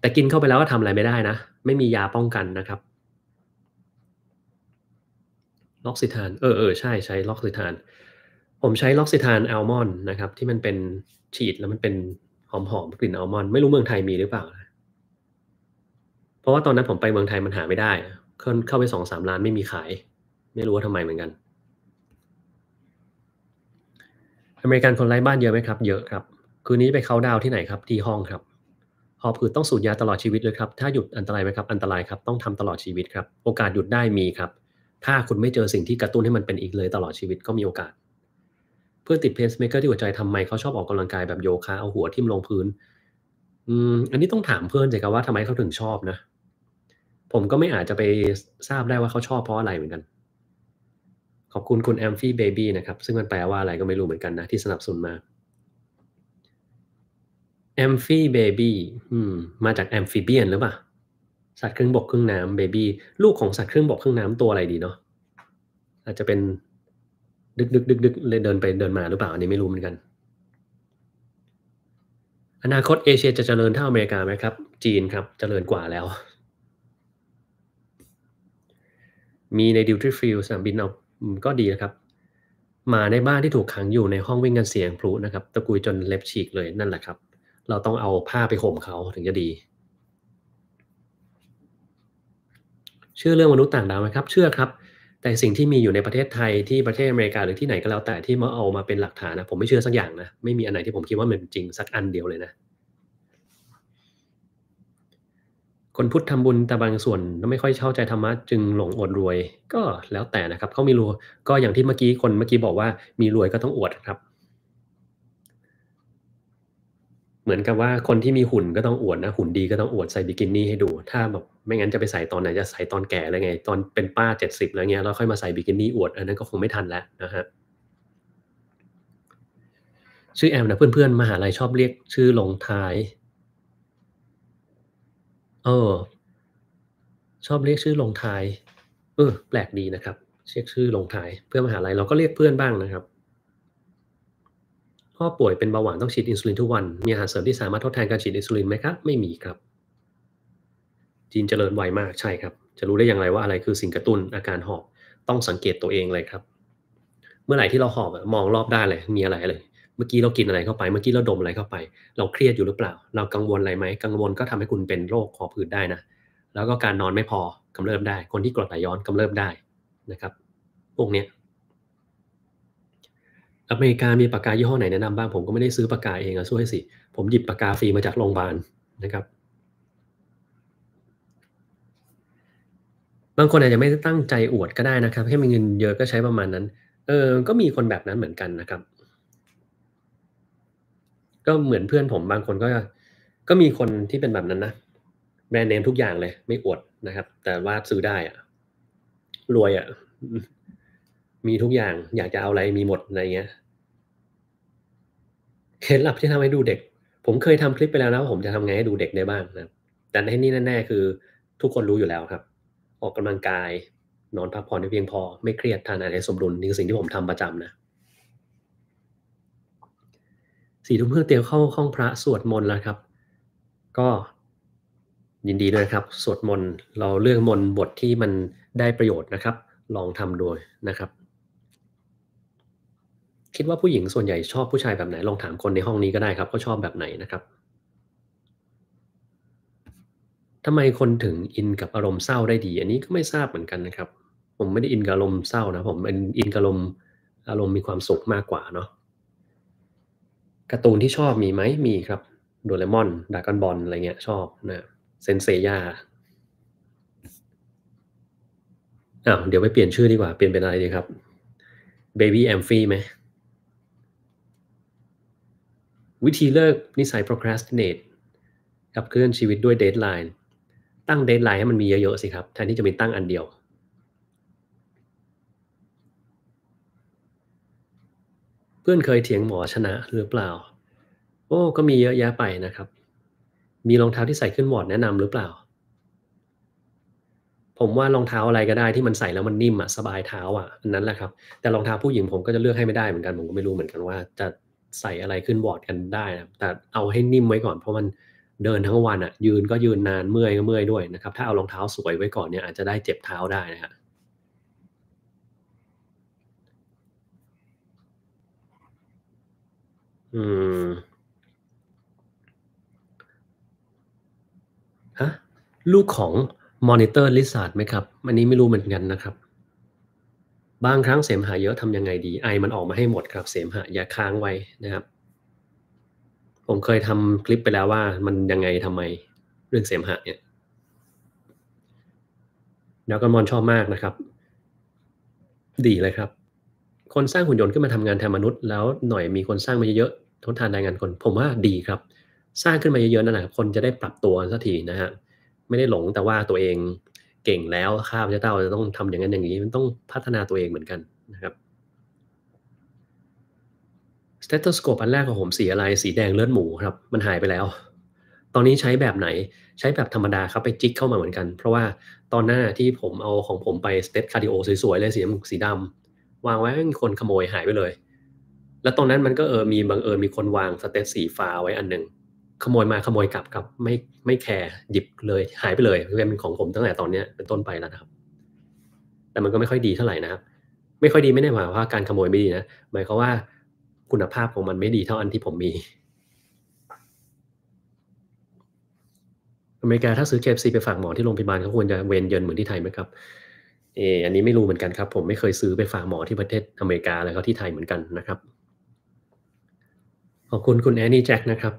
แต่กินเข้าไปแล้วก็ทำอะไรไม่ได้นะ ไม่มียาป้องกันนะครับ ล็อกซิทานเออเออใช่ใช้ ล็อกซิทาน ผมใช้ล็อกซิทานอัลมอนด์นะครับที่มันเป็นฉีดแล้วมันเป็นหอมๆกลิ่นอัลมอนด์ไม่รู้เมืองไทยมีหรือเปล่านะเพราะว่าตอนนั้นผมไปเมืองไทยมันหาไม่ได้เข้าไปสองสามล้านไม่มีขาย ไม่รู้ว่าทำไมเหมือนกัน อเมริกันคนไร้บ้านเยอะไหมครับ เยอะครับ คืนนี้ไปเขาดาวที่ไหนครับที่ห้องครับหอบหืดต้องสูดยาตลอดชีวิตเลยครับ ถ้าหยุดอันตรายไหมครับอันตรายครับต้องทำตลอดชีวิตครับ โอกาสหยุดได้มีครับ ถ้าคุณไม่เจอสิ่งที่กระตุ้นให้มันเป็นอีกเลย ตลอดชีวิตก็มีโอกาส เพื่อติดเพนส์เมเกอร์ที่หัวใจทำไมเขาชอบออกกำลังกายแบบโยคะเอาหัวทิ่มลงพื้นอืมอันนี้ต้องถามเพื่อนใจครับว่าทำไมเขาถึงชอบนะผมก็ไม่อาจจะไปทราบได้ว่าเขาชอบเพราะอะไรเหมือนกัน ขอบคุณคุณแอมฟี่เบบี้นะครับ ซึ่งมันแปลว่าอะไรก็ไม่รู้เหมือนกันนะ ที่สนับสนุนมาแอมฟี่เบบี้มาจากแอมฟิเบียนหรือเปล่าสัตว์ครึ่งบกครึ่งน้ำเบบี้ลูกของสัตว์ครึ่งบกครึ่งน้ำตัวอะไรดีเนาะอาจจะเป็นดึกดึกดึกดึกเลยเดินไปเดินมาหรือเปล่าอันนี้ไม่รู้เหมือนกัน อนาคตเอเชีย จะเจริญเท่าอเมริกาไหมครับจีนครับเจริญกว่าแล้วมีในดิวตี้ฟิลสนามบินเอาก็ดีนะครับหมาในบ้านที่ถูกขังอยู่ในห้องวิ่งกันเสียงพลุนะครับตะกุยจนเล็บฉีกเลยนั่นแหละครับ เราต้องเอาผ้าไปห่มเขาถึงจะดี เชื่อเรื่องมนุษย์ต่างดาวไหมครับ เชื่อครับ แต่สิ่งที่มีอยู่ในประเทศไทยที่ประเทศอเมริกา หรือที่ไหนก็แล้วแต่ที่มาเอามาเป็นหลักฐานนะผมไม่เชื่อสักอย่างนะไม่มีอันไหนที่ผมคิดว่ามันจริงสักอันเดียวเลยนะคนพุทธทำบุญแต่บางส่วนไม่ค่อยเข้าใจธรรมะ จึงหลงอดรวยก็แล้วแต่นะครับเขามีรวยก็อย่างที่เมื่อกี้คนเมื่อกี้บอกว่ามีรวยก็ต้องอวดครับ เหมือนกับว่าคนที่มีหุ่นก็ต้องอวดนะหุ่นดีก็ต้องอวดใส่บิกินี่ให้ดู ถ้าแบบไม่งั้นจะไปใส่ตอนไหนจะใส่ตอนแก่แล้วไง ตอนเป็นป้าเจ็ดสิบแล้วเงี้ยแล้วค่อยมาใส่บิกินี่อวดอันนั้นก็คงไม่ทันแล้วนะฮะชื่อแอมนะเพื่อนๆมหาลัยชอบเรียกชื่อลงท้ายเออชอบเรียกชื่อลงท้ายเออแปลกดีนะครับ เช็กชื่อลงท้ายเพื่อมหาลัยเราก็เรียกเพื่อนบ้างนะครับพ่อป่วยเป็นเบาหวานต้องฉีดอินซูลินทุกวัน มีอาหารเสริมที่สามารถทดแทนการฉีดอินซูลินไหมครับ ไม่มีครับจีนเจริญไวมากใช่ครับ จะรู้ได้อย่างไรว่าอะไรคือสิ่งกระตุ้นอาการหอบต้องสังเกตตัวเองเลยครับ เมื่อไหร่ที่เราหอบมองรอบได้เลยมีอะไรเลยมื่อกี้เรากินอะไรเข้าไป เมื่อกี้เราดมอะไรเข้าไป เราเครียดอยู่หรือเปล่า เรากังวลอะไรไหมกังวลก็ทำให้คุณเป็นโรคคอผืดได้นะ แล้วก็การนอนไม่พอกำเริบได้ คนที่กรดไหลย้อนกำเริบได้นะครับ พวกเนี้ยอเมริกามีปากกายี่ห้อไหนแนะนำบ้าง ผมก็ไม่ได้ซื้อปากกาเองอะช่วยสิ ผมหยิบปากกาฟรีมาจากโรงพยาบาลนะครับ บางคนอาจจะไม่ตั้งใจอวดก็ได้นะครับแค่มีเงินเยอะก็ใช้ประมาณนั้น เออ ก็มีคนแบบนั้นเหมือนกันนะครับก็เหมือนเพื่อนผมบางคนก็ ก็มีคนที่เป็นแบบนั้นนะแบรนด์เนมทุกอย่างเลย ไม่อวดนะครับ แต่ว่าซื้อได้อะรวยอะมีทุกอย่าง อยากจะเอาอะไรมีหมดอะไรเงี้ยเคล็ดลับที่ทำให้ดูเด็ก ผมเคยทำคลิปไปแล้วนะว่าผมจะทำไงให้ดูเด็กได้บ้างนะแต่ในนี้แน่ ๆ คือทุกคนรู้อยู่แล้วครับ ออกกำลังกาย นอนพักผ่อนให้เพียงพอไม่เครียดทานอาหารสมดุลนี่คือสิ่งที่ผมทำประจำนะสี่ทุ่มเพื่อเตรียมเข้าห้องพระสวดมนต์แล้วครับ ก็ยินดีด้วยครับ สวดมนต์เราเลือกมนต์บทที่มันได้ประโยชน์นะครับ ลองทำดูนะครับ คิดว่าผู้หญิงส่วนใหญ่ชอบผู้ชายแบบไหนลองถามคนในห้องนี้ก็ได้ครับก็ชอบแบบไหนนะครับทำไมคนถึงอินกับอารมณ์เศร้าได้ดี อันนี้ก็ไม่ทราบเหมือนกันนะครับ ผมไม่ได้อินกับอารมณ์เศร้านะผมอินกับอารมณ์อารมณ์มีความสุขมากกว่าเนาะการ์ตูนที่ชอบมีไหม มีครับ โดเรมอน ดากอนบอลอะไรเงี้ย ชอบนะเซนเซย่าอ้าวเดี๋ยวไปเปลี่ยนชื่อดีกว่าเปลี่ยนเป็นอะไรดีครับเบบี้แอมฟี่ไหมวิธีเลิกนิสัย procrastinate กับเคลื่อนชีวิตด้วยเดทไลน์ตั้งเดทไลน์ให้มันมีเยอะๆสิครับแทนที่จะมีตั้งอันเดียวเพื่อนเคยเถียงหมอชนะหรือเปล่าโอ้ก็มีเยอะแยะไปนะครับ มีรองเท้าที่ใส่ขึ้นวอร์ดแนะนำหรือเปล่า ผมว่ารองเท้าอะไรก็ได้ที่มันใส่แล้วมันนิ่มอะสบายเท้าอ่ะนั้นแหละครับ แต่รองเท้าผู้หญิงผมก็จะเลือกให้ไม่ได้เหมือนกันผมก็ไม่รู้เหมือนกันว่า จะใส่อะไรขึ้นวอร์ดกันได้นะแต่เอาให้นิ่มไว้ก่อน เพราะมันเดินทั้งวันอะยืนก็ยืนนานเมื่อยก็เมื่อยด้วย นะครับ ถ้าเอารองเท้าสวยไว้ก่อนเนี่ยอาจจะได้เจ็บเท้าได้นะครับอืม ฮะ ลูกของมอนิเตอร์ลิซาร์ดไหมครับ อันนี้ไม่รู้เหมือนกันนะครับ บางครั้งเสมหะเยอะทำยังไงดี ไอมันออกมาให้หมดครับเสมหะอย่าค้างไว้นะครับ ผมเคยทำคลิปไปแล้วว่ามันยังไงทำไม เรื่องเสมหะเนี่ยด้วก็มอนชอบมากนะครับ ดีเลยครับคนสร้างหุ่นยนต์ขึ้นมาทำงานแทนมนุษย์แล้วหน่อยมีคนสร้างมาเยอะๆทดแทนแรงงานคนผมว่าดีครับ สร้างขึ้นมาเยอะๆนั่นแหละคนจะได้ปรับตัวสักทีนะฮะไม่ได้หลงแต่ว่าตัวเองเก่งแล้วข้าพเจ้าจะต้องทำอย่างนั้นอย่างนี้มันต้องพัฒนาตัวเองเหมือนกันนะครับสเตตโสโคปอันแรกของผมสีอะไรสีแดงเลือดหมูครับ มันหายไปแล้ว ตอนนี้ใช้แบบไหนใช้แบบธรรมดาครับไปจิกเข้ามาเหมือนกันเพราะว่าตอนหน้าที่ผมเอาของผมไปสเตตคาร์ดิโอสวยๆเลยสีสีดำวางไว้ไม่มีคนขโมยหายไปเลย แล้วตรงนั้นมันก็เออ มีบังเอิญมีคนวางสเตตสีฟ้าไว้อันหนึ่งขโมยมาขโมยกลับกับ ไม่ไม่แคร์หยิบเลยหายไปเลยเป็นของผมตั้งแต่ตอนเนี้ยเป็นต้นไปแล้วนะครับ แต่มันก็ไม่ค่อยดีเท่าไหร่นะครับ ไม่ค่อยดีไม่ได้หมายว่าการขโมยไม่ดีนะหมายความว่าคุณภาพของมันไม่ดีเท่าอันที่ผมมีอเมริกาถ้าซื้อเคฟซีไปฝากหมอที่โรงพยาบาลเขาควรจะเวนเยินเหมือนที่ไทยไหมครับเออ อันนี้ไม่รู้เหมือนกันครับ ผมไม่เคยซื้อไปฝากหมอที่ประเทศอเมริกาแล้วก็ที่ไทยเหมือนกันนะครับ ขอบคุณคุณแอนนี่แจ็คนะครับ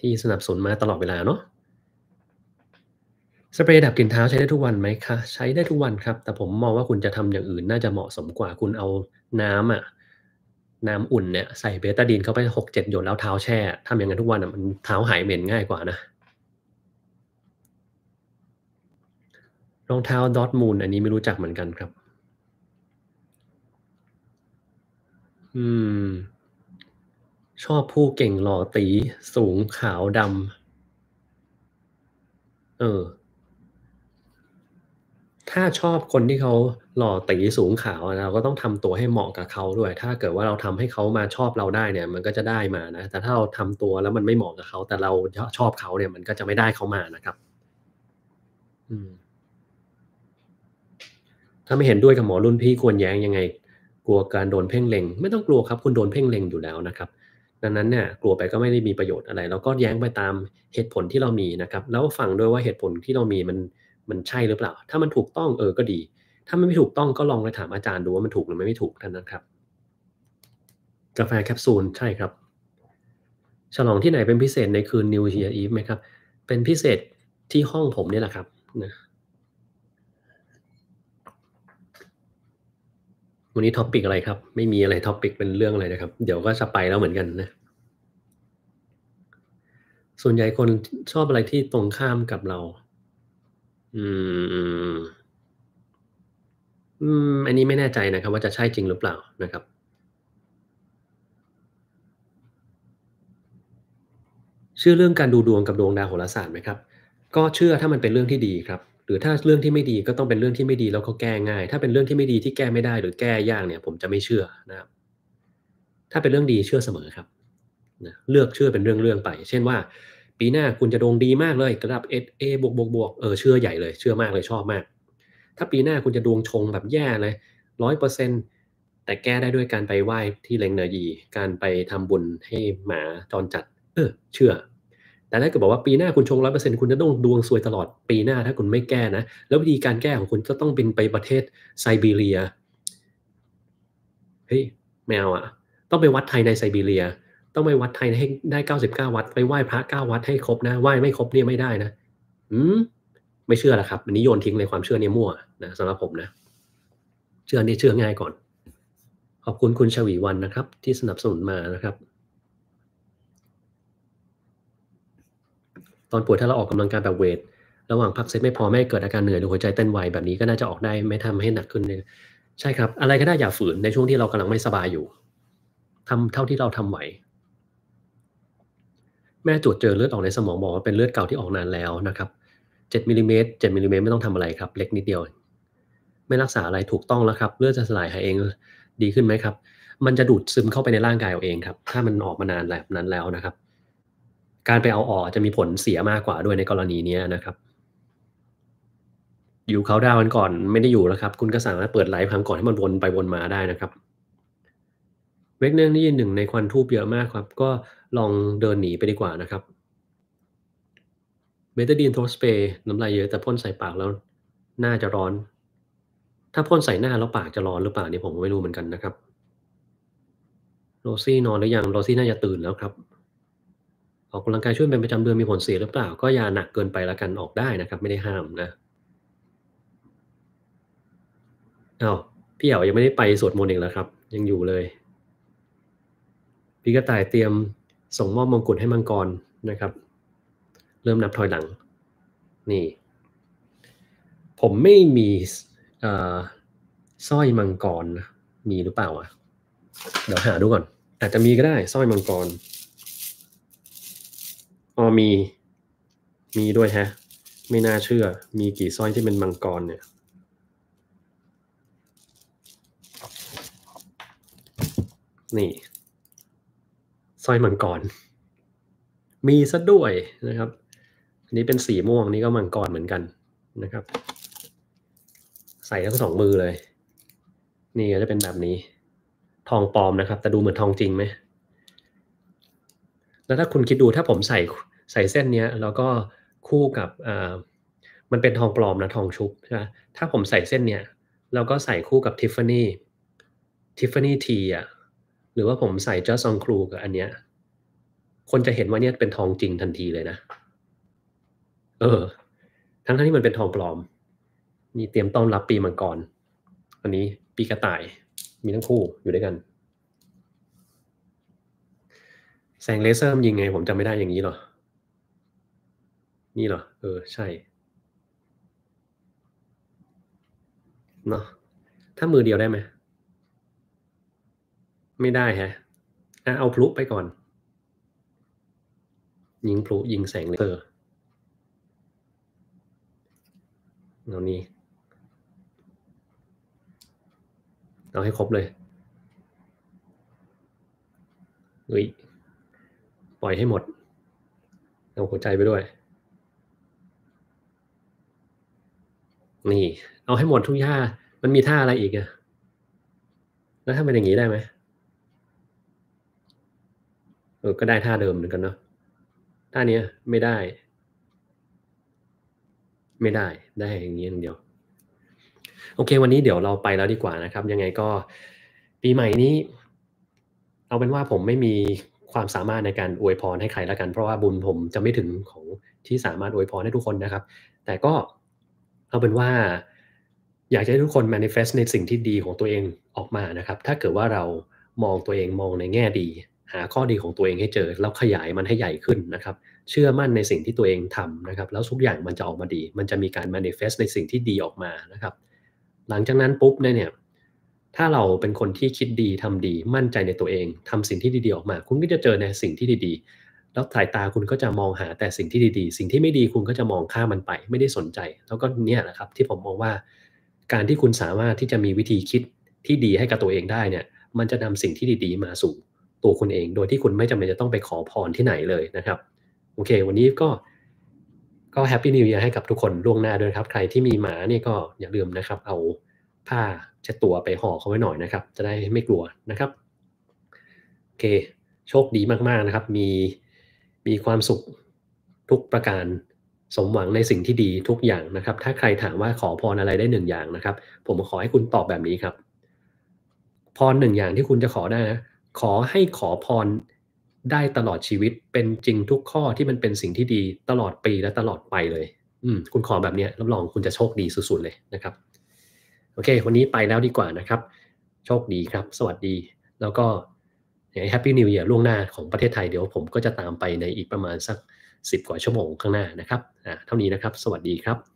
ที่สนับสนุนมาตลอดเวลาเนาะสเปรย์ดับกลิ่นเท้าใช้ได้ทุกวันไหมคะ ใช้ได้ทุกวันครับ แต่ผมมองว่าคุณจะทำอย่างอื่นน่าจะเหมาะสมกว่า คุณเอาน้ำอ่ะน้ำอุ่นเนี่ยใส่เบตาดีนเข้าไปหกเจ็ดหยดแล้วเท้าแช่ทำอย่างนั้นทุกวันอ่ะมันเท้าหายเหม็นง่ายกว่านะรองเท้าดอทมูลอันนี้ไม่รู้จักเหมือนกันครับ อืม ชอบผู้เก่งหล่อตี สูงขาวดำเออ ถ้าชอบคนที่เขาหล่อตีสูงขาวเราก็ต้องทำตัวให้เหมาะกับเขาด้วย ถ้าเกิดว่าเราทำให้เขามาชอบเราได้เนี่ย มันก็จะได้มานะ แต่ถ้าเราทำตัวแล้วมันไม่เหมาะกับเขาแต่เราชอบเขาเนี่ยมันก็จะไม่ได้เขามานะครับ อืมถ้าไม่เห็นด้วยกับหมอรุ่นพี่ควรแย้งยังไง กลัวการโดนเพ่งเล็งไม่ต้องกลัวครับคุณโดนเพ่งเล็งอยู่แล้วนะครับ ดังนั้นเนี่ยกลัวไปก็ไม่ได้มีประโยชน์อะไรเราก็แย้งไปตามเหตุผลที่เรามีนะครับ แล้วฟังด้วยว่าเหตุผลที่เรามีมันมันใช่หรือเปล่า ถ้ามันถูกต้องเออก็ดี ถ้ามันไม่ถูกต้องก็ลองไปถามอาจารย์ดูว่ามันถูกหรือไม่ถูกท่านนะครับกาแฟแคปซูลใช่ครับฉลองที่ไหนเป็นพิเศษในคืนนิวเยียร์อีฟไหมครับเป็นพิเศษที่ห้องผมนี่แหละครับนะวันนี้ท็อปปิกอะไรครับไม่มีอะไรท็อปปิกเป็นเรื่องอะไรนะครับ เดี๋ยวก็จะไปแล้วเหมือนกันนะ ส่วนใหญ่คนชอบอะไรที่ตรงข้ามกับเรา อืม อืมอันนี้ไม่แน่ใจนะครับ ว่าจะใช่จริงหรือเปล่านะครับ เชื่อเรื่องการดูดวงกับดวงดาวโหราศาสตร์ไหมครับ ก็เชื่อถ้ามันเป็นเรื่องที่ดีครับหรือถ้าเรื่องที่ไม่ดีก็ต้องเป็นเรื่องที่ไม่ดีแล้วก็แก้ง่าย ถ้าเป็นเรื่องที่ไม่ดีที่แก้ไม่ได้หรือแก้ยากเนี่ยผมจะไม่เชื่อนะครับ ถ้าเป็นเรื่องดีเชื่อเสมอครับนะเลือกเชื่อเป็นเรื่องๆไป เช่นว่า ปีหน้าคุณจะโดวงดี มากเลยกระดับเอเอบวกบวกบวกเออเชื่อใหญ่เลยเชื่อมากเลยชอบมาก ถ้าปีหน้าคุณจะดวงชงแบบแย่เลยร้อยเปอร์เซ็นต์แต่แก้ได้ด้วยการไปไหว้ที่เลงเนยีการไปทำบุญให้หมาจรจัดเออเชื่อแต่ถ้าเกิดบอกว่าปีหน้าคุณชงร้อยเปอร์เซ็นต์คุณจะต้องดวงซวยตลอดปีหน้าถ้าคุณไม่แก้นะ แล้ววิธีการแก้ของคุณจะต้องบินไปประเทศไซบีเรียเฮ้ย แมวอะต้องไปวัดไทยในไซบีเรีย ต้องไปวัดไทยให้ได้เก้าสิบเก้าวัด ไปไหว้พระเก้าวัดให้ครบนะไหว้ไม่ครบเนี่ยไม่ได้นะ อืมไม่เชื่อละครับอันนี้โยนทิ้งเลยความเชื่อเนี่ยมั่วนะสำหรับผมนะ เชื่อนี่เชื่อง่ายก่อน ขอบคุณคุณชวีวันนะครับ ที่สนับสนุนมานะครับตอนป่วยถ้าเราออกกำลังกายแบบเวท ระหว่างพักเซตไม่พอไม่เกิดอาการเหนื่อยหรือหัวใจเต้นไวแบบนี้ก็น่าจะออกได้ไม่ทำให้หนักขึ้นเลยใช่ครับ อะไรก็ได้อย่าฝืนในช่วงที่เรากำลังไม่สบายอยู่ทำเท่าที่เราทำไหว แม่ตรวจเจอเลือดออกในสมองบอกว่าเป็นเลือดเก่าที่ออกนานแล้วนะครับเจ็ดมิลิเมตรเจ็ดมิลิเมตรไม่ต้องทำอะไรครับ เล็กนิดเดียวไม่รักษาอะไรถูกต้องแล้วครับ เลือดจะสลายหายเองดีขึ้นไหมครับ มันจะดูดซึมเข้าไปในร่างกายเอาเองครับ ถ้ามันออกมานานแบบนั้นแล้วนะครับการไปเอาออกจะมีผลเสียมากกว่าด้วยในกรณีนี้นะครับ อยู่เขาดาวันก่อนไม่ได้อยู่แล้วครับคุณก็สามารถเปิดไลฟ์ครั้งก่อนให้มันวนไปวนมาได้นะครับเวกเนื่องนี่หนึ่งในควันทูบเยอะมากครับ ก็ลองเดินหนีไปดีกว่านะครับเมตาดีนโทสเปย์น้ำลายเยอะแต่พ่นใส่ปากแล้วหน้าจะร้อน ถ้าพ่นใส่หน้าแล้วปากจะร้อนหรือเปล่านี่ผมไม่รู้เหมือนกันนะครับโรซี่นอนหรือยังโรซี่น่าจะตื่นแล้วครับออกกำลังกายช่วยเป็นประจำเดือนมีผลเสียหรือเปล่าก็อย่าหนักเกินไปแล้วกันออกได้นะครับ ไม่ได้ห้ามนะอา้าวพี่เอ๋ยยังไม่ได้ไปสวดมนต์เองแล้วครับ ยังอยู่เลย พี่กระต่ายเตรียมส่งมอบมงกุฎให้มังกรนะครับ เริ่มนับถอยหลัง นี่ ผมไม่มีสร้อยมังกร มีหรือเปล่าอ่ะเดี๋ยวหาดูก่อนอาจจะมีก็ได้สร้อยมังกรอ๋อมี มีด้วยฮะไม่น่าเชื่อ มีกี่สร้อยที่เป็นมังกรเนี่ย นี่สร้อยมังกร มีซะด้วยนะครับ อันนี้เป็นสีม่วงนี่ก็มังกรเหมือนกันนะครับ ใส่ทั้งสองมือเลย นี่ก็จะเป็นแบบนี้ ทองปลอมนะครับ แต่ดูเหมือนทองจริงไหม แล้วถ้าคุณคิดดูถ้าผมใส่ใส่เส้นเนี้ยแล้วก็คู่กับมันเป็นทองปลอมนะทองชุบใช่ไหมถ้าผมใส่เส้นเนี้ยแล้วก็ใส่คู่กับทิฟฟานี่ทิฟฟานี่ทีอ่ะ หรือว่าผมใส่เจอซองครูกับอันเนี้ยคนจะเห็นว่าเนี้ยเป็นทองจริงทันทีเลยนะเออทั้งที่มันเป็นทองปลอมนี่เตรียมต้อนรับปีมังกรอันนี้ปีกระต่ายมีทั้งคู่อยู่ด้วยกันแสงเลเซอร์มันยิงไง ผมจำไม่ได้อย่างนี้หรอนี่เหรอ เออ ใช่เนาะถ้ามือเดียวได้ไหม ไม่ได้ฮะ เอาพลุไปก่อน ยิงพลุยิงแสงเลเซอร์เอานี้เอาให้ครบเลย เฮ้ย ปล่อยให้หมด เอาหัวใจไปด้วยนี่ เอาให้หมดทุกท่ามันมีท่าอะไรอีกอะแล้วถ้าเป็นอย่างนี้ได้ไหมเออก็ได้ท่าเดิมเหมือนกันเนาะท่านี้ไม่ได้ ไม่ได้ได้อย่างนี้อย่างเดียว โอเค วันนี้เดี๋ยวเราไปแล้วดีกว่านะครับ ยังไงก็ปีใหม่นี้ เอาเป็นว่าผมไม่มีความสามารถในการอวยพรให้ใครแล้วกัน เพราะว่าบุญผมจะไม่ถึงของที่สามารถอวยพรให้ทุกคนนะครับ แต่ก็เอาเป็นว่าอยากให้ทุกคน manifest ในสิ่งที่ดีของตัวเองออกมานะครับ ถ้าเกิดว่าเรามองตัวเองมองในแง่ดี หาข้อดีของตัวเองให้เจอ แล้วขยายมันให้ใหญ่ขึ้นนะครับเชื่อมั่นในสิ่งที่ตัวเองทำนะครับแล้วทุกอย่างมันจะออกมาดี มันจะมีการ manifest ในสิ่งที่ดีออกมานะครับหลังจากนั้นปุ๊บเนี่ยถ้าเราเป็นคนที่คิดดีทำดีมั่นใจในตัวเอง ทำสิ่งที่ดีๆออกมาคุณก็จะเจอในสิ่งที่ดีๆแล้วสายตาคุณก็จะมองหาแต่สิ่งที่ดีๆ สิ่งที่ไม่ดีคุณก็จะมองข้ามมันไป ไม่ได้สนใจ แล้วก็เนี่ยนะครับที่ผมมองว่า การที่คุณสามารถที่จะมีวิธีคิดที่ดีให้กับตัวเองได้เนี่ย มันจะนำสิ่งที่ดีๆ มาสู่ตัวคุณเองโดยที่คุณไม่จำเป็นจะต้องไปขอพรที่ไหนเลยนะครับ โอเค วันนี้ก็ก็แฮปปี้นิวเยียร์ให้กับทุกคนล่วงหน้าด้วยครับ ใครที่มีหมาเนี่ยก็อย่าลืมนะครับ เอาผ้าเช็ดตัวไปห่อเขาไว้หน่อยนะครับ จะได้ไม่กลัวนะครับโอเค โชคดีมากๆนะครับมีมีความสุขทุกประการสมหวังในสิ่งที่ดีทุกอย่างนะครับ ถ้าใครถามว่าขอพรอะไรได้หนึ่งอย่างนะครับ ผมขอให้คุณตอบแบบนี้ครับพรหนึ่งอย่างที่คุณจะขอได้นะขอให้ขอพรได้ตลอดชีวิต เป็นจริงทุกข้อที่มันเป็นสิ่งที่ดีตลอดปีและตลอดไปเลย อืมคุณขอแบบนี้รับรองคุณจะโชคดีสุดๆเลยนะครับ โอเควันนี้ไปแล้วดีกว่านะครับ โชคดีครับ สวัสดี แล้วก็อย่างแฮปปี้นิวเอียร์ล่วงหน้าของประเทศไทย เดี๋ยวผมก็จะตามไปในอีกประมาณสัก 10 กว่าชั่วโมงข้างหน้านะครับ เท่านี้นะครับ สวัสดีครับ